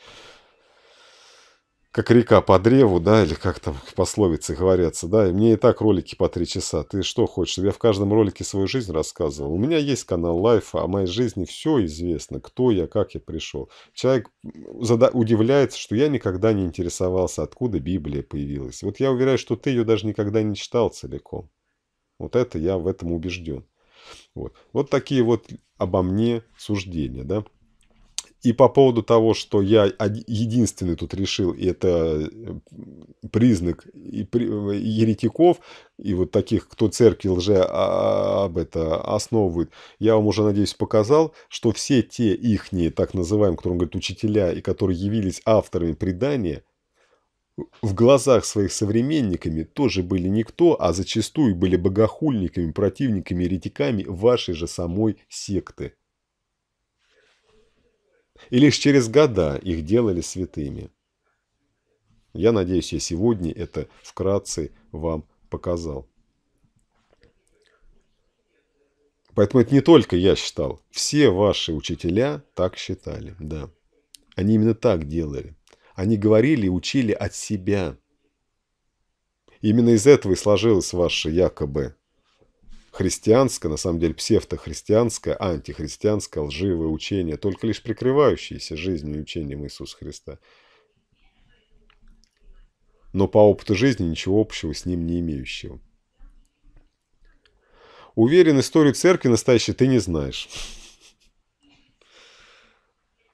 как река по древу, да, или как там пословицы говорятся, да, и мне и так ролики по три часа. Ты что хочешь, чтобы я в каждом ролике свою жизнь рассказывал? У меня есть канал Лайфа, о моей жизни все известно, кто я, как я пришел. Человек зада... удивляется, что я никогда не интересовался, откуда Библия появилась. Вот я уверяю, что ты ее даже никогда не читал целиком. Вот это я в этом убежден. Вот, вот такие вот обо мне суждения, да. И по поводу того, что я единственный тут решил, и это э, признак еретиков, и вот таких, кто церкви лже а, об это основывает, я вам уже, надеюсь, показал, что все те ихние, так называемые, которые он учителя, и которые явились авторами предания, в глазах своих современниками тоже были никто, а зачастую были богохульниками, противниками, еретиками вашей же самой секты и лишь через года их делали святыми. Я надеюсь, я сегодня это вкратце вам показал. Поэтому это не только я считал. Все ваши учителя так считали, да. Они именно так делали. Они говорили и учили от себя. Именно из этого и сложилось ваше якобы христианское, на самом деле псевдохристианское, антихристианское, лживое учение, только лишь прикрывающееся жизнью и учением Иисуса Христа. Но по опыту жизни ничего общего с ним не имеющего. Уверен, историю церкви настоящей ты не знаешь.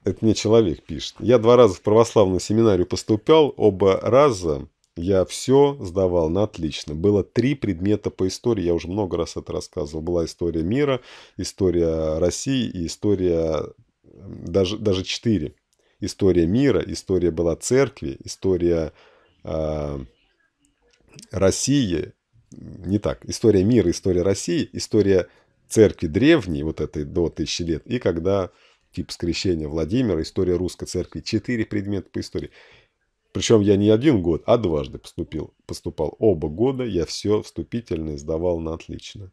Это мне человек пишет. Я два раза в православную семинарию поступал, оба раза я все сдавал на ну, отлично. Было три предмета по истории, я уже много раз это рассказывал. Была история мира, история России и история... Даже, даже четыре. История мира, история была церкви, история э, России. Не так. История мира, история России, история церкви древней, вот этой до тысячи лет, и когда тип скрещения Владимира, история русской церкви, четыре предмета по истории. Причем я не один год, а дважды поступил. Поступал оба года, я все вступительное сдавал на отлично.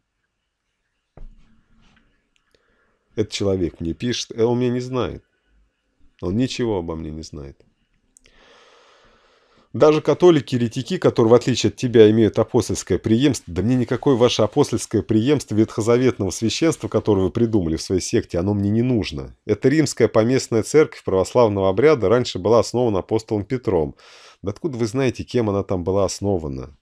Этот человек мне пишет, э, он меня не знает. Он ничего обо мне не знает. Даже католики-еретики, которые, в отличие от тебя, имеют апостольское преемство, да мне никакое ваше апостольское преемство ветхозаветного священства, которое вы придумали в своей секте, оно мне не нужно. Это римская поместная церковь православного обряда раньше была основана апостолом Петром. Да откуда вы знаете, кем она там была основана?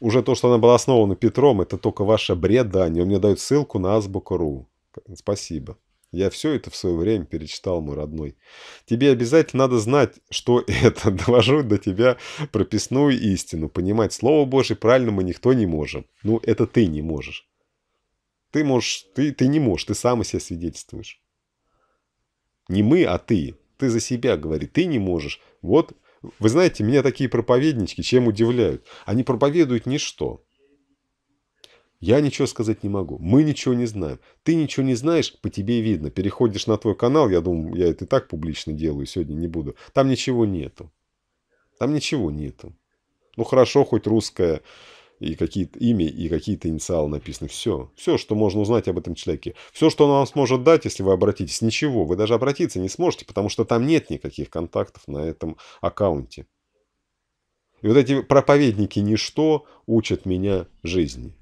Уже то, что она была основана Петром, это только ваше бредание. Он мне дают ссылку на азбуку.ру. Спасибо. Я все это в свое время перечитал, мой родной. Тебе обязательно надо знать, что это. довожу до тебя прописную истину. Понимать Слово Божие правильно мы никто не можем. Ну, это ты не можешь. Ты можешь, ты, ты не можешь, ты сам о себе свидетельствуешь. Не мы, а ты. Ты за себя говори, ты не можешь. Вот, вы знаете, меня такие проповеднички чем удивляют? Они проповедуют ничто. Я ничего сказать не могу. Мы ничего не знаем. Ты ничего не знаешь, по тебе видно. Переходишь на твой канал, я думаю, я это и так публично делаю, сегодня не буду. Там ничего нету. Там ничего нету. Ну хорошо, хоть русское и какие-то имя и какие-то инициалы написаны. Все. Все, что можно узнать об этом человеке. Все, что он вам сможет дать, если вы обратитесь, ничего. Вы даже обратиться не сможете, потому что там нет никаких контактов на этом аккаунте. И вот эти проповедники ничто учат меня жизни.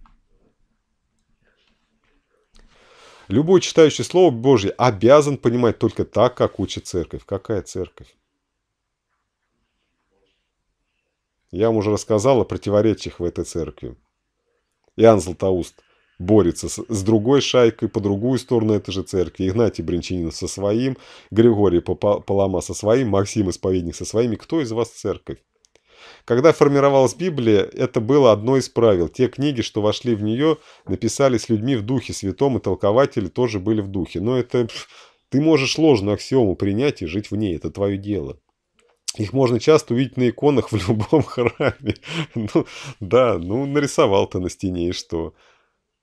Любой читающий Слово Божье обязан понимать только так, как учит церковь. Какая церковь? Я вам уже рассказал о противоречиях в этой церкви. Иоанн Златоуст борется с, с другой шайкой по другую сторону этой же церкви. Игнатий Бринчанин со своим, Григорий Палама со своим, Максим Исповедник со своими. Кто из вас церковь? Когда формировалась Библия, это было одно из правил. Те книги, что вошли в нее, написались людьми в духе святом, и толкователи тоже были в духе. Но это... Ты можешь ложную аксиому принять и жить в ней, это твое дело. Их можно часто увидеть на иконах в любом храме. Ну, да, ну нарисовал ты на стене и что?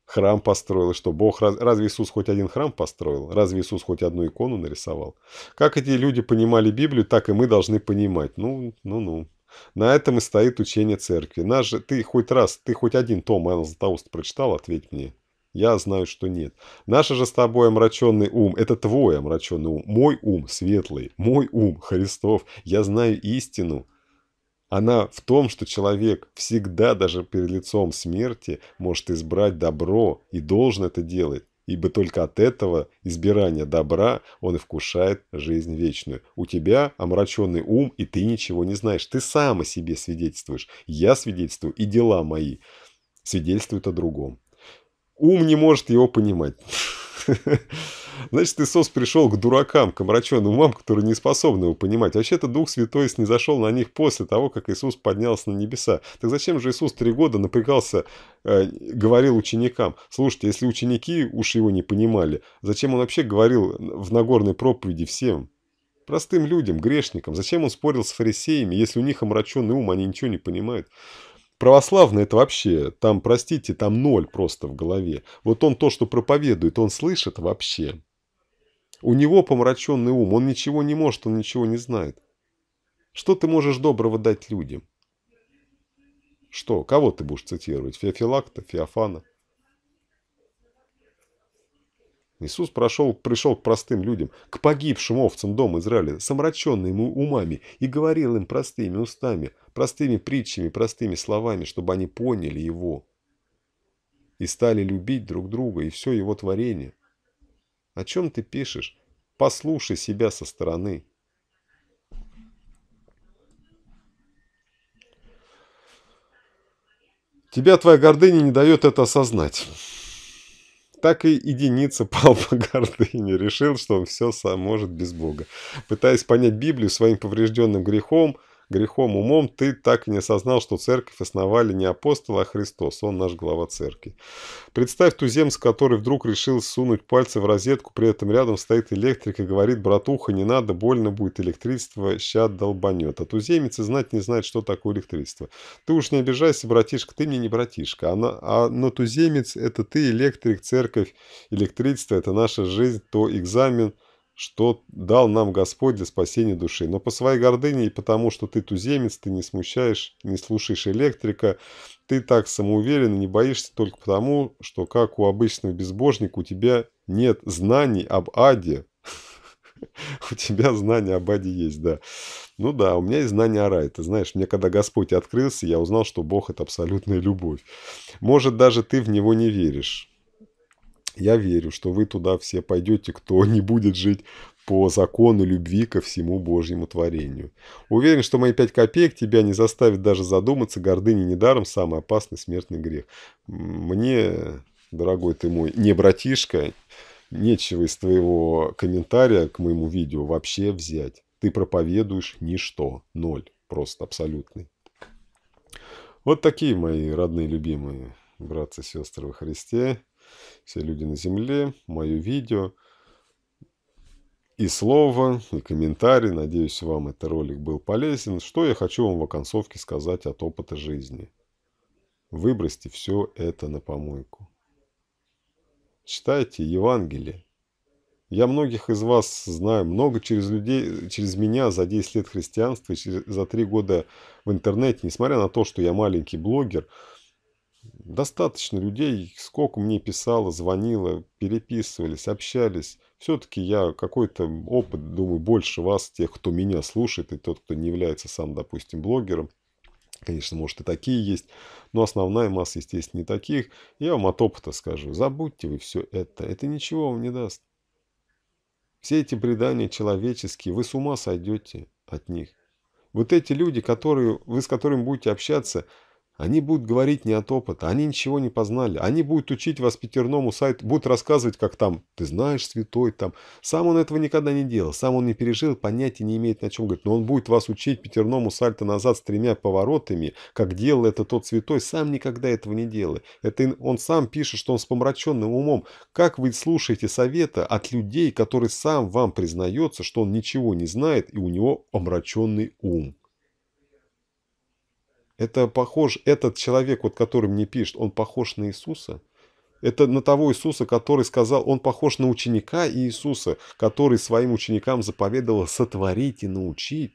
Храм построил, и что? Бог, разве Иисус хоть один храм построил? Разве Иисус хоть одну икону нарисовал? Как эти люди понимали Библию, так и мы должны понимать. Ну, ну, ну. На этом и стоит учение церкви. Наш же, ты хоть раз, ты хоть один том Иоанна прочитал, ответь мне. Я знаю, что нет. Наш же с тобой омраченный ум, это твой омраченный ум, мой ум светлый, мой ум Христов. Я знаю истину. Она в том, что человек всегда, даже перед лицом смерти, может избрать добро и должен это делать ибо только от этого избирания добра он и вкушает жизнь вечную. У тебя омраченный ум, и ты ничего не знаешь. Ты сам о себе свидетельствуешь. Я свидетельствую, и дела мои свидетельствуют о другом. Ум не может его понимать. Значит, Иисус пришел к дуракам, к омраченным умам, которые не способны его понимать. Вообще-то Дух Святой снизошел на них после того, как Иисус поднялся на небеса. Так зачем же Иисус три года напрягался, э, говорил ученикам? Слушайте, если ученики уж его не понимали, зачем он вообще говорил в Нагорной проповеди всем? Простым людям, грешникам. Зачем он спорил с фарисеями, если у них омраченный ум, они ничего не понимают? Православные это вообще, там, простите, там ноль просто в голове. Вот он то, что проповедует, он слышит вообще, у него помраченный ум, он ничего не может, он ничего не знает. Что ты можешь доброго дать людям? Что, кого ты будешь цитировать? Феофилакта, Феофана? Иисус прошел, пришел к простым людям, к погибшим овцам дома Израиля, с омраченными умами, и говорил им простыми устами, простыми притчами, простыми словами, чтобы они поняли Его и стали любить друг друга и все Его творение. О чем ты пишешь? Послушай себя со стороны. Тебя твоя гордыня не дает это осознать. Так и единица пал по гордыне, решил, что он все сам может без Бога. Пытаясь понять Библию своим поврежденным грехом, грехом умом ты так и не осознал, что церковь основали не апостол, а Христос. Он наш глава церкви. Представь ту туземца, который вдруг решил сунуть пальцы в розетку, при этом рядом стоит электрик и говорит, братуха, не надо, больно будет, электричество ща долбанет. А туземец и знать не знает, что такое электричество. Ты уж не обижайся, братишка, ты мне не братишка. А, на, а но туземец – это ты, электрик, церковь, электричество – это наша жизнь, то экзамен – что дал нам Господь для спасения души. Но по своей гордыне и потому, что ты туземец, ты не смущаешь, не слушаешь электрика, ты так самоуверен и не боишься только потому, что, как у обычного безбожника, у тебя нет знаний об аде. У тебя знания об аде есть, да. Ну да, у меня есть знания о рае. Ты знаешь, мне когда Господь открылся, я узнал, что Бог – это абсолютная любовь. Может, даже ты в Него не веришь. Я верю, что вы туда все пойдете, кто не будет жить по закону любви ко всему Божьему творению. Уверен, что мои пять копеек тебя не заставят даже задуматься, гордыня недаром самый опасный смертный грех. Мне, дорогой ты мой, не братишка, нечего из твоего комментария к моему видео вообще взять. Ты проповедуешь ничто, ноль, просто абсолютный. Вот такие мои родные, любимые братцы и сестры во Христе все люди на земле, мое видео и слово, и комментарий. Надеюсь, вам этот ролик был полезен. Что я хочу вам в оконцовке сказать от опыта жизни? Выбросьте все это на помойку. Читайте Евангелие. Я многих из вас знаю, много через людей, через меня за 10 лет христианства, через, за 3 года в интернете, несмотря на то, что я маленький блогер, Достаточно людей, сколько мне писало, звонило, переписывались, общались. Все-таки я какой-то опыт, думаю, больше вас, тех, кто меня слушает, и тот, кто не является сам, допустим, блогером. Конечно, может и такие есть, но основная масса, естественно, не таких. Я вам от опыта скажу, забудьте вы все это, это ничего вам не даст. Все эти предания человеческие, вы с ума сойдете от них. Вот эти люди, которые, вы с которыми будете общаться – они будут говорить не от опыта, они ничего не познали. Они будут учить вас пятерному сайту, будут рассказывать, как там, ты знаешь, святой там. Сам он этого никогда не делал, сам он не пережил, понятия не имеет на чем говорить. Но он будет вас учить пятерному сальто назад с тремя поворотами, как делал это тот святой, сам никогда этого не делал. Это он сам пишет, что он с помраченным умом. Как вы слушаете совета от людей, который сам вам признается, что он ничего не знает и у него омраченный ум? Это похож, этот человек, вот, который мне пишет, он похож на Иисуса? Это на того Иисуса, который сказал, он похож на ученика Иисуса, который своим ученикам заповедовал сотворить и научить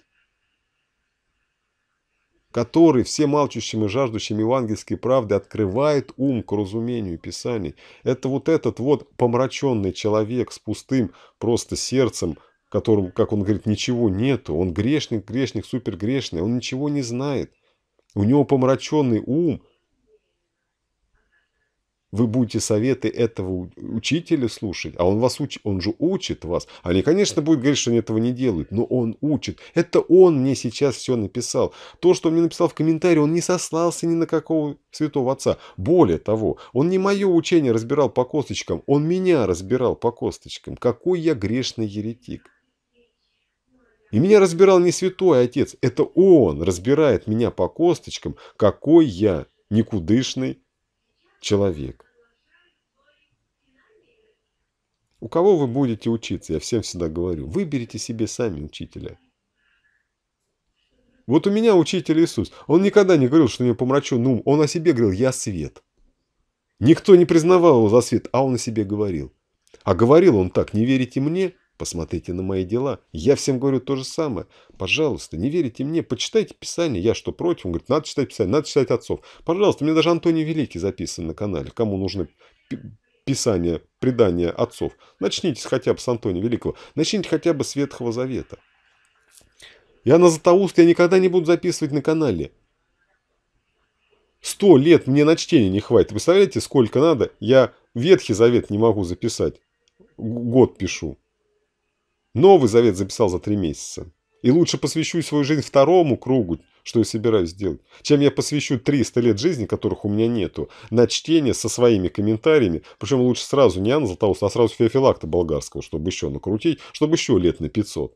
который все молчущим и жаждущим евангельской правды открывает ум к разумению Писаний. Это вот этот вот помраченный человек с пустым просто сердцем, которым, как он говорит, ничего нету, он грешник, грешник, супергрешный, он ничего не знает. У него помраченный ум. Вы будете советы этого учителя слушать, а он вас учит, он же учит вас. Они, конечно, будут говорить, что они этого не делают, но он учит. Это он мне сейчас все написал. То, что он мне написал в комментарии, он не сослался ни на какого святого отца. Более того, он не мое учение разбирал по косточкам, он меня разбирал по косточкам. Какой я грешный еретик. И меня разбирал не святой отец, это он разбирает меня по косточкам, какой я никудышный человек. У кого вы будете учиться, я всем всегда говорю, выберите себе сами учителя. Вот у меня учитель Иисус, он никогда не говорил, что у него помрачен ум, он о себе говорил, я свет. Никто не признавал его за свет, а он о себе говорил. А говорил он так, не верите мне, Посмотрите на мои дела. Я всем говорю то же самое. Пожалуйста, не верите мне, почитайте Писание. Я что, против? Он говорит, надо читать Писание, надо читать отцов. Пожалуйста, мне даже Антоний Великий записан на канале. Кому нужны Писание, предания отцов. Начните хотя бы с Антония Великого. Начните хотя бы с Ветхого Завета. Я на Златоуст я никогда не буду записывать на канале. Сто лет мне на чтение не хватит. Представляете, сколько надо? Я Ветхий Завет не могу записать. Год пишу. Новый завет записал за три месяца. И лучше посвящу свою жизнь второму кругу, что я собираюсь делать, чем я посвящу 300 лет жизни, которых у меня нету, на чтение со своими комментариями, причем лучше сразу не Анна Златоуста, а сразу Феофилакта Болгарского, чтобы еще накрутить, чтобы еще лет на 500.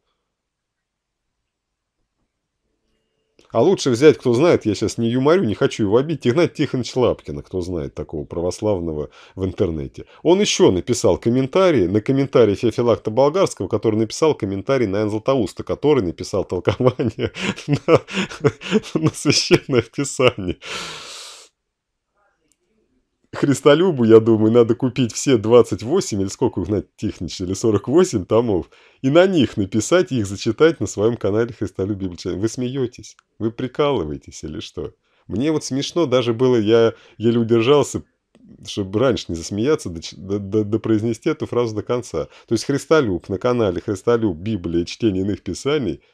А лучше взять, кто знает, я сейчас не юморю, не хочу его обидеть, Игнать Тихонович Лапкина, кто знает такого православного в интернете. Он еще написал комментарий на комментарий Феофилакта Болгарского, который написал комментарий на Энзел который написал толкование на, на священное писание. Христолюбу, я думаю, надо купить все 28 или сколько их, знаете, технично, или 48 томов, и на них написать и их зачитать на своем канале Христолюб Библичанин. Вы смеетесь? Вы прикалываетесь или что? Мне вот смешно даже было, я еле удержался, чтобы раньше не засмеяться, да, да, да, произнести эту фразу до конца. То есть Христолюб на канале Христолюб Библия чтение иных писаний –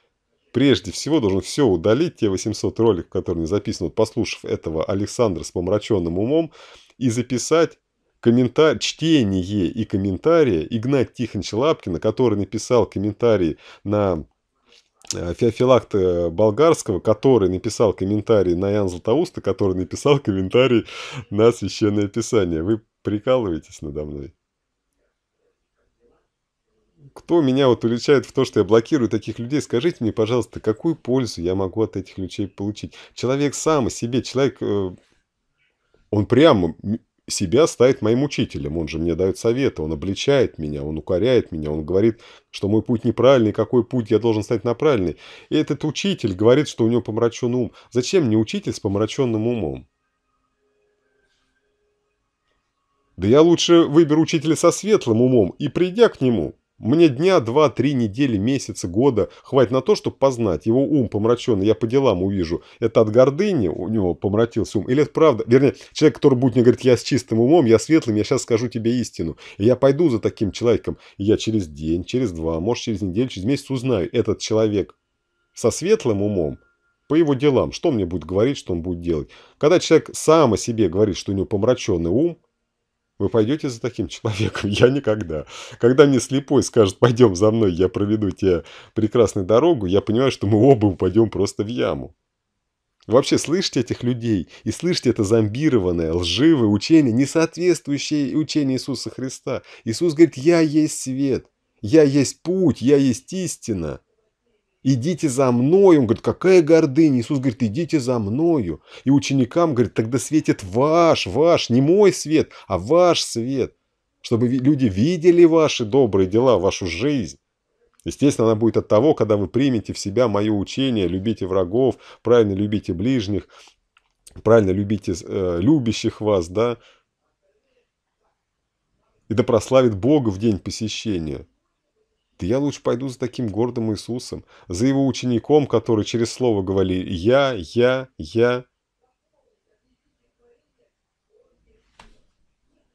прежде всего должен все удалить, те 800 роликов, которые не записаны. Вот послушав этого Александра с помраченным умом, и записать комментар... чтение и комментарии Игнат Тихоновича Лапкина, который написал комментарии на э, Феофилакта э, Болгарского, который написал комментарий на Ян Златоуста, который написал комментарий на Священное Писание. Вы прикалываетесь надо мной? Кто меня вот уличает в то, что я блокирую таких людей, скажите мне, пожалуйста, какую пользу я могу от этих людей получить? Человек сам о себе, человек э, он прямо себя ставит моим учителем, он же мне дает советы, он обличает меня, он укоряет меня, он говорит, что мой путь неправильный, какой путь я должен стать на правильный. И этот учитель говорит, что у него помрачен ум. Зачем мне учитель с помраченным умом? Да я лучше выберу учителя со светлым умом и, придя к нему, мне дня, два, три недели, месяца, года хватит на то, чтобы познать. Его ум помраченный, я по делам увижу. Это от гордыни у него помрачился ум. Или это правда? Вернее, человек, который будет мне говорить, я с чистым умом, я светлым, я сейчас скажу тебе истину. И я пойду за таким человеком. И я через день, через два, может, через неделю, через месяц узнаю, этот человек со светлым умом по его делам, что мне будет говорить, что он будет делать. Когда человек сам о себе говорит, что у него помраченный ум, вы пойдете за таким человеком? Я никогда. Когда мне слепой скажет, пойдем за мной, я проведу тебе прекрасную дорогу, я понимаю, что мы оба упадем просто в яму. вообще слышите этих людей и слышите это зомбированное, лживое учение, не соответствующее учению Иисуса Христа. Иисус говорит, я есть свет, я есть путь, я есть истина идите за мною. Он говорит, какая гордыня. Иисус говорит, идите за мною. И ученикам, говорит, тогда светит ваш, ваш, не мой свет, а ваш свет. Чтобы люди видели ваши добрые дела, вашу жизнь. Естественно, она будет от того, когда вы примете в себя мое учение, любите врагов, правильно любите ближних, правильно любите э, любящих вас, да. И да прославит Бога в день посещения. Да я лучше пойду за таким гордым Иисусом, за его учеником, который через слово говорил: я, я».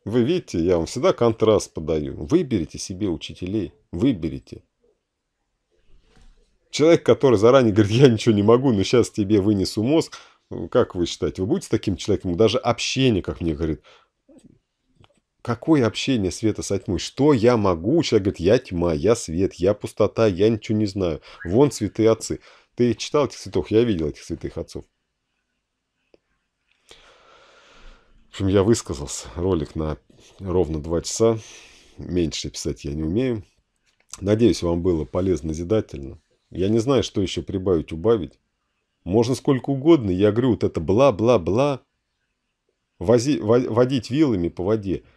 Вы видите, я вам всегда контраст подаю. Выберите себе учителей, выберите. Человек, который заранее говорит, я ничего не могу, но сейчас тебе вынесу мозг, как вы считаете, вы будете таким человеком? Даже общение, как мне говорит, какое общение света со тьмой? Что я могу? Человек говорит, я тьма, я свет, я пустота, я ничего не знаю. Вон цветы отцы. Ты читал этих святых? Я видел этих святых отцов. В общем, я высказался. Ролик на ровно два часа. Меньше писать я не умею. Надеюсь, вам было полезно, зидательно. Я не знаю, что еще прибавить, убавить. Можно сколько угодно. Я говорю, вот это бла-бла-бла. Вози, водить вилами по воде –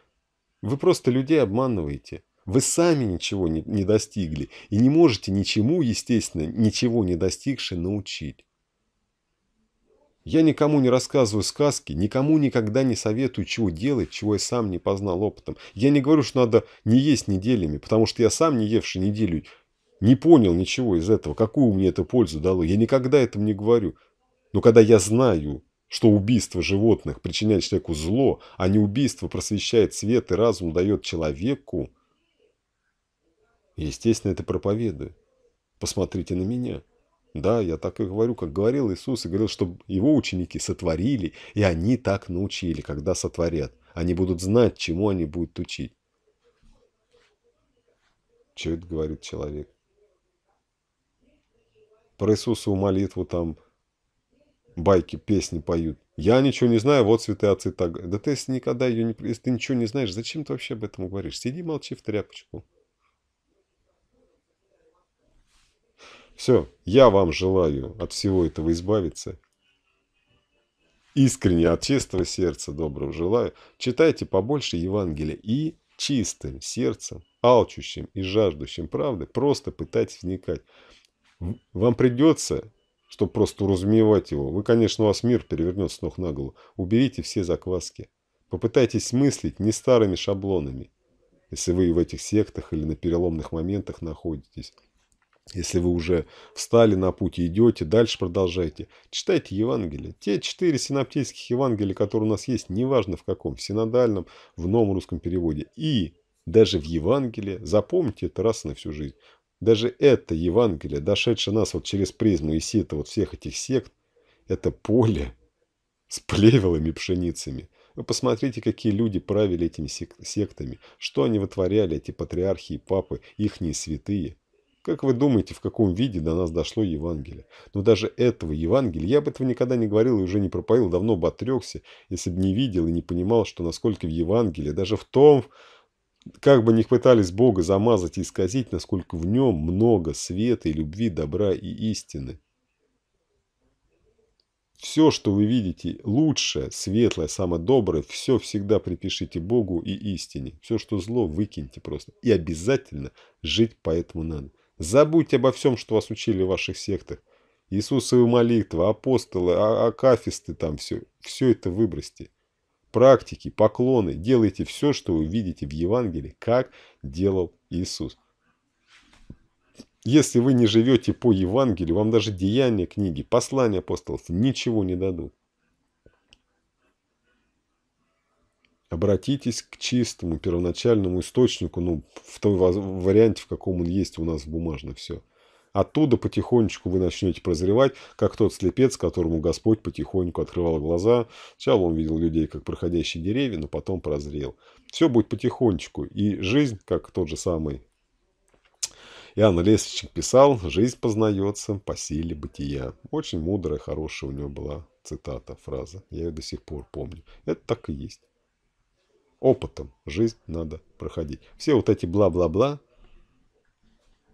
вы просто людей обманываете. Вы сами ничего не, не достигли и не можете ничему, естественно, ничего не достигши научить. Я никому не рассказываю сказки, никому никогда не советую, чего делать, чего я сам не познал опытом. Я не говорю, что надо не есть неделями, потому что я сам, не евший неделю, не понял ничего из этого, какую мне это пользу дало. Я никогда этому не говорю. Но когда я знаю, что убийство животных причиняет человеку зло, а не убийство просвещает свет и разум дает человеку, естественно, это проповедую. Посмотрите на меня. Да, я так и говорю, как говорил Иисус, и говорил, что его ученики сотворили, и они так научили, когда сотворят. Они будут знать, чему они будут учить. Что это говорит человек? Про Иисусову молитву там байки, песни поют. Я ничего не знаю, вот цветы отцы а так. Да ты если никогда ее не... Если ты ничего не знаешь, зачем ты вообще об этом говоришь? Сиди, молчи в тряпочку. Все, я вам желаю от всего этого избавиться. Искренне, от чистого сердца доброго желаю. Читайте побольше Евангелия и чистым сердцем, алчущим и жаждущим правды, просто пытайтесь вникать. Вам придется чтобы просто уразумевать его. Вы, конечно, у вас мир перевернет с ног на голову. Уберите все закваски. Попытайтесь мыслить не старыми шаблонами, если вы в этих сектах или на переломных моментах находитесь. Если вы уже встали на путь и идете, дальше продолжайте. Читайте Евангелие. Те четыре синаптических Евангелия, которые у нас есть, неважно в каком, в синодальном, в новом русском переводе. И даже в Евангелии, запомните это раз на всю жизнь, даже это Евангелие, дошедшее нас вот через призму Исита вот всех этих сект, это поле с плевелыми пшеницами. Вы посмотрите, какие люди правили этими сектами, что они вытворяли, эти патриархи и папы, ихние святые. Как вы думаете, в каком виде до нас дошло Евангелие? Но даже этого Евангелия, я бы этого никогда не говорил и уже не пропоил, давно бы отрекся, если бы не видел и не понимал, что насколько в Евангелии, даже в том, как бы ни пытались Бога замазать и исказить, насколько в нем много света и любви, добра и истины. Все, что вы видите, лучшее, светлое, самое доброе, все всегда припишите Богу и истине. Все, что зло, выкиньте просто. И обязательно жить по этому надо. Забудьте обо всем, что вас учили в ваших сектах. Иисусовы молитвы, апостолы, а, акафисты там все. Все это выбросьте практики, поклоны. Делайте все, что вы видите в Евангелии, как делал Иисус. Если вы не живете по Евангелию, вам даже деяния книги, послания апостолов ничего не дадут. Обратитесь к чистому первоначальному источнику, ну, в том варианте, в каком он есть у нас бумажно все. Оттуда потихонечку вы начнете прозревать, как тот слепец, которому Господь потихоньку открывал глаза. Сначала он видел людей, как проходящие деревья, но потом прозрел. Все будет потихонечку. И жизнь, как тот же самый Иоанн Лесочник писал, «Жизнь познается по силе бытия». Очень мудрая, хорошая у него была цитата, фраза. Я ее до сих пор помню. Это так и есть. Опытом жизнь надо проходить. Все вот эти бла-бла-бла,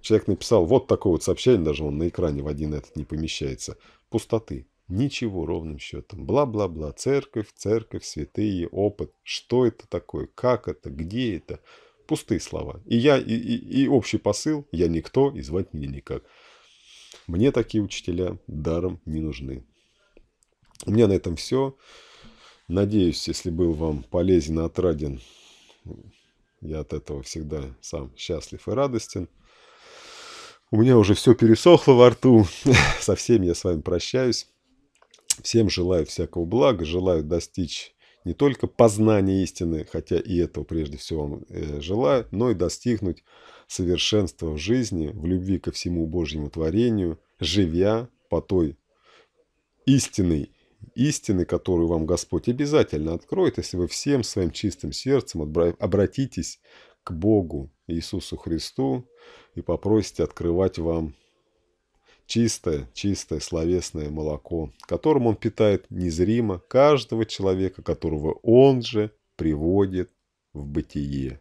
Человек написал вот такое вот сообщение, даже он на экране в один этот не помещается. Пустоты. Ничего ровным счетом. Бла-бла-бла. Церковь, церковь, святые, опыт. Что это такое? Как это? Где это? Пустые слова. И я, и, и, и общий посыл. Я никто, и звать меня никак. Мне такие учителя даром не нужны. У меня на этом все. Надеюсь, если был вам полезен и отраден, я от этого всегда сам счастлив и радостен. У меня уже все пересохло во рту. Со всеми я с вами прощаюсь. Всем желаю всякого блага, желаю достичь не только познания истины, хотя и этого прежде всего вам э, желаю, но и достигнуть совершенства в жизни, в любви ко всему Божьему творению, живя по той истинной истины, которую вам Господь обязательно откроет, если вы всем своим чистым сердцем обратитесь к Богу Иисусу Христу и попросите открывать вам чистое, чистое словесное молоко, которым Он питает незримо каждого человека, которого Он же приводит в бытие.